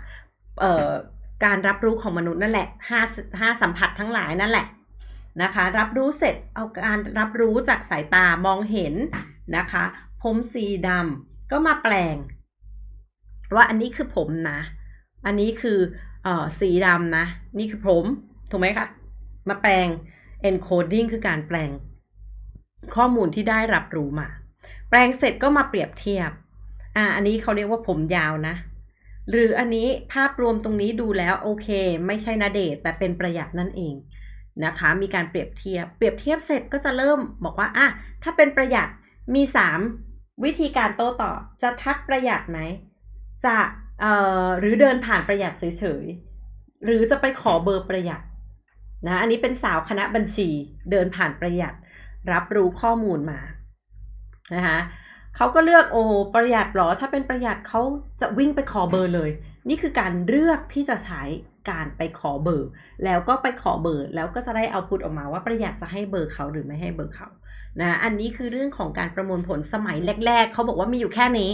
การรับรู้ของมนุษย์นั่นแหละห้าห้าสัมผัสทั้งหลายนั่นแหละ นะคะ รับรู้เสร็จ เอาการรับรู้จากสายตามองเห็นนะคะ ผมสีดำก็มาแปลง ว่าอันนี้คือผมนะ อันนี้คือออสีดำนะ นี่คือผม ถูกไหมคะ มาแปลง encoding คือการแปลงข้อมูลที่ได้รับรู้มา แปลงเสร็จก็มาเปรียบเทียบอ่าอันนี้เขาเรียกว่าผมยาวนะ หรืออันนี้ภาพรวมตรงนี้ดูแล้ว โอเค ไม่ใช่นาเดชแต่เป็นประหยัดนั่นเองนะคะ มีการเปรียบเทียบเปรียบเทียบเสร็จก็จะเริ่มบอกว่า อ่ะถ้าเป็นประหยัดมี3วิธีการโต้ตอบจะทักประหยัดไหมจะเอ่อหรือเดินผ่านประหยัดเฉยๆหรือจะไปขอเบอร์ประหยัดนะอันนี้เป็นสาวคณะบัญชี เดินผ่านประหยัด รับรู้ข้อมูลมานะคะเขาก็เลือกโอ้ประหยัดหรอถ้าเป็นประหยัดเขาจะวิ่งไปขอเบอร์เลย นี่คือการเลือกที่จะใช้การไปขอเบอร์ แล้วก็ไปขอเบอร์แล้วก็จะได้เอาพุทออกมาว่าประหยัดจะให้เบอร์เขาหรือไม่ให้เบอร์เขานะอันนี้คือเรื่องของการประมวลผลสมัยแรกๆ เขาบอกว่ามีอยู่แค่นี้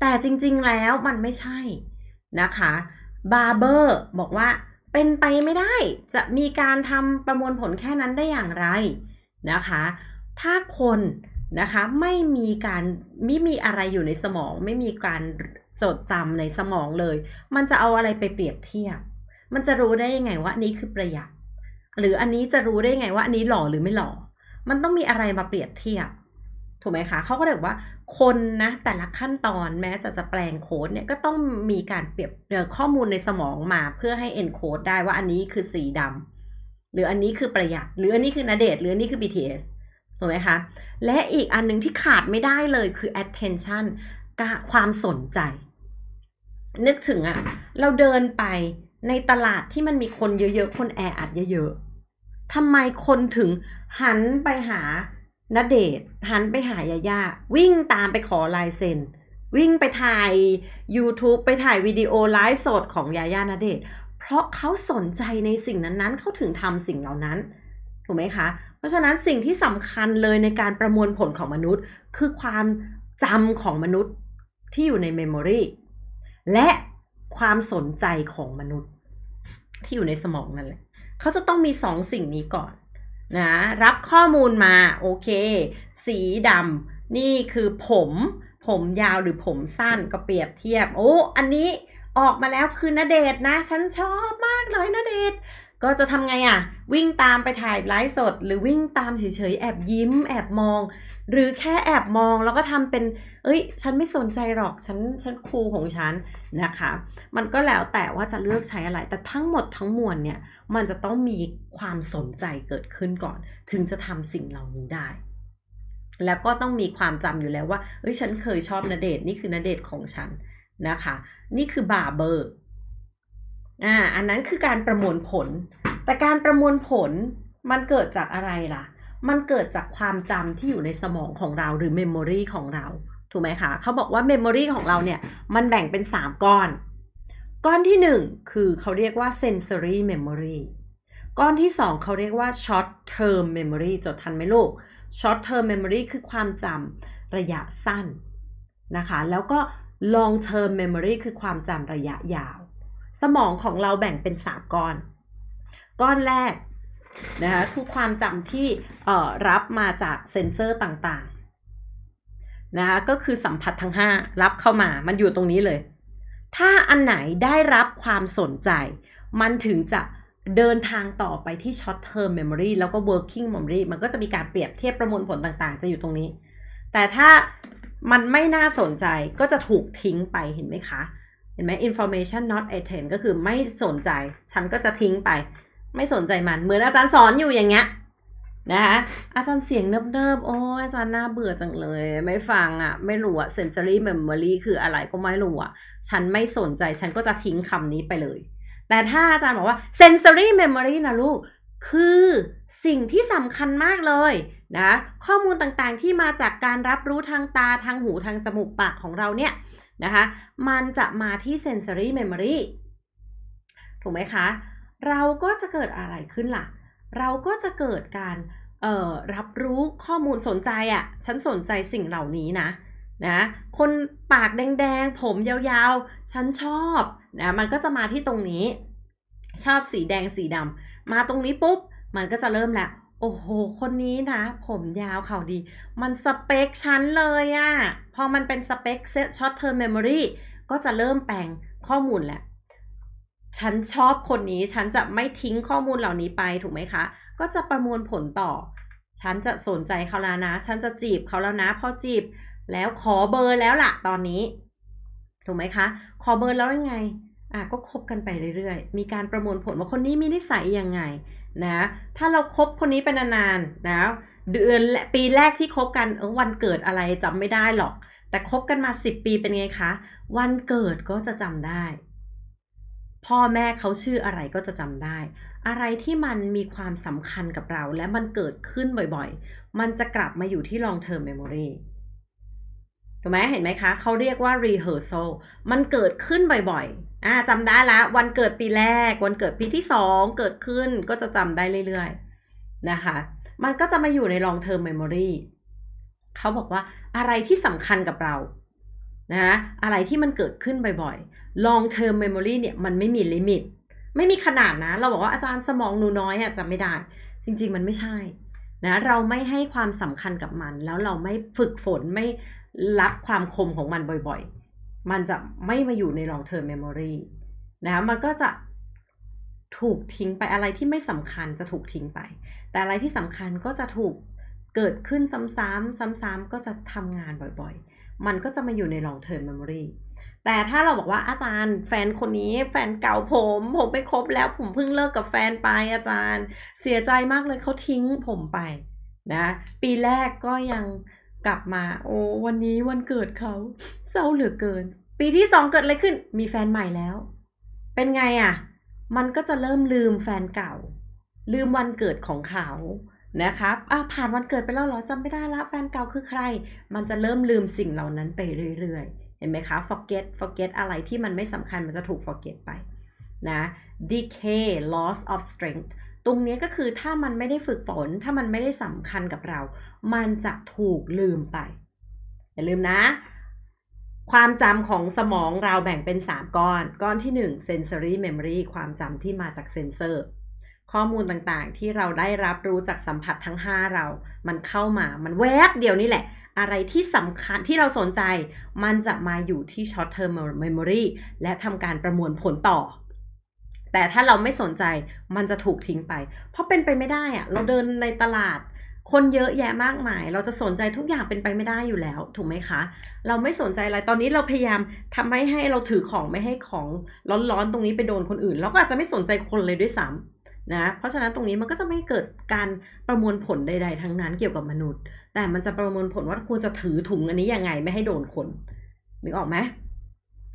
แต่จริง ๆแล้วมันไม่ใช่นะคะบาร์เบอร์บอกว่าเป็นไปไม่ได้ จะมีการทำประมวลผลแค่นั้นได้อย่างไรนะคะ ถ้าคนนะคะไม่มีการไม่มีอะไรอยู่ในสมอง ไม่มีการจดจำในสมองเลย มันจะเอาอะไรไปเปรียบเทียบ มันจะรู้ได้ยังไงว่านี้คือประหยัด หรืออันนี้จะรู้ได้ยังไงว่าอันนี้หล่อหรือไม่หล่อ มันต้องมีอะไรมาเปรียบเทียบ ถูกไหมคะเขาก็เลยว่าคนนะ แต่ละขั้นตอนแม้จะจะแปลงโค้ด เนี่ยก็ต้องมีการเปรียบข้อมูลในสมองมา เพื่อให้ encode ได้ว่าอันนี้คือสีดำหรืออันนี้คือประหยัด หรืออันนี้คือนาเดตหรืออันนี้คือ BTS ถูกไหมคะ และอีกอันนึงที่ขาดไม่ได้เลยคือ attention ความสนใจ นึกถึงอะ เราเดินไปในตลาดที่มันมีคนเยอะๆ คนแออัดเยอะๆ ทำไมคนถึงหันไปหาณเดชหันไปหายายาวิ่งตามไปขอลายเซ็น วิ่งไปถ่าย YouTube ไปถ่ายวิดีโอไลฟ์สดของยาย่าณเดชเพราะเขาสนใจในสิ่งนั้นๆเขาถึงทำสิ่งเหล่านั้น ถูกไหมคะราะฉะนั้นสิ่งที่สำคัญเลยในการประมวลผลของมนุษย์ คือความจำของมนุษย์ที่อยู่ในเมมโมรีและความสนใจของมนุษย์ที่อยู่ในสมองนั่นแหละเขาจะต้องมีสองสิ่งนี้ก่อน นะ รับข้อมูลมา โอเค สีดำนี่คือผม ผมยาวหรือผมสั้นก็เปรียบเทียบ โอ้ อันนี้ออกมาแล้วคือนาเดชนะ ฉันชอบมากเลยนาเดชก็จะทำไงอะ่ะวิ่งตามไปถ่ายไลฟ์สด หรือวิ่งตามเฉยๆแอบยิ้มแอบมอง หรือแค่แอบมอง แล้วก็ทำเป็นเอ้ยฉันไม่สนใจหรอกฉันฉันครูของฉันนะคะ มันก็แล้วแต่ว่าจะเลือกใช้อะไรแต่ทั้งหมดทั้งมวลเนี่ยมันจะต้องมีความสนใจเกิดขึ้นก่อน ถึงจะทำสิ่งเหล่านี้ได้ แล้วก็ต้องมีความจำอยู่แล้วว่าเอ้ยฉันเคยชอบนาเดทนี่คือนาเดทของฉันนะคะ นี่คือบาเบอร์อ่าอันนั้นคือการประมวลผล แต่การประมวลผลมันเกิดจากอะไรล่ะ มันเกิดจากความจำที่อยู่ในสมองของเราหรือเมมโมรีของเราถูกไหมคะเขาบอกว่าเมมโมรีของเราเนี่ยมันแบ่งเป็น 3ก้อนก้อนที่ 1 คือเขาเรียกว่าเซ s ซอรี่เมมโมรีก้อนที่ 2 เขาเรียกว่าชอตเทอร์มเมมโมรีจดทันไหมลูกชอตเทอร์มเมมโมรีคือความจำระยะสั้นนะคะแล้วก็ลองเทอร์มเมมโมรีคือความจำระยะยาวสมองของเราแบ่งเป็นสามก้อน ก้อนแรกนะคะคือความจำที่รับมาจากเซ็นเซอร์ต่างๆ นะคะก็คือสัมผัสทั้งารับเข้ามา มันอยู่ตรงนี้เลย ถ้าอันไหนได้รับความสนใจ มันถึงจะเดินทางต่อไปที่อตเทอร์มเมมโ o r ีแล้วก็ working memory มันก็จะมีการเปรียบเทียบประมวลผลต่างๆ จะอยู่ตรงนี้ แต่ถ้ามันไม่น่าสนใจก็จะถูกทิ้งไปเห็นไหมคะเห็นไหม information not attend ก็คือไม่สนใจ ฉันก็จะทิ้งไป ไม่สนใจมัน เหมือนอาจารย์สอนอยู่อย่างเงี้ยนะคะอาจารย์เสียงเนิบๆโอ้อาจารย์น่าเบื่อจังเลย ไม่ฟังอะ่ะ ไม่รู้อะ่ะ sensory memory คืออะไรก็ไม่รู้อะ่ะฉันไม่สนใจ ฉันก็จะทิ้งคำนี้ไปเลย แต่ถ้าอาจารย์บอกว่า sensory memory นะลูก คือสิ่งที่สำคัญมากเลยนะ ข้อมูลต่างๆที่มาจากการรับรู้ทางตา ทางหู ทางจมูก ปากของเราเนี่ยนะคะ มันจะมาที่ sensory memory ถูกไหมคะ เราก็จะเกิดอะไรขึ้นล่ะ เราก็จะเกิดการรับรู้ข้อมูลสนใจอะ่ะ ฉันสนใจสิ่งเหล่านี้นะ นะ คนปากแดงๆ ผมยาวๆ ฉันชอบ นะ มันก็จะมาที่ตรงนี้ ชอบสีแดงสีดำ มาตรงนี้ปุ๊บ มันก็จะเริ่มแล้วโอ้โห คนนี้นะผมยาวเขาดี มันสเปคชั้นเลยอะพอมันเป็นสเปคช็อตเทอร์เมมโมรีก็จะเริ่มแปลงข้อมูลแหละ ฉันชอบคนนี้ ฉันจะไม่ทิ้งข้อมูลเหล่านี้ไป ถูกไหมคะ ก็จะประมวลผลต่อ ฉันจะสนใจเขาแล้วนะ ฉันจะจีบเขาแล้วนะพอจีบ แล้วขอเบอร์แล้วล่ะ ตอนนี้ ถูกไหมคะขอเบอร์แล้วยังไง อ่ะก็คบกันไปเรื่อยๆมีการประมวลผลว่าคนนี้มีนิสัยยังไงนะถ้าเราครบคนนี้ไปนานๆนะเดือนและปีแรกที่คบกันเออวันเกิดอะไรจำไม่ได้หรอก แต่คบกันมา 10 ปีเป็นไงคะ วันเกิดก็จะจำได้ พ่อแม่เขาชื่ออะไรก็จะจำได้ อะไรที่มันมีความสำคัญกับเราและมันเกิดขึ้นบ่อยๆ มันจะกลับมาอยู่ที่ long term memory ถูกไหมเห็นไหมคะเขาเรียกว่า rehearsal มันเกิดขึ้นบ่อยๆอ่าจำได้ละวันเกิดปีแรก วันเกิดปีที่สองเกิดขึ้นก็จะจำได้เรื่อยๆนะคะ มันก็จะมาอยู่ใน long term memory เขาบอกว่าอะไรที่สำคัญกับเรานะอะไรที่มันเกิดขึ้นบ่อยๆ long term memory เนี่ย มันไม่มีลิมิต ไม่มีขนาดนะ เราบอกว่าอาจารย์สมองหนูน้อยอะจำไม่ได้ จริง ๆมันไม่ใช่ นะ เราไม่ให้ความสำคัญกับมัน แล้วเราไม่ฝึกฝนไม่รับความคมของมันบ่อยๆ มันจะไม่มาอยู่ใน long term memory นะคะมันก็จะถูกทิ้งไปอะไรที่ไม่สำคัญจะถูกทิ้งไป แต่อะไรที่สำคัญก็จะถูกเกิดขึ้นซ้ำๆซ้ำๆ ก็จะทำงานบ่อยๆ มันก็จะมาอยู่ใน long term memory แต่ถ้าเราบอกว่าอาจารย์แฟนคนนี้แฟนเก่าผม ผมไปคบแล้วผมเพิ่งเลิกกับแฟนไป อาจารย์ เสียใจมากเลยเขาทิ้งผมไป นะ ปีแรกก็ยังกลับมา โอ้วันนี้วันเกิดเขาเศร้าเหลือเกิน ปีที่สองเกิดอะไรขึ้น มีแฟนใหม่แล้ว เป็นไงอะ่ะ มันก็จะเริ่มลืมแฟนเก่า ลืมวันเกิดของเขา นะครับอ่ะผ่านวันเกิดไปแล้วเหรอจำไม่ได้ละแฟนเก่าคือใคร มันจะเริ่มลืมสิ่งเหล่านั้นไปเรื่อยๆ เห็นไหมคะ forget forget อะไรที่มันไม่สำคัญมันจะถูก forget ไปนะ decay loss of strength ตรงนี้ก็คือถ้ามันไม่ได้ฝึกฝนถ้ามันไม่ได้สำคัญกับเรา มันจะถูกลืมไป อย่าลืมนะ ความจำของสมองเราแบ่งเป็น 3ก้อนก้อนที่ 1 sensory memory ความจำที่มาจากเซนเซอร์ ข้อมูลต่างๆที่เราได้รับรู้จากสัมผัสทั้ง 5 เรามันเข้ามา มันแวบเดียวนี่แหละ อะไรที่สำคัญที่เราสนใจ มันจะมาอยู่ที่ short term memory และทำการประมวลผลต่อแต่ถ้าเราไม่สนใจมันจะถูกทิ้งไป เพราะเป็นไปไม่ได้อะเราเดินในตลาด คนเยอะแยะมากมาย เราจะสนใจทุกอย่างเป็นไปไม่ได้อยู่แล้ว ถูกไหมคะ เราไม่สนใจอะไร ตอนนี้เราพยายามทำให้ให้เราถือของไม่ให้ของร้อนๆตรงนี้ไปโดนคนอื่นเราก็อาจจะไม่สนใจคนเลยด้วยซ้ำนะ เพราะฉะนั้นตรงนี้มันก็จะไม่เกิดการประมวลผลใดๆทั้งนั้นเกี่ยวกับมนุษย์ แต่มันจะประมวลผลว่าควรจะถือถุงอันนี้ยังไง ไม่ให้โดนคนนึกออกไหม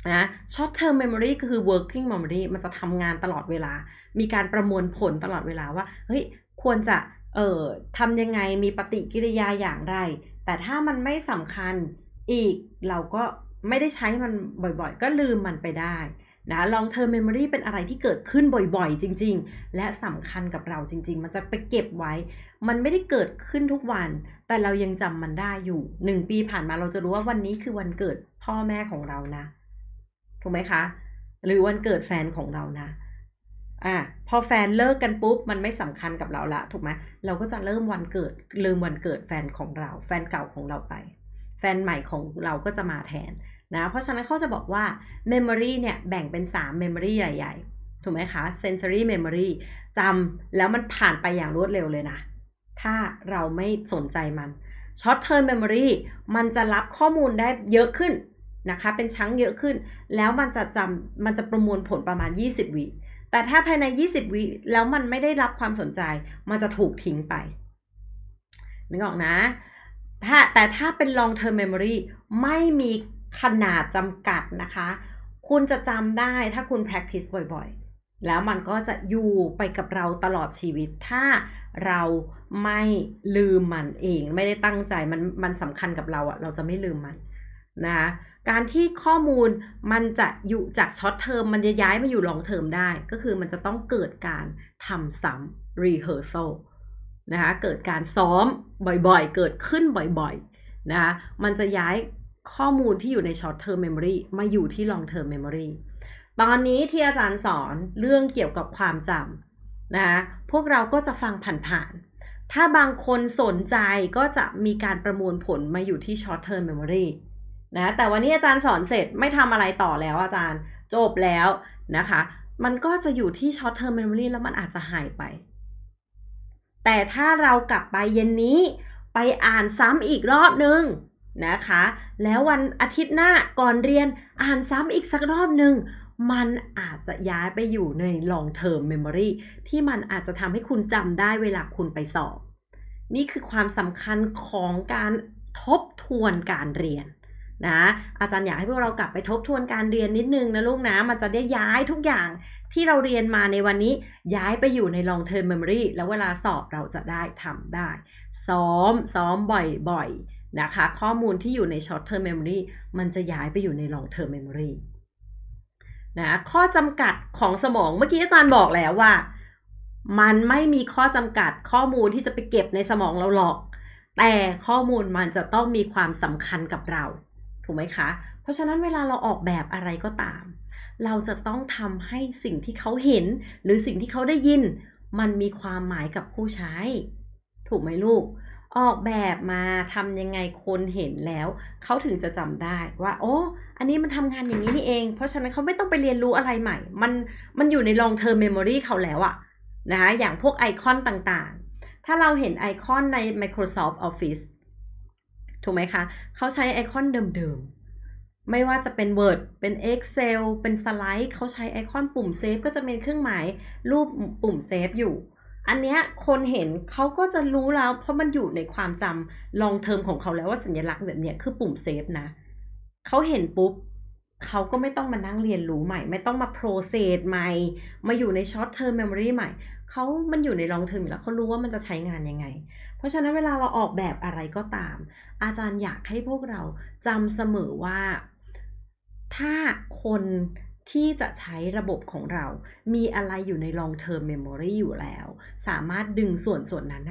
นะ short term memory ก็คือ working memory มันจะทำงานตลอดเวลา มีการประมวลผลตลอดเวลาว่า เฮ้ยควรจะเอ่อทำยังไงมีปฏิกิริยาอย่างไร แต่ถ้ามันไม่สำคัญอีกเราก็ไม่ได้ใช้มันบ่อยๆ ก็ลืมมันไปได้นะ long term memory เป็นอะไรที่เกิดขึ้นบ่อย ๆ จริงๆ และสำคัญกับเราจริงๆ มันจะไปเก็บไว้ มันไม่ได้เกิดขึ้นทุกวัน แต่เรายังจำมันได้อยู่1ปีผ่านมาเราจะรู้ว่าวันนี้คือวันเกิดพ่อแม่ของเรานะถูกไหมคะ หรือวันเกิดแฟนของเรานะ อ่ะพอแฟนเลิกกันปุ๊บ มันไม่สำคัญกับเราละ ถูกไหมเราก็จะเริ่มวันเกิดลืมวันเกิดแฟนของเรา แฟนเก่าของเราไป แฟนใหม่ของเราก็จะมาแทนนะ เพราะฉะนั้นเขาจะบอกว่า Memory เนี่ย แบ่งเป็น3 Memory ใหญ่ ๆ ถูกไหมคะ Sensory Memory จำแล้วมันผ่านไปอย่างรวดเร็วเลยนะ ถ้าเราไม่สนใจมัน Short Term Memory มันจะรับข้อมูลได้เยอะขึ้นนะคะเป็นชั้งเยอะขึ้นแล้วมันจะจำมันจะประมวลผลประมาณ 20 วิ แต่ถ้าภายใน 20 วิแล้วมันไม่ได้รับความสนใจ มันจะถูกทิ้งไป นึกออกนะ ถ้าแต่ถ้าเป็น long term memory ไม่มีขนาดจำกัดนะคะ คุณจะจำได้ถ้าคุณ practice บ่อยๆ แล้วมันก็จะอยู่ไปกับเราตลอดชีวิต ถ้าเราไม่ลืมมันเอง ไม่ได้ตั้งใจมันมันสำคัญกับเราอะเราจะไม่ลืมมัน นะคะการที่ข้อมูลมันจะอยู่จากช็อตเทอมมันจะย้ายมาอยู่ลองเทอมได้ ก็คือมันจะต้องเกิดการทำซ้ำ rehearsal นะคะเกิดการซ้อมบ่อยๆ เกิดขึ้นบ่อยๆนะคะมันจะย้ายข้อมูลที่อยู่ในช็อตเทอ r เมมโ o r ีมาอยู่ที่ลองเทอ r เมมโ o r ีตอนนี้ที่อาจารย์สอนเรื่องเกี่ยวกับความจำนะคะพวกเราก็จะฟังผ่านๆถ้าบางคนสนใจก็จะมีการประมวลผลมาอยู่ที่ช็อตเทอ r เมมโ o r ีนะแต่วันนี้อาจารย์สอนเสร็จไม่ทำอะไรต่อแล้วอาจารย์จบแล้วนะคะ มันก็จะอยู่ที่ short term memory แล้วมันอาจจะหายไป แต่ถ้าเรากลับไปเย็นนี้ไปอ่านซ้ำอีกรอบนึงนะคะ แล้ววันอาทิตย์หน้าก่อนเรียนอ่านซ้ำอีกสักรอบหนึ่งมันอาจจะย้ายไปอยู่ใน long term memory ที่มันอาจจะทำให้คุณจำได้เวลาคุณไปสอบนี่คือความสำคัญของการทบทวนการเรียนนะอาจารย์อยากให้พวกเรากลับไปทบทวนการเรียนนิดนึงนะลูกนะ มันจะได้ย้ายทุกอย่างที่เราเรียนมาในวันนี้ ย้ายไปอยู่ใน long term memory แล้วเวลาสอบเราจะได้ทำได้ ซ้อม ซ้อมบ่อยๆนะคะ ข้อมูลที่อยู่ใน short term memory มันจะย้ายไปอยู่ใน long term memory นะ ข้อจำกัดของสมอง เมื่อกี้อาจารย์บอกแล้วว่า มันไม่มีข้อจำกัดข้อมูลที่จะไปเก็บในสมองเราหรอก แต่ข้อมูลมันจะต้องมีความสำคัญกับเราูกไหมคะ เพราะฉะนั้นเวลาเราออกแบบอะไรก็ตาม เราจะต้องทำให้สิ่งที่เขาเห็นหรือสิ่งที่เขาได้ยิน มันมีความหมายกับผู้ใช้ ถูกไหมลูก ออกแบบมาทำยังไงคนเห็นแล้ว เขาถึงจะจำได้ว่าโอ้ อันนี้มันทำงานอย่างนี้นี่เอง เพราะฉะนั้นเขาไม่ต้องไปเรียนรู้อะไรใหม่ มันมันอยู่ในลองเทอร์เมมโมรีเขาแล้วอะนะคะอย่างพวกไอคอนต่างๆ ถ้าเราเห็นไอคอนใน Microsoft Office ถูกไหมคะ เขาใช้ไอคอนเดิมๆ ไม่ว่าจะเป็น Word เป็น Excel เป็นสไลด์เขาใช้ไอคอนปุ่มเซฟก็จะเป็นเครื่องหมายรูปปุ่มเซฟอยู่ อันเนี้ยคนเห็นเขาก็จะรู้แล้วเพราะมันอยู่ในความจำลองเทอมของเขาแล้วว่าสัญลักษณ์แบบเนี้ยคือปุ่มเซฟนะ เขาเห็นปุ๊บเขาก็ไม่ต้องมานั่งเรียนรู้ใหม่ ไม่ต้องมาโปรเซสใหม่ มาอยู่ในช็อตเทอร์เมมโรีใหม่เขามันอยู่ในลองเทอม์มแล้วเขารู้ว่ามันจะใช้งานยังไง เพราะฉะนั้นเวลาเราออกแบบอะไรก็ตาม อาจารย์อยากให้พวกเราจำเสมอว่า ถ้าคนที่จะใช้ระบบของเรา มีอะไรอยู่ในลองเทอร์เมม o r ีอยู่แล้ว สามารถดึงส่วนส่วนนั้น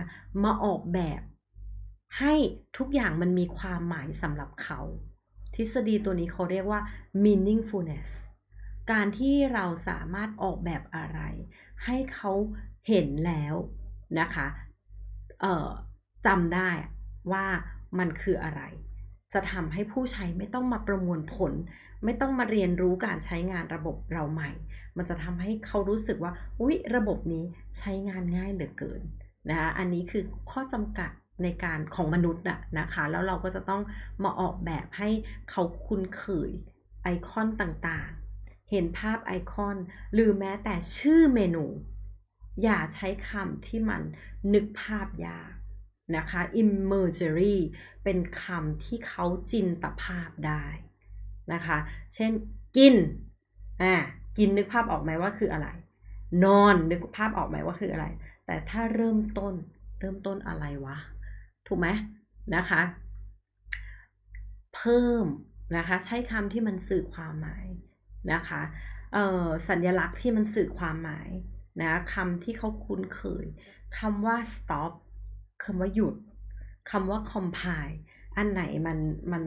มาออกแบบ ให้ทุกอย่างมันมีความหมายสำหรับเขาทฤษฎีตัวนี้เขาเรียกว่า meaningfulness การที่เราสามารถออกแบบอะไร ให้เขาเห็นแล้วนะคะจำได้ว่ามันคืออะไร จะทำให้ผู้ใช้ไม่ต้องมาประมวลผล ไม่ต้องมาเรียนรู้การใช้งานระบบเราใหม่ มันจะทำให้เขารู้สึกว่า อุ๊ย ระบบนี้ใช้งานง่ายเหลือเกินนะคะอันนี้คือข้อจำกัดในการของมนุษย์อะนะคะ แล้วเราก็จะต้องมาออกแบบให้เขาคุ้นเคยไอคอนต่าง ๆ เห็นภาพไอคอน หรือแม้แต่ชื่อเมนูอย่าใช้คำที่มันนึกภาพยากนะคะ imagery เป็นคำที่เขาจินตภาพได้นะคะ เช่น กินอ่ากินนึกภาพออกไหมว่าคืออะไร นอนนึกภาพออกไหมว่าคืออะไร แต่ถ้าเริ่มต้นเริ่มต้นอะไรวะถูกไหมนะคะ เพิ่มนะคะ ใช้คำที่มันสื่อความหมายนะคะสัญญลักษณ์ที่มันสื่อความหมายนะคำที่เขาคุ้นเคยคำว่า stop คำว่าหยุดคำว่า compile อันไหนมันมัน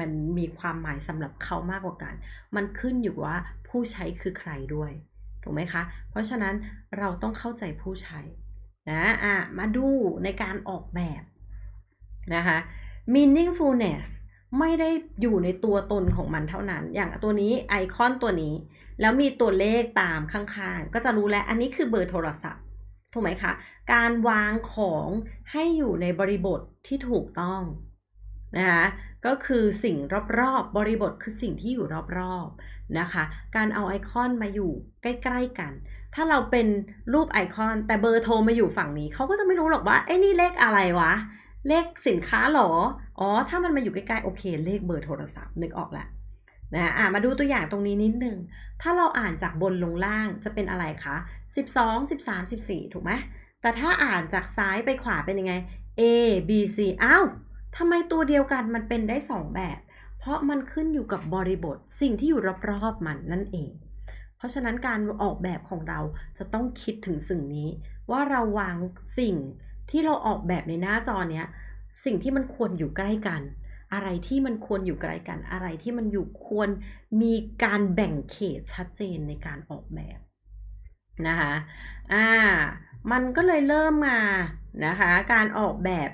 มันมีความหมายสำหรับเขามากกว่ากัน มันขึ้นอยู่ว่าผู้ใช้คือใครด้วยถูกไหมคะเพราะฉะนั้นเราต้องเข้าใจผู้ใช้นะ อ่ะมาดูในการออกแบบนะคะ meaningfulness ไม่ได้อยู่ในตัวตนของมันเท่านั้น อย่างตัวนี้ไอคอนตัวนี้ แล้วมีตัวเลขตามข้างๆ ก็จะรู้แล้วอันนี้คือเบอร์โทรศัพท์ ถูกไหมคะ การวางของให้อยู่ในบริบทที่ถูกต้องนะคะ ก็คือสิ่งรอบๆ บริบทคือสิ่งที่อยู่รอบๆ นะคะ การเอาไอคอนมาอยู่ใกล้ ๆ กัน ถ้าเราเป็นรูปไอคอนแต่เบอร์โทรมาอยู่ฝั่งนี้ เขาก็จะไม่รู้หรอกว่าไอ้นี่เลขอะไรวะเลขสินค้าหรอ อ๋อ ถ้ามันมาอยู่ใกล้ๆ โอเค เลขเบอร์โทรศัพท์นึกออกละ นะอ่ะมาดูตัวอย่างตรงนี้นิดนึง ถ้าเราอ่านจากบนลงล่างจะเป็นอะไรคะ 12 13 14 ถูกไหม แต่ถ้าอ่านจากซ้ายไปขวาเป็นยังไง A B C อ้าว ทำไมตัวเดียวกันมันเป็นได้2แบบ เพราะมันขึ้นอยู่กับบริบทสิ่งที่อยู่รอบๆมันนั่นเอง เพราะฉะนั้นการออกแบบของเราจะต้องคิดถึงสิ่งนี้ ว่าเราวางสิ่งที่เราออกแบบในหน้าจอเนี้ย สิ่งที่มันควรอยู่ใกล้กัน อะไรที่มันควรอยู่ไกลกัน อะไรที่มันอยู่ควรมีการแบ่งเขตชัดเจนในการออกแบบนะคะ อ่า มันก็เลยเริ่มมานะคะการออกแบบ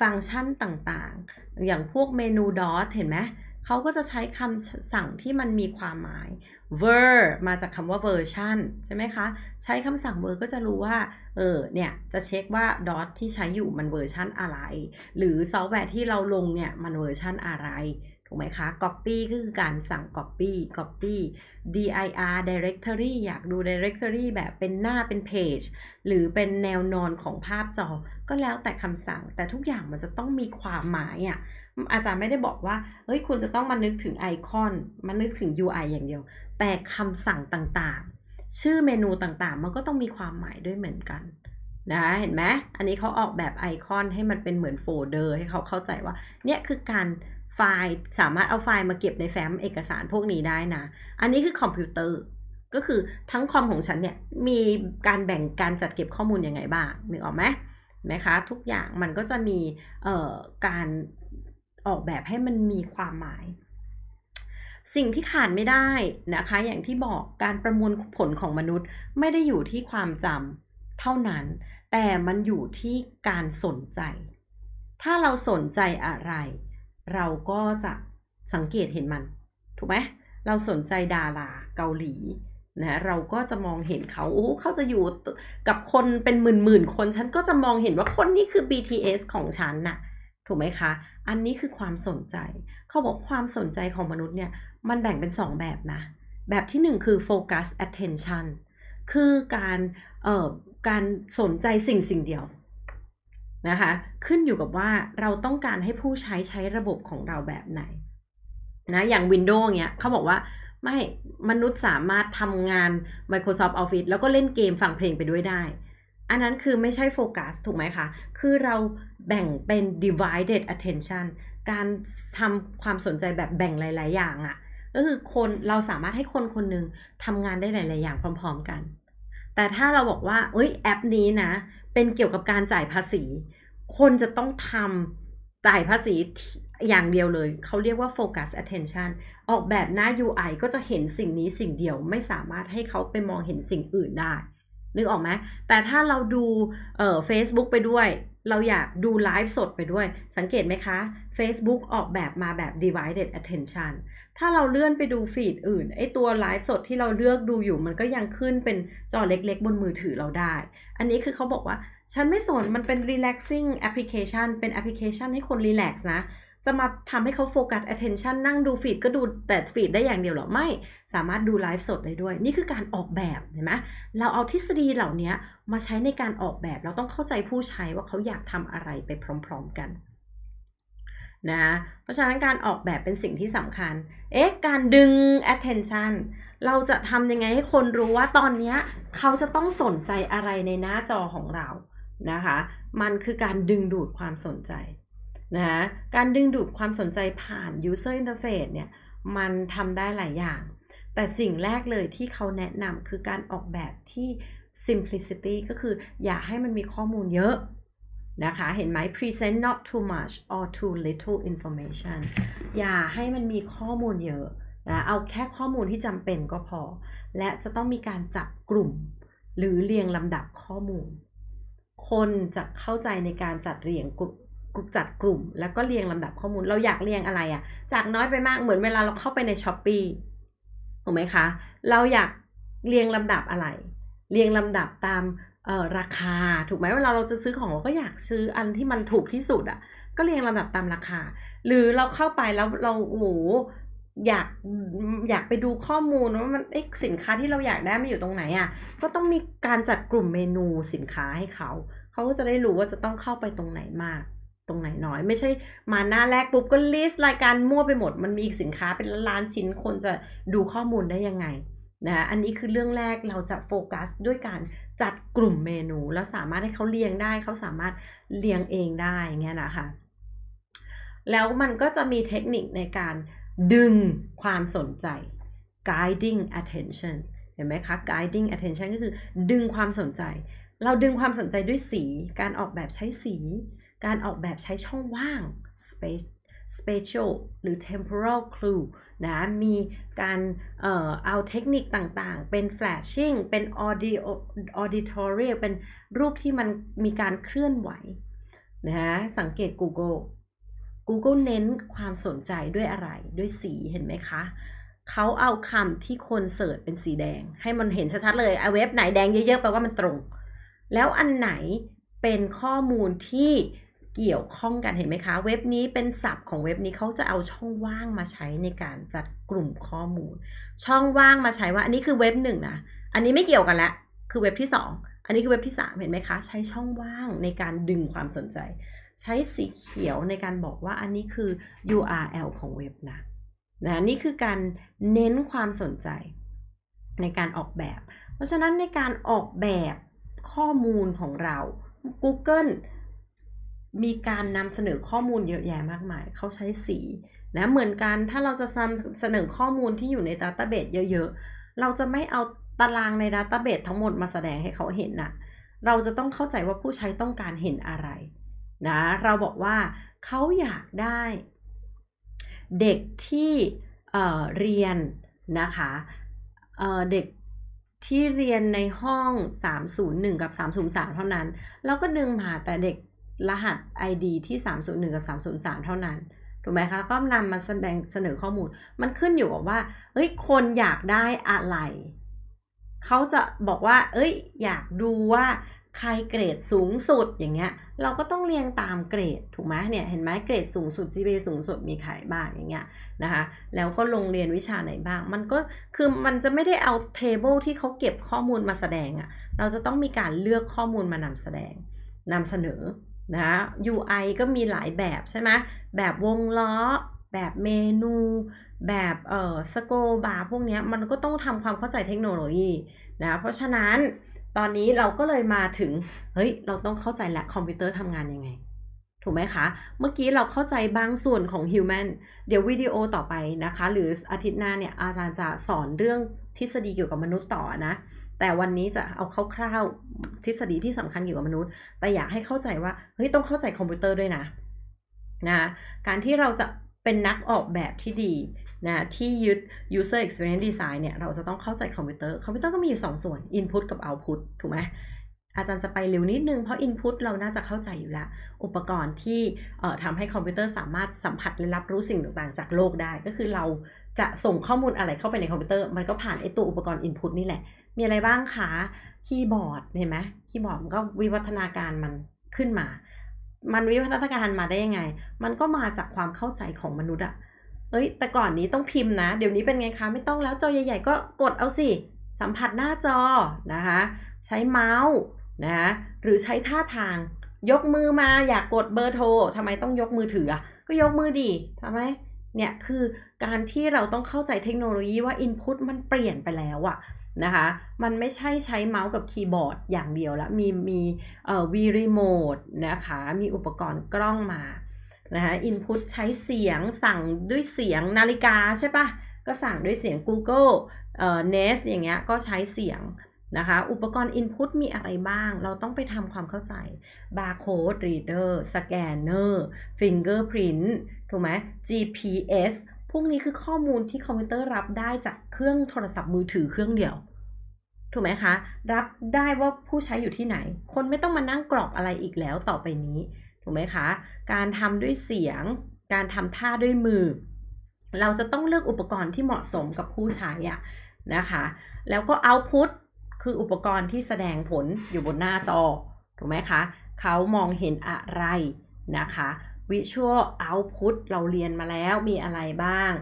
ฟังก์ชันต่างๆ อย่างพวกเมนูดอทเห็นไหมเขาก็จะใช้คำสั่งที่มันมีความหมาย ver มาจากคำว่า version ใช่ไหมคะ ใช้คำสั่ง ver ก็จะรู้ว่าเออเนี่ยจะเช็คว่า dot ที่ใช้อยู่มัน version อะไร หรือซอฟต์แวร์ที่เราลงเนี่ย มัน version อะไร ถูกไหมคะ copy ก็คือการสั่ง copy copy dir directory อยากดู directory แบบเป็นหน้าเป็น page หรือเป็นแนวนอนของภาพจอ ก็แล้วแต่คำสั่ง แต่ทุกอย่างมันจะต้องมีความหมายอะ่ะอาจารย์ไม่ได้บอกว่า เฮ้ย คุณจะต้องมานึกถึงไอคอน มานึกถึง UI อย่างเดียว แต่คำสั่งต่าง ๆ ชื่อเมนูต่าง ๆ มันก็ต้องมีความหมายด้วยเหมือนกัน นะ เห็นไหม อันนี้เขาออกแบบไอคอนให้มันเป็นเหมือนโฟลเดอร์ ให้เขาเข้าใจว่า เนี่ยคือการไฟล์สามารถเอาไฟล์มาเก็บในแฟ้มเอกสารพวกนี้ได้นะ อันนี้คือคอมพิวเตอร์ ก็คือทั้งคอมของฉันเนี่ย มีการแบ่งการจัดเก็บข้อมูลยังไงบ้างนึกออกไหมนะคะ ทุกอย่างมันก็จะมีการออกแบบให้มันมีความหมาย สิ่งที่ขาดไม่ได้นะคะ อย่างที่บอกการประมวลผลของมนุษย์ ไม่ได้อยู่ที่ความจำเท่านั้น แต่มันอยู่ที่การสนใจ ถ้าเราสนใจอะไร เราก็จะสังเกตเห็นมัน ถูกไหมเราสนใจดาราเกาหลีนะเราก็จะมองเห็นเขาโอ้เขาจะอยู่กับคนเป็นหมื่นๆคน ฉันก็จะมองเห็นว่าคนนี้คือ BTS ของฉันนะ่ะถูกไหมคะ อันนี้คือความสนใจ เขาบอกความสนใจของมนุษย์เนี่ย มันแบ่งเป็น2แบบนะ แบบที่1คือ focus attention คือการ เอ่อ การสนใจสิ่งสิ่งเดียวนะคะ ขึ้นอยู่กับว่าเราต้องการให้ผู้ใช้ใช้ระบบของเราแบบไหนนะ อย่าง Windows เนี้ยเขาบอกว่าไม่ มนุษย์สามารถทำงาน Microsoft Office แล้วก็เล่นเกมฟังเพลงไปด้วยได้อันนั้นคือไม่ใช่โฟกัสถูกไหมคะ คือเราแบ่งเป็น divided attention การทำความสนใจแบบแบ่งหลายๆ อย่างอะ่ะ ก็คือคนเราสามารถให้คนคนหนึ่งทำงานได้หลายๆ อย่างพร้อมๆกัน แต่ถ้าเราบอกว่าเอ้ยแอปนี้นะ เป็นเกี่ยวกับการจ่ายภาษี คนจะต้องทำจ่ายภาษีอย่างเดียวเลย เขาเรียกว่า focus attention ออกแบบหน้า UI ก็จะเห็นสิ่งนี้สิ่งเดียว ไม่สามารถให้เขาไปมองเห็นสิ่งอื่นได้นึกออกไหม แต่ถ้าเราดูเฟซบุ๊ c e b o o k ไปด้วย เราอยากดูไลฟ์สดไปด้วย สังเกตไหมคะ Facebook ออกแบบมาแบบ divided attention ถ้าเราเลื่อนไปดูฟีดอื่น ไอตัวไลฟ์สดที่เราเลือกดูอยู่มันก็ยังขึ้นเป็นจอเล็กๆบนมือถือเราได้ อันนี้คือเขาบอกว่า ฉันไม่สนมันเป็น relaxing application เป็นแอปพลิเคชันให้คน relax นะจะมาทำให้เขาโฟกัส attention นั่งดูฟีดก็ดูแต่ฟีดได้อย่างเดียวหรอ ไม่สามารถดูไลฟ์สดได้ด้วย นี่คือการออกแบบเห็นไหมเราเอาทฤษฎีเหล่านี้มาใช้ในการออกแบบเราต้องเข้าใจผู้ใช้ว่าเขาอยากทำอะไรไปพร้อมๆกันนะเพราะฉะนั้นการออกแบบเป็นสิ่งที่สำคัญ เอ๊ะ การดึง attention เราจะทำยังไงให้คนรู้ว่าตอนนี้ เขาจะต้องสนใจอะไรในหน้าจอของเรานะคะมันคือการดึงดูดความสนใจนะะการดึงดูดความสนใจผ่าน user interface เนี่ย มันทำได้หลายอย่าง แต่สิ่งแรกเลยที่เขาแนะนำคือการออกแบบที่ simplicity ก็คืออย่าให้มันมีข้อมูลเยอะนะคะ เห็นไหม present not too much or too little information อย่าให้มันมีข้อมูลเยอะนะเอาแค่ข้อมูลที่จำเป็นก็พอ และจะต้องมีการจับกลุ่ม หรือเรียงลำดับข้อมูล คนจะเข้าใจในการจัดเรียงกลุ่มจัดกลุ่มแล้วก็เรียงลำดับข้อมูล เราอยากเรียงอะไรอะจากน้อยไปมาก เหมือนเวลาเราเข้าไปในช้อปปี้ถูกไหมคะ เราอยากเรียงลำดับอะไร เรียงลำดับตามราคา ถูกไหมเวลาเราจะซื้อของเราก็อยากซื้ออันที่มันถูกที่สุดอะ่ะ ก็เรียงลำดับตามราคา หรือเราเข้าไปแล้วเราโอ้โหอยากอยากไปดูข้อมูลว่ามันเอ๊ะสินค้าที่เราอยากได้มันอยู่ตรงไหนอะ่ะก็ต้องมีการจัดกลุ่มเมนูสินค้าให้เขา เขาก็จะได้รู้ว่าจะต้องเข้าไปตรงไหนมากตรงไหนน้อย ไม่ใช่มาหน้าแรกปุ๊บก็ลิสต์รายการมั่วไปหมด มันมีสินค้าเป็นล้านชิ้นคนจะดูข้อมูลได้ยังไงนะอันนี้คือเรื่องแรกเราจะโฟกัสด้วยการจัดกลุ่มเมนู แล้วสามารถให้เขาเรียงได้เขาสามารถเรียงเองได้เงี้ยนะคะแล้วมันก็จะมีเทคนิคในการดึงความสนใจ guiding attention เห็นไหมคะ guiding attention ก็คือดึงความสนใจ เราดึงความสนใจด้วยสี การออกแบบใช้สีการออกแบบใช้ช่องว่าง space s p t i a l หรือ temporal clue นะ มีการเอ่อเอาเทคนิคต่าง ๆ เป็น flashing เป็น audio auditory เป็นรูปที่มันมีการเคลื่อนไหว นะ สังเกต Google Google เน้นความสนใจด้วยอะไร ด้วยสี เห็นไหมคะ เขาเอาคำที่คนเสิร์ชเป็นสีแดง ให้มันเห็นชัดๆเลยไอเว็บไหนแดงเยอะๆ แปลว่ามันตรง แล้วอันไหนเป็นข้อมูลที่เกี่ยวข้องกันเห็นไหมคะเว็บนี้เป็นศัพท์ของเว็บนี้เขาจะเอาช่องว่างมาใช้ในการจัดกลุ่มข้อมูล ช่องว่างมาใช้ว่าอันนี้คือเว็บหนึ่งนะ อันนี้ไม่เกี่ยวกันละคือเว็บที่ 2 อันนี้คือเว็บที่ 3 เห็นไหมคะ ใช้ช่องว่างในการดึงความสนใจ ใช้สีเขียวในการบอกว่า อันนี้คือ URL ของเว็บนะนะนี่คือการเน้นความสนใจ ในการออกแบบ เพราะฉะนั้นในการออกแบบข้อมูลของเรา Google มีการนำเสนอข้อมูลเยอะแยะมากมาย เขาใช้สีนะเหมือนกัน ถ้าเราจะนเสนอข้อมูลที่อยู่ในดัตต้าเบสเยอะๆ เราจะไม่เอาตารางในดัตต้าเบสทั้งหมดมาแสดงให้เขาเห็นนะเราจะต้องเข้าใจว่าผู้ใช้ต้องการเห็นอะไรนะ เราบอกว่าเขาอยากได้ เด็กที่เเรียนนะคะเเด็กที่เรียนในห้อง 301 กับ 303เท่านั้น แล้วก็ดึงมาแต่เด็กรหัส ID ที่ 301 กับ 303 เท่านั้น ถูกไหมคะ ก็นำมาแสดงเสนอข้อมูล มันขึ้นอยู่กับว่า เอ้ย คนอยากได้อะไร เขาจะบอกว่า เอ้ย อยากดูว่า ใครเกรดสูงสุด อย่างเงี้ย เราก็ต้องเรียงตามเกรด ถูกไหมเนี่ย เห็นไหมเกรดสูงสุด GPA สูงสุด มีขายบ้าง อย่างเงี้ยนะคะ แล้วก็โรงเรียนวิชาไหนบ้าง มันก็คือมันจะไม่ได้เอาเทเบิลที่เขาเก็บข้อมูลมาแสดงอะ เราจะต้องมีการเลือกข้อมูลมานำแสดงนำเสนอนะ UI ก็มีหลายแบบใช่ไหม แบบวงล้อ แบบเมนู แบบเออสโกบาร์พวกนี้มันก็ต้องทำความเข้าใจเทคโนโลยีนะ เพราะฉะนั้นตอนนี้เราก็เลยมาถึง เฮ้ย เราต้องเข้าใจและคอมพิวเตอร์ทำงานยังไง ถูกไหมคะ เมื่อกี้เราเข้าใจบางส่วนของ Human เดี๋ยววิดีโอต่อไปนะคะ หรืออาทิตย์หน้าเนี่ยอาจารย์จะสอนเรื่องทฤษฎีเกี่ยวกับมนุษย์ต่อนะแต่วันนี้จะเอาคร่าวๆทฤษฎีที่สำคัญเกี่ยวกับมนุษย์ แต่อยากให้เข้าใจว่า เฮ้ยต้องเข้าใจคอมพิวเตอร์ด้วยนะ นะ การที่เราจะเป็นนักออกแบบที่ดีนะ ที่ยึด user experience design เนี่ย เราจะต้องเข้าใจคอมพิวเตอร์ คอมพิวเตอร์ก็มีอยู่ 2 ส่วน input กับ output ถูกไหม อาจารย์จะไปเร็วนิดนึง เพราะ Input เราน่าจะเข้าใจอยู่แล้ว อุปกรณ์ที่ทำให้คอมพิวเตอร์ สามารถสัมผัสและรับรู้สิ่งต่างๆจากโลกได้ ก็คือเราจะส่งข้อมูลอะไรเข้าไปในคอมพิวเตอร์ มันก็ผ่านไอตัวอุปกรณ์ Input นี่แหละมีอะไรบ้างคะ คีย์บอร์ดเห็นไหมคีย์บอร์ดมันก็วิวัฒนาการมันขึ้นมา มันวิวัฒนาการมาได้ยังไง มันก็มาจากความเข้าใจของมนุษย์อะเอ้ย แต่ก่อนนี้ต้องพิมพ์นะ เดี๋ยวนี้เป็นไงคะ ไม่ต้องแล้ว จอใหญ่ ๆ ก็กดเอาสิ สัมผัสหน้าจอนะคะ ใช้เมาส์นะหรือใช้ท่าทาง ยกมือมาอยากกดเบอร์โทรทำไมต้องยกมือถือ ก็ยกมือดีทำไมเนี่ยคือการที่เราต้องเข้าใจเทคโนโลยีว่าอินพุตมันเปลี่ยนไปแล้วอะนะคะ มันไม่ใช่ใช้เมาส์กับคีย์บอร์ดอย่างเดียวละมีมีเอ่อวีรีโมดนะคะ มีอุปกรณ์กล้องมานะคะอินพุตใช้เสียงสั่งด้วยเสียงนาฬิกาใช่ปะก็สั่งด้วยเสียง Google เอ่อ Nest อย่างเงี้ยก็ใช้เสียงนะคะ อุปกรณ์ Input มีอะไรบ้าง เราต้องไปทำความเข้าใจ Barcode Reader Scanner Fingerprint ถูกไหม GPS พวกนี้คือข้อมูลที่คอมพิวเตอร์รับได้จากเครื่องโทรศัพท์มือถือเครื่องเดียว ถูกไหมคะ รับได้ว่าผู้ใช้อยู่ที่ไหน คนไม่ต้องมานั่งกรอกอะไรอีกแล้วต่อไปนี้ ถูกไหมคะ การทำด้วยเสียง การทำท่าด้วยมือ เราจะต้องเลือกอุปกรณ์ที่เหมาะสมกับผู้ใช้อะนะคะ แล้วก็เอาพุทคืออุปกรณ์ที่แสดงผลอยู่บนหน้าจอ ถูกไหมคะ เขามองเห็นอะไรนะคะิชวลเอาต์พุตเราเรียนมาแล้วมีอะไรบ้าง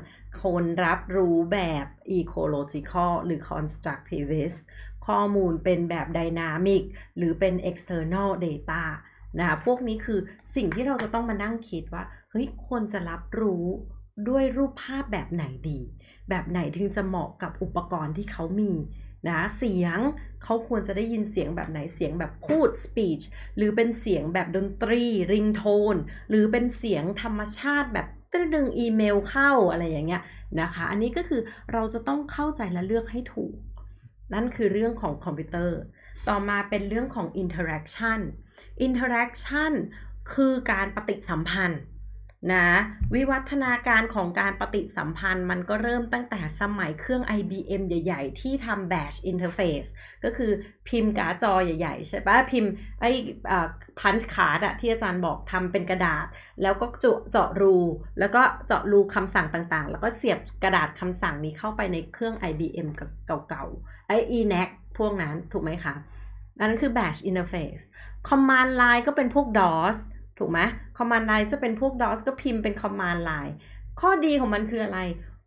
คนรับรู้แบบ Ecological หรือ Constructivist ข้อมูลเป็นแบบ Dynamic หรือเป็น External Data นะพวกนี้คือสิ่งที่เราจะต้องมานั่งคิดว่าเฮ้ยคนจะรับรู้ด้วยรูปภาพแบบไหนดี แบบไหนถึงจะเหมาะกับอุปกรณ์ที่เขามีนะเสียงเขาควรจะได้ยินเสียงแบบไหนเสียงแบบพูด speech หรือเป็นเสียงแบบดนตรีริงโทนหรือเป็นเสียงธรรมชาติแบบกระดึงอีเมลเข้าอะไรอย่างเงี้ย นะคะ อันนี้ก็คือเราจะต้องเข้าใจและเลือกให้ถูก นั่นคือเรื่องของคอมพิวเตอร์ ต่อมาเป็นเรื่องของ interaction interaction คือการปฏิสัมพันธ์นะวิวัฒนาการของการปฏิสัมพันธ์มันก็เริ่มตั้งแต่สมัยเครื่อง IBM ใหญ่ ๆ ที่ทำ Batch Interface ก็คือพิมพ์การ์ดจอใหญ่ ๆ ใช่ปะพิมพ์ไอ้พันช์ c า r d ดอะที่อาจารย์บอกทำเป็นกระดาษ แล้วก็จเจาะรู แล้วก็เจาะรูคำสั่งต่างๆ แล้วก็เสียบกระดาษคำสั่งนี้เข้าไปในเครื่อง IBM เก่าๆไอ้ ENAC พวกนั้นถูกไหมคะอันนั้นคือ Batch Interface Command Line ก็เป็นพวก DOS ถูกไหมคอมมานด์ไลน์จะเป็นพวก DOS ก็พิมพ์เป็นคอมมานด์ไลน์ข้อดีของมันคืออะไร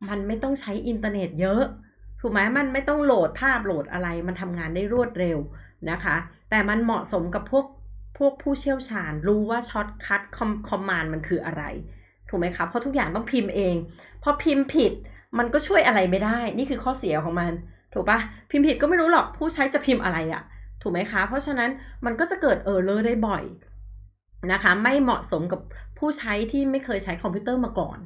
มันไม่ต้องใช้อินเทอร์เน็ต เยอะ ถูกไหมมันไม่ต้องโหลดภาพโหลดอะไรมันทำงานได้รวดเร็วนะคะ แต่มันเหมาะสมกับพวกพวกผู้เชี่ยวชาญรู้ว่าช็อตคัดคอมมมานด์มันคืออะไร ถูกไหมคะเพราะทุกอย่างต้องพิมพ์เองพอพิมพ์ผิดมันก็ช่วยอะไรไม่ได้ นี่คือข้อเสียของมัน ถูกปะพิมพ์ผิดก็ไม่รู้หรอกผู้ใช้จะพิมพ์อะไรอะถูกไหมคะ เพราะฉะนั้นมันก็จะเกิดเออร์เลอร์ได้บ่อยนะคะไม่เหมาะสมกับผู้ใช้ที่ไม่เคยใช้คอมพิวเตอร์มาก่อน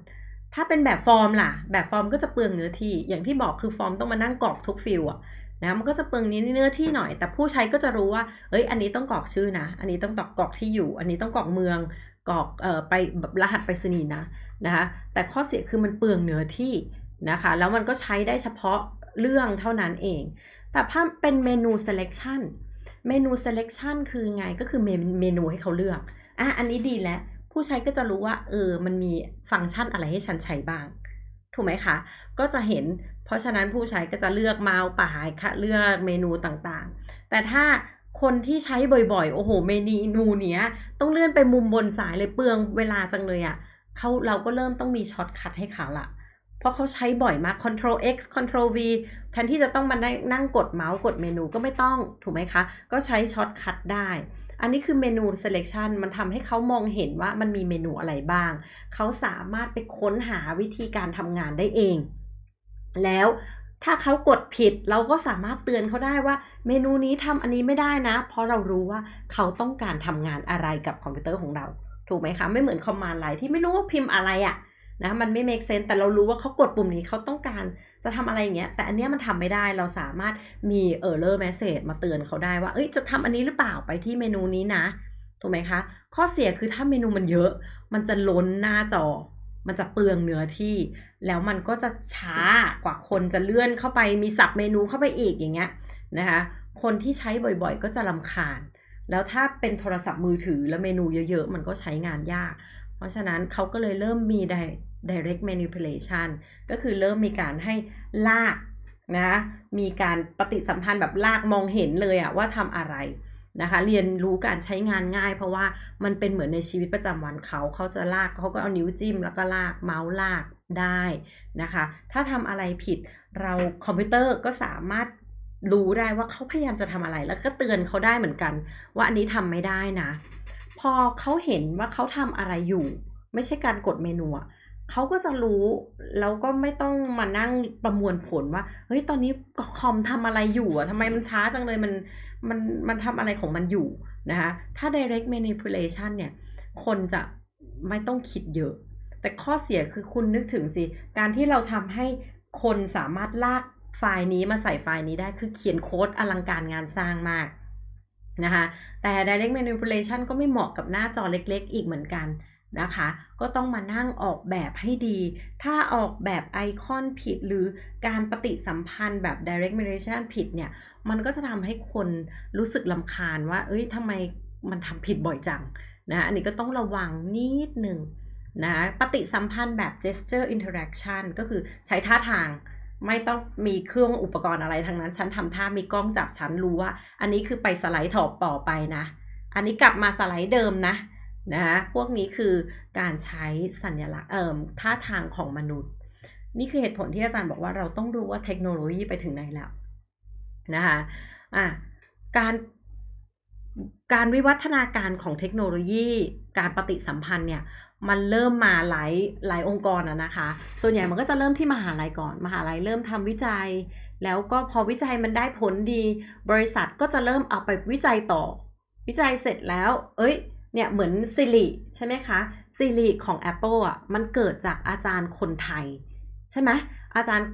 ถ้าเป็นแบบฟอร์มล่ะแบบฟอร์มก็จะเปลืองเนื้อที่ อย่างที่บอกคือฟอร์มต้องมานั่งกรอกทุกฟิลอะนะมันก็จะเปลืองนี้เนื้อที่หน่อย แต่ผู้ใช้ก็จะรู้ว่าเอ้ยอันนี้ต้องกรอกชื่อนะอันนี้ต้องตอกกรอกที่อยู่ อันนี้ต้องกรอกเมืองกรอกเอ่อไปแบบรหัสไปรษณีย์นะนะคะแต่ข้อเสียคือมันเปลืองเนื้อที่นะคะ แล้วมันก็ใช้ได้เฉพาะเรื่องเท่านั้นเอง แต่ถ้าเป็นเมนู selection เมนู selection คือไงก็คือเมนูให้เขาเลือกอ่ะ อันนี้ดีแล้ว ผู้ใช้ก็จะรู้ว่าเออ มันมีฟังก์ชันอะไรให้ฉันใช้บ้าง ถูกไหมคะ ก็จะเห็น เพราะฉะนั้นผู้ใช้ก็จะเลือกเมาส์ปาาค่ะเลือกเมนูต่างๆ แต่ถ้าคนที่ใช้บ่อยๆโอ้โหเมนูเนี้ย ต้องเลื่อนไปมุมบนสายเลยเปลืองเวลาจังเลยอะ่ะเขาเราก็เริ่มต้องมีช็อตคัดให้เขาละเพราะเขาใช้บ่อยมาก Ctrl X Ctrl V แทนที่จะต้องมานั่งกดเมาส์กดเมนูก็ไม่ต้องถูกไหมคะก็ใช้ช็อตคัดได้อันนี้คือเมนู selection มันทำให้เขามองเห็นว่ามันมีเมนูอะไรบ้าง เขาสามารถไปค้นหาวิธีการทำงานได้เอง แล้วถ้าเขากดผิดเราก็สามารถเตือนเขาได้ว่า เมนูนี้ทำอันนี้ไม่ได้นะ เพราะเรารู้ว่าเขาต้องการทำงานอะไรกับคอมพิวเตอร์ของเรา ถูกไหมคะ ไม่เหมือนคอมมานด์ไลน์ที่ไม่รู้ว่าพิมพ์อะไรอะ่ะนะมันไม่เมคเซนแต่เรารู้ว่าเขากดปุ่มนี้เขาต้องการจะทำอะไรอย่างเงี้ย แต่อันเนี้ยมันทำไม่ได้เราสามารถมีเออร์เลอร์แมสเซจมาเตือนเขาได้ว่าเอ้ยจะทำอันนี้หรือเปล่าไปที่เมนูนี้นะถูกไหมคะ ข้อเสียคือถ้าเมนูมันเยอะ มันจะล้นหน้าจอ มันจะเปลืองเนื้อที่ แล้วมันก็จะช้ากว่าคนจะเลื่อนเข้าไปมีสับเมนูเข้าไปอีกอย่างเงี้ยนะคะคนที่ใช้บ่อยๆ ก็จะลำคาญแล้วถ้าเป็นโทรศัพท์มือถือแล้วเมนูเยอะ ๆ มันก็ใช้งานยาก เพราะฉะนั้นเขาก็เลยเริ่มมีด direct manipulation ก็คือเริ่มมีการให้ลากนะ มีการปฏิสัมพันธ์แบบลากมองเห็นเลยอะว่าทำอะไรนะคะ เรียนรู้การใช้งานง่าย เพราะว่ามันเป็นเหมือนในชีวิตประจำวันเขาเขาจะลากเขาก็เอานิ้วจิ้มแล้วก็ลากเมาส์ลากได้นะคะ ถ้าทำอะไรผิด เราคอมพิวเตอร์ก็สามารถรู้ได้ว่าเขาพยายามจะทำอะไรแล้วก็เตือนเขาได้เหมือนกัน ว่าอันนี้ทำไม่ได้นะ พอเขาเห็นว่าเขาทำอะไรอยู่ ไม่ใช่การกดเมนูเขาก็จะรู้แล้วก็ไม่ต้องมานั่งประมวลผลว่า เฮ้ยตอนนี้คอมทำอะไรอยู่อะทำไมมันช้าจังเลยมันมันมันทำอะไรของมันอยู่นะคะถ้า direct manipulation เนี่ย คนจะไม่ต้องคิดเยอะ แต่ข้อเสียคือคุณนึกถึงสิ การที่เราทำให้คนสามารถลากไฟล์นี้มาใส่ไฟล์นี้ได้ คือเขียนโค้ดอลังการงานสร้างมากนะคะแต่ direct manipulation ก็ไม่เหมาะกับหน้าจอเล็กๆอีกเหมือนกันนะคะก็ต้องมานั่งออกแบบให้ดี ถ้าออกแบบไอคอนผิดหรือการปฏิสัมพันธ์แบบ direct relation ผิดเนี่ยมันก็จะทำให้คนรู้สึกลำคาญว่า เอ้ยทำไมมันทำผิดบ่อยจังนะอันนี้ก็ต้องระวังนิดหนึ่งนะปฏิสัมพันธ์แบบ gesture interaction ก็คือใช้ท่าทาง ไม่ต้องมีเครื่องอุปกรณ์อะไรทั้งนั้นฉันทำท่ามีกล้องจับฉันรู้ว่าอันนี้คือไปสไลด์ถอบต่อไปนะอันนี้กลับมาสไลด์เดิมนะนะคะพวกนี้คือการใช้สัญลักษณ์เอ่อท่าทางของมนุษย์ นี่คือเหตุผลที่อาจารย์บอกว่าเราต้องรู้ว่าเทคโนโลยีไปถึงไหนแล้ว นะคะอ่ะการ การวิวัฒนาการของเทคโนโลยี การปฏิสัมพันธ์เนี่ย มันเริ่มมาหลายหลายองค์กรอะนะคะ ส่วนใหญ่มันก็จะเริ่มที่มหาลัยก่อน มหาลัยเริ่มทำวิจัย แล้วก็พอวิจัยมันได้ผลดี บริษัทก็จะเริ่มเอาไปวิจัยต่อ วิจัยเสร็จแล้ว เอ้ยเนี่ยเหมือนซิริใช่ไหมคะซิริของ Apple อ่ะมันเกิดจากอาจารย์คนไทย ใช่ไหมอาจารย์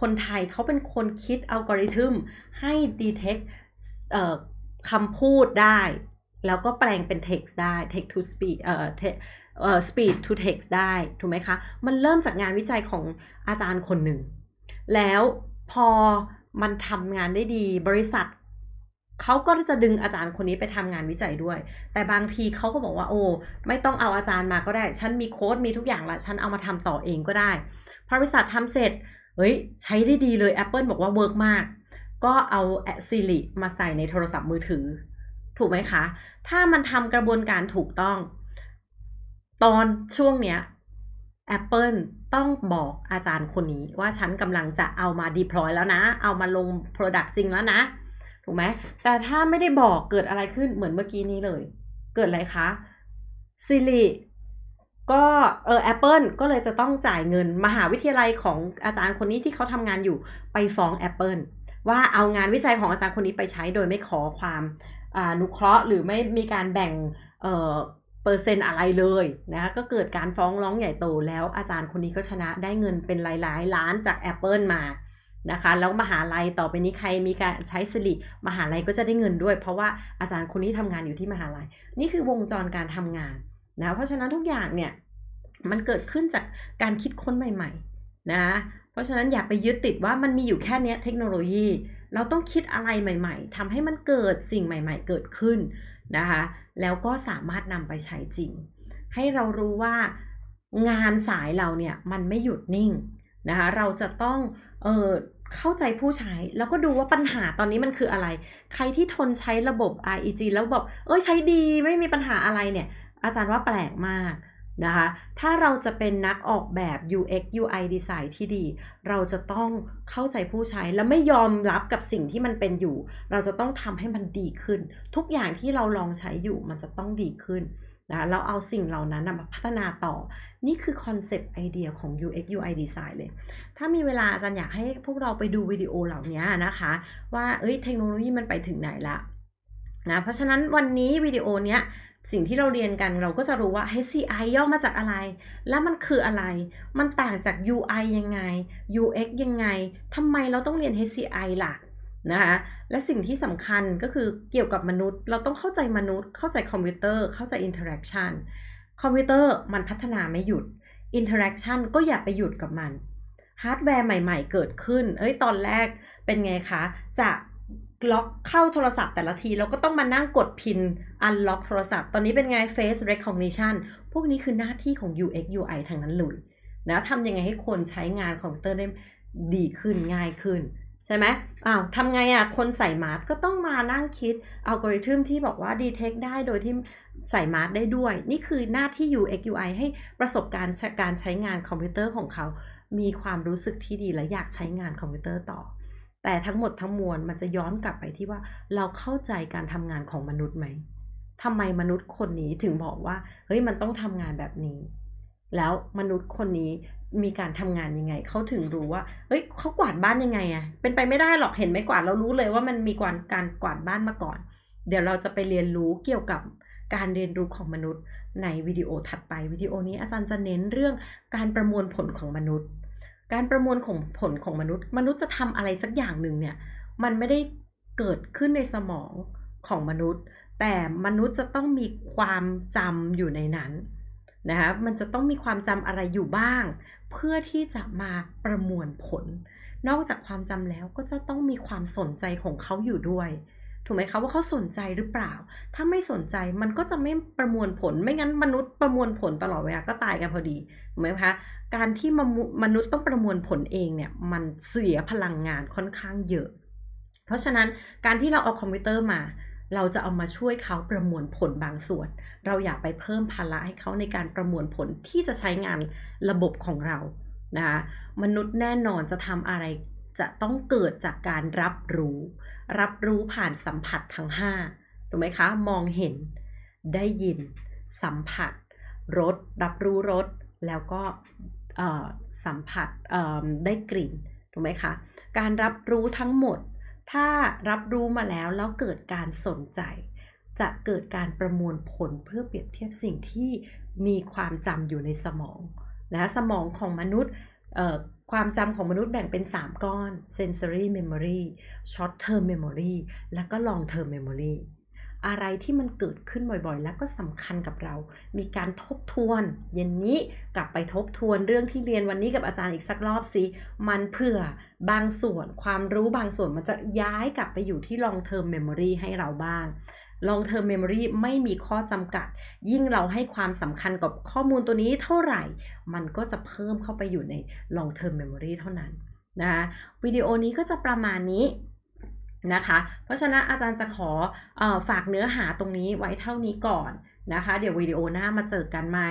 คนไทยเขาเป็นคนคิดอัลกอริทึมให้ดีเทคคำพูดได้ แล้วก็แปลงเป็น text ได้ text to speech เอ่อ speech to text ได้ ถูกไหมคะ มันเริ่มจากงานวิจัยของอาจารย์คนหนึ่ง แล้วพอมันทำงานได้ดีบริษัทเขาก็จะดึงอาจารย์คนนี้ไปทำงานวิจัยด้วย แต่บางทีเขาก็บอกว่าโอ้ ไม่ต้องเอาอาจารย์มาก็ได้ ฉันมีโค้ดมีทุกอย่างละฉันเอามาทำต่อเองก็ได้ พอบริษัททำเสร็จ เฮ้ยใช้ได้ดีเลย Apple บอกว่าเวิร์กมาก ก็เอาแอซิลิมาใส่ในโทรศัพท์มือถือ ถูกไหมคะ ถ้ามันทำกระบวนการถูกต้อง ตอนช่วงเนี้ย Apple ต้องบอกอาจารย์คนนี้ว่าฉันกำลังจะเอามา deploy แล้วนะ เอามาลง Product จริงแล้วนะถูกไหมแต่ถ้าไม่ได้บอกเกิดอะไรขึ้นเหมือนเมื่อกี้นี้เลย เกิดอะไรคะซิลิก็เออแอปเปิลก็เลยจะต้องจ่ายเงินมหาวิทยาลัยของอาจารย์คนนี้ที่เขาทำงานอยู่ไปฟ้องแอปเปิลว่าเอางานวิจัยของอาจารย์คนนี้ไปใช้โดยไม่ขอความอนุเคราะห์หรือไม่มีการแบ่งเเปอร์เซ็นต์อะไรเลยนะก็เกิดการฟ้องร้องใหญ่โต แล้วอาจารย์คนนี้ก็ชนะได้เงินเป็นหลายๆล้านจาก Apple มานะคะแล้วมหาลัยต่อไปนี้ใครมีการใช้สิริมหาลัยก็จะได้เงินด้วย เพราะว่าอาจารย์คนนี้ทำงานอยู่ที่มหาลัย นี่คือวงจรการทำงานนะเพราะฉะนั้นทุกอย่างเนี่ยมันเกิดขึ้นจากการคิดค้นใหม่ๆนะเพราะฉะนั้นอย่าไปยึดติดว่ามันมีอยู่แค่นี้เทคโนโลยีเราต้องคิดอะไรใหม่ ๆ ทำให้มันเกิดสิ่งใหม่ ๆ เกิดขึ้นนะคะแล้วก็สามารถนำไปใช้จริง ให้เรารู้ว่างานสายเราเนี่ยมันไม่หยุดนิ่งนะคะ เราจะต้องเออเข้าใจผู้ใช้ แล้วก็ดูว่าปัญหาตอนนี้มันคืออะไร ใครที่ทนใช้ระบบ REG แล้วบอกเอ้ยใช้ดีไม่มีปัญหาอะไรเนี่ย อาจารย์ว่าแปลกมากนะคะ ถ้าเราจะเป็นนักออกแบบ UX UI design ที่ดีเราจะต้องเข้าใจผู้ใช้ และไม่ยอมรับกับสิ่งที่มันเป็นอยู่ เราจะต้องทำให้มันดีขึ้น ทุกอย่างที่เราลองใช้อยู่มันจะต้องดีขึ้นนะเราเอาสิ่งเหล่านั้นมาพัฒนาต่อ นี่คือคอนเซปต์ไอเดียของ UX UI Design เลย ถ้ามีเวลาอาจารย์อยากให้พวกเราไปดูวิดีโอเหล่านี้นะคะ ว่าเอ้ยเทคโนโลยีมันไปถึงไหนละนะเพราะฉะนั้นวันนี้วิดีโอเนี้ยสิ่งที่เราเรียนกันเราก็จะรู้ว่า HCI ย่อมาจากอะไร แล้วมันคืออะไร มันต่างจาก UI ยังไง UX ยังไงทำไมเราต้องเรียน HCI ล่ะนะคะและสิ่งที่สำคัญก็คือเกี่ยวกับมนุษย์ เราต้องเข้าใจมนุษย์เข้าใจคอมพิวเตอร์เข้าใจอินเทอร์แอคชั่นคอมพิวเตอร์มันพัฒนาไม่หยุดอินเทอร์แอคชั่นก็อย่าไปหยุดกับมันฮาร์ดแวร์ใหม่ๆเกิดขึ้น เอ้ยตอนแรกเป็นไงคะ จะล็อกเข้าโทรศัพท์แต่ละทีเราก็ต้องมานั่งกดพินอันล็อกโทรศัพท์ตอนนี้เป็นไง Face Recognition พวกนี้คือหน้าที่ของ UX UI ทางนั้นเลยนะทำยังไงให้คนใช้งานคอมพิวเตอร์ได้ดีขึ้นง่ายขึ้นใช่ไหมอ้าวทำไงอะ่ะ คนใส่มาร์กก็ต้องมานั่งคิด อัลกอริทึมที่บอกว่าดีเทคได้โดยที่ใส่มาร์กได้ด้วย นี่คือหน้าที่ UX UI ให้ประสบการณ์การใช้งานคอมพิวเตอร์ของเขา มีความรู้สึกที่ดีและอยากใช้งานคอมพิวเตอร์ต่อ แต่ทั้งหมดทั้งมวลมันจะย้อนกลับไปที่ว่าเราเข้าใจการทำงานของมนุษย์ไหม ทำไมมนุษย์คนนี้ถึงบอกว่า เฮ้ย มันต้องทำงานแบบนี้แล้วมนุษย์คนนี้มีการทำงานยังไง เขาถึงรู้ว่า เฮ้ยเขากวาดบ้านยังไงอะเป็นไปไม่ได้หรอก เห็นไม่กวาดเรารู้เลยว่ามันมีการการกวาดบ้านมาก่อน เดี๋ยวเราจะไปเรียนรู้เกี่ยวกับการเรียนรู้ของมนุษย์ ในวิดีโอถัดไป วิดีโอนี้อาจารย์จะเน้นเรื่องการประมวลผลของมนุษย์ การประมวลของผลของมนุษย์ มนุษย์จะทำอะไรสักอย่างหนึ่งเนี่ย มันไม่ได้เกิดขึ้นในสมองของมนุษย์ แต่มนุษย์จะต้องมีความจำอยู่ในนั้นนะคะมันจะต้องมีความจำอะไรอยู่บ้าง เพื่อที่จะมาประมวลผล นอกจากความจำแล้วก็จะต้องมีความสนใจของเขาอยู่ด้วย ถูกไหมคะว่าเขาสนใจหรือเปล่า ถ้าไม่สนใจมันก็จะไม่ประมวลผลไม่งั้นมนุษย์ประมวลผลตลอดเวลาก็ตายกันพอดีถูกไหมคะการที่มนุษย์ต้องประมวลผลเองเนี่ยมันเสียพลังงานค่อนข้างเยอะ เพราะฉะนั้นการที่เราเอาคอมพิวเตอร์มาเราจะเอามาช่วยเขาประมวลผลบางส่วน เราอยากไปเพิ่มภาระให้เขาในการประมวลผลที่จะใช้งานระบบของเรานะคะมนุษย์แน่นอนจะทำอะไรจะต้องเกิดจากการรับรู้ รับรู้ผ่านสัมผัสทั้ง5ถูกไหมคะ มองเห็น ได้ยิน สัมผัส รสรับรู้รส แล้วก็สัมผัสได้กลิ่น ถูกไหมคะ การรับรู้ทั้งหมดถ้ารับรู้มาแล้วแล้วเกิดการสนใจ จะเกิดการประมวลผลเพื่อเปรียบเทียบสิ่งที่มีความจำอยู่ในสมองนะสมองของมนุษย์ความจำของมนุษย์แบ่งเป็น 3 ก้อน sensory memory short term memory แล้วก็ long term memory อะไรที่มันเกิดขึ้นบ่อยๆ แล้วก็สำคัญกับเรา มีการทบทวนเย็นนี้กลับไปทบทวนเรื่องที่เรียนวันนี้กับอาจารย์อีกสักรอบสิ มันเผื่อบางส่วนความรู้บางส่วนมันจะย้ายกลับไปอยู่ที่ long term memory ให้เราบ้าง long term memory ไม่มีข้อจำกัด ยิ่งเราให้ความสำคัญกับข้อมูลตัวนี้เท่าไหร่ มันก็จะเพิ่มเข้าไปอยู่ใน long term memory เท่านั้นนะคะวิดีโอนี้ก็จะประมาณนี้นะคะเพราะฉะนั้นอาจารย์จะขออฝากเนื้อหาตรงนี้ไว้เท่านี้ก่อนนะคะเดี๋ยววิดีโอหน้ามาเจอกันใหม่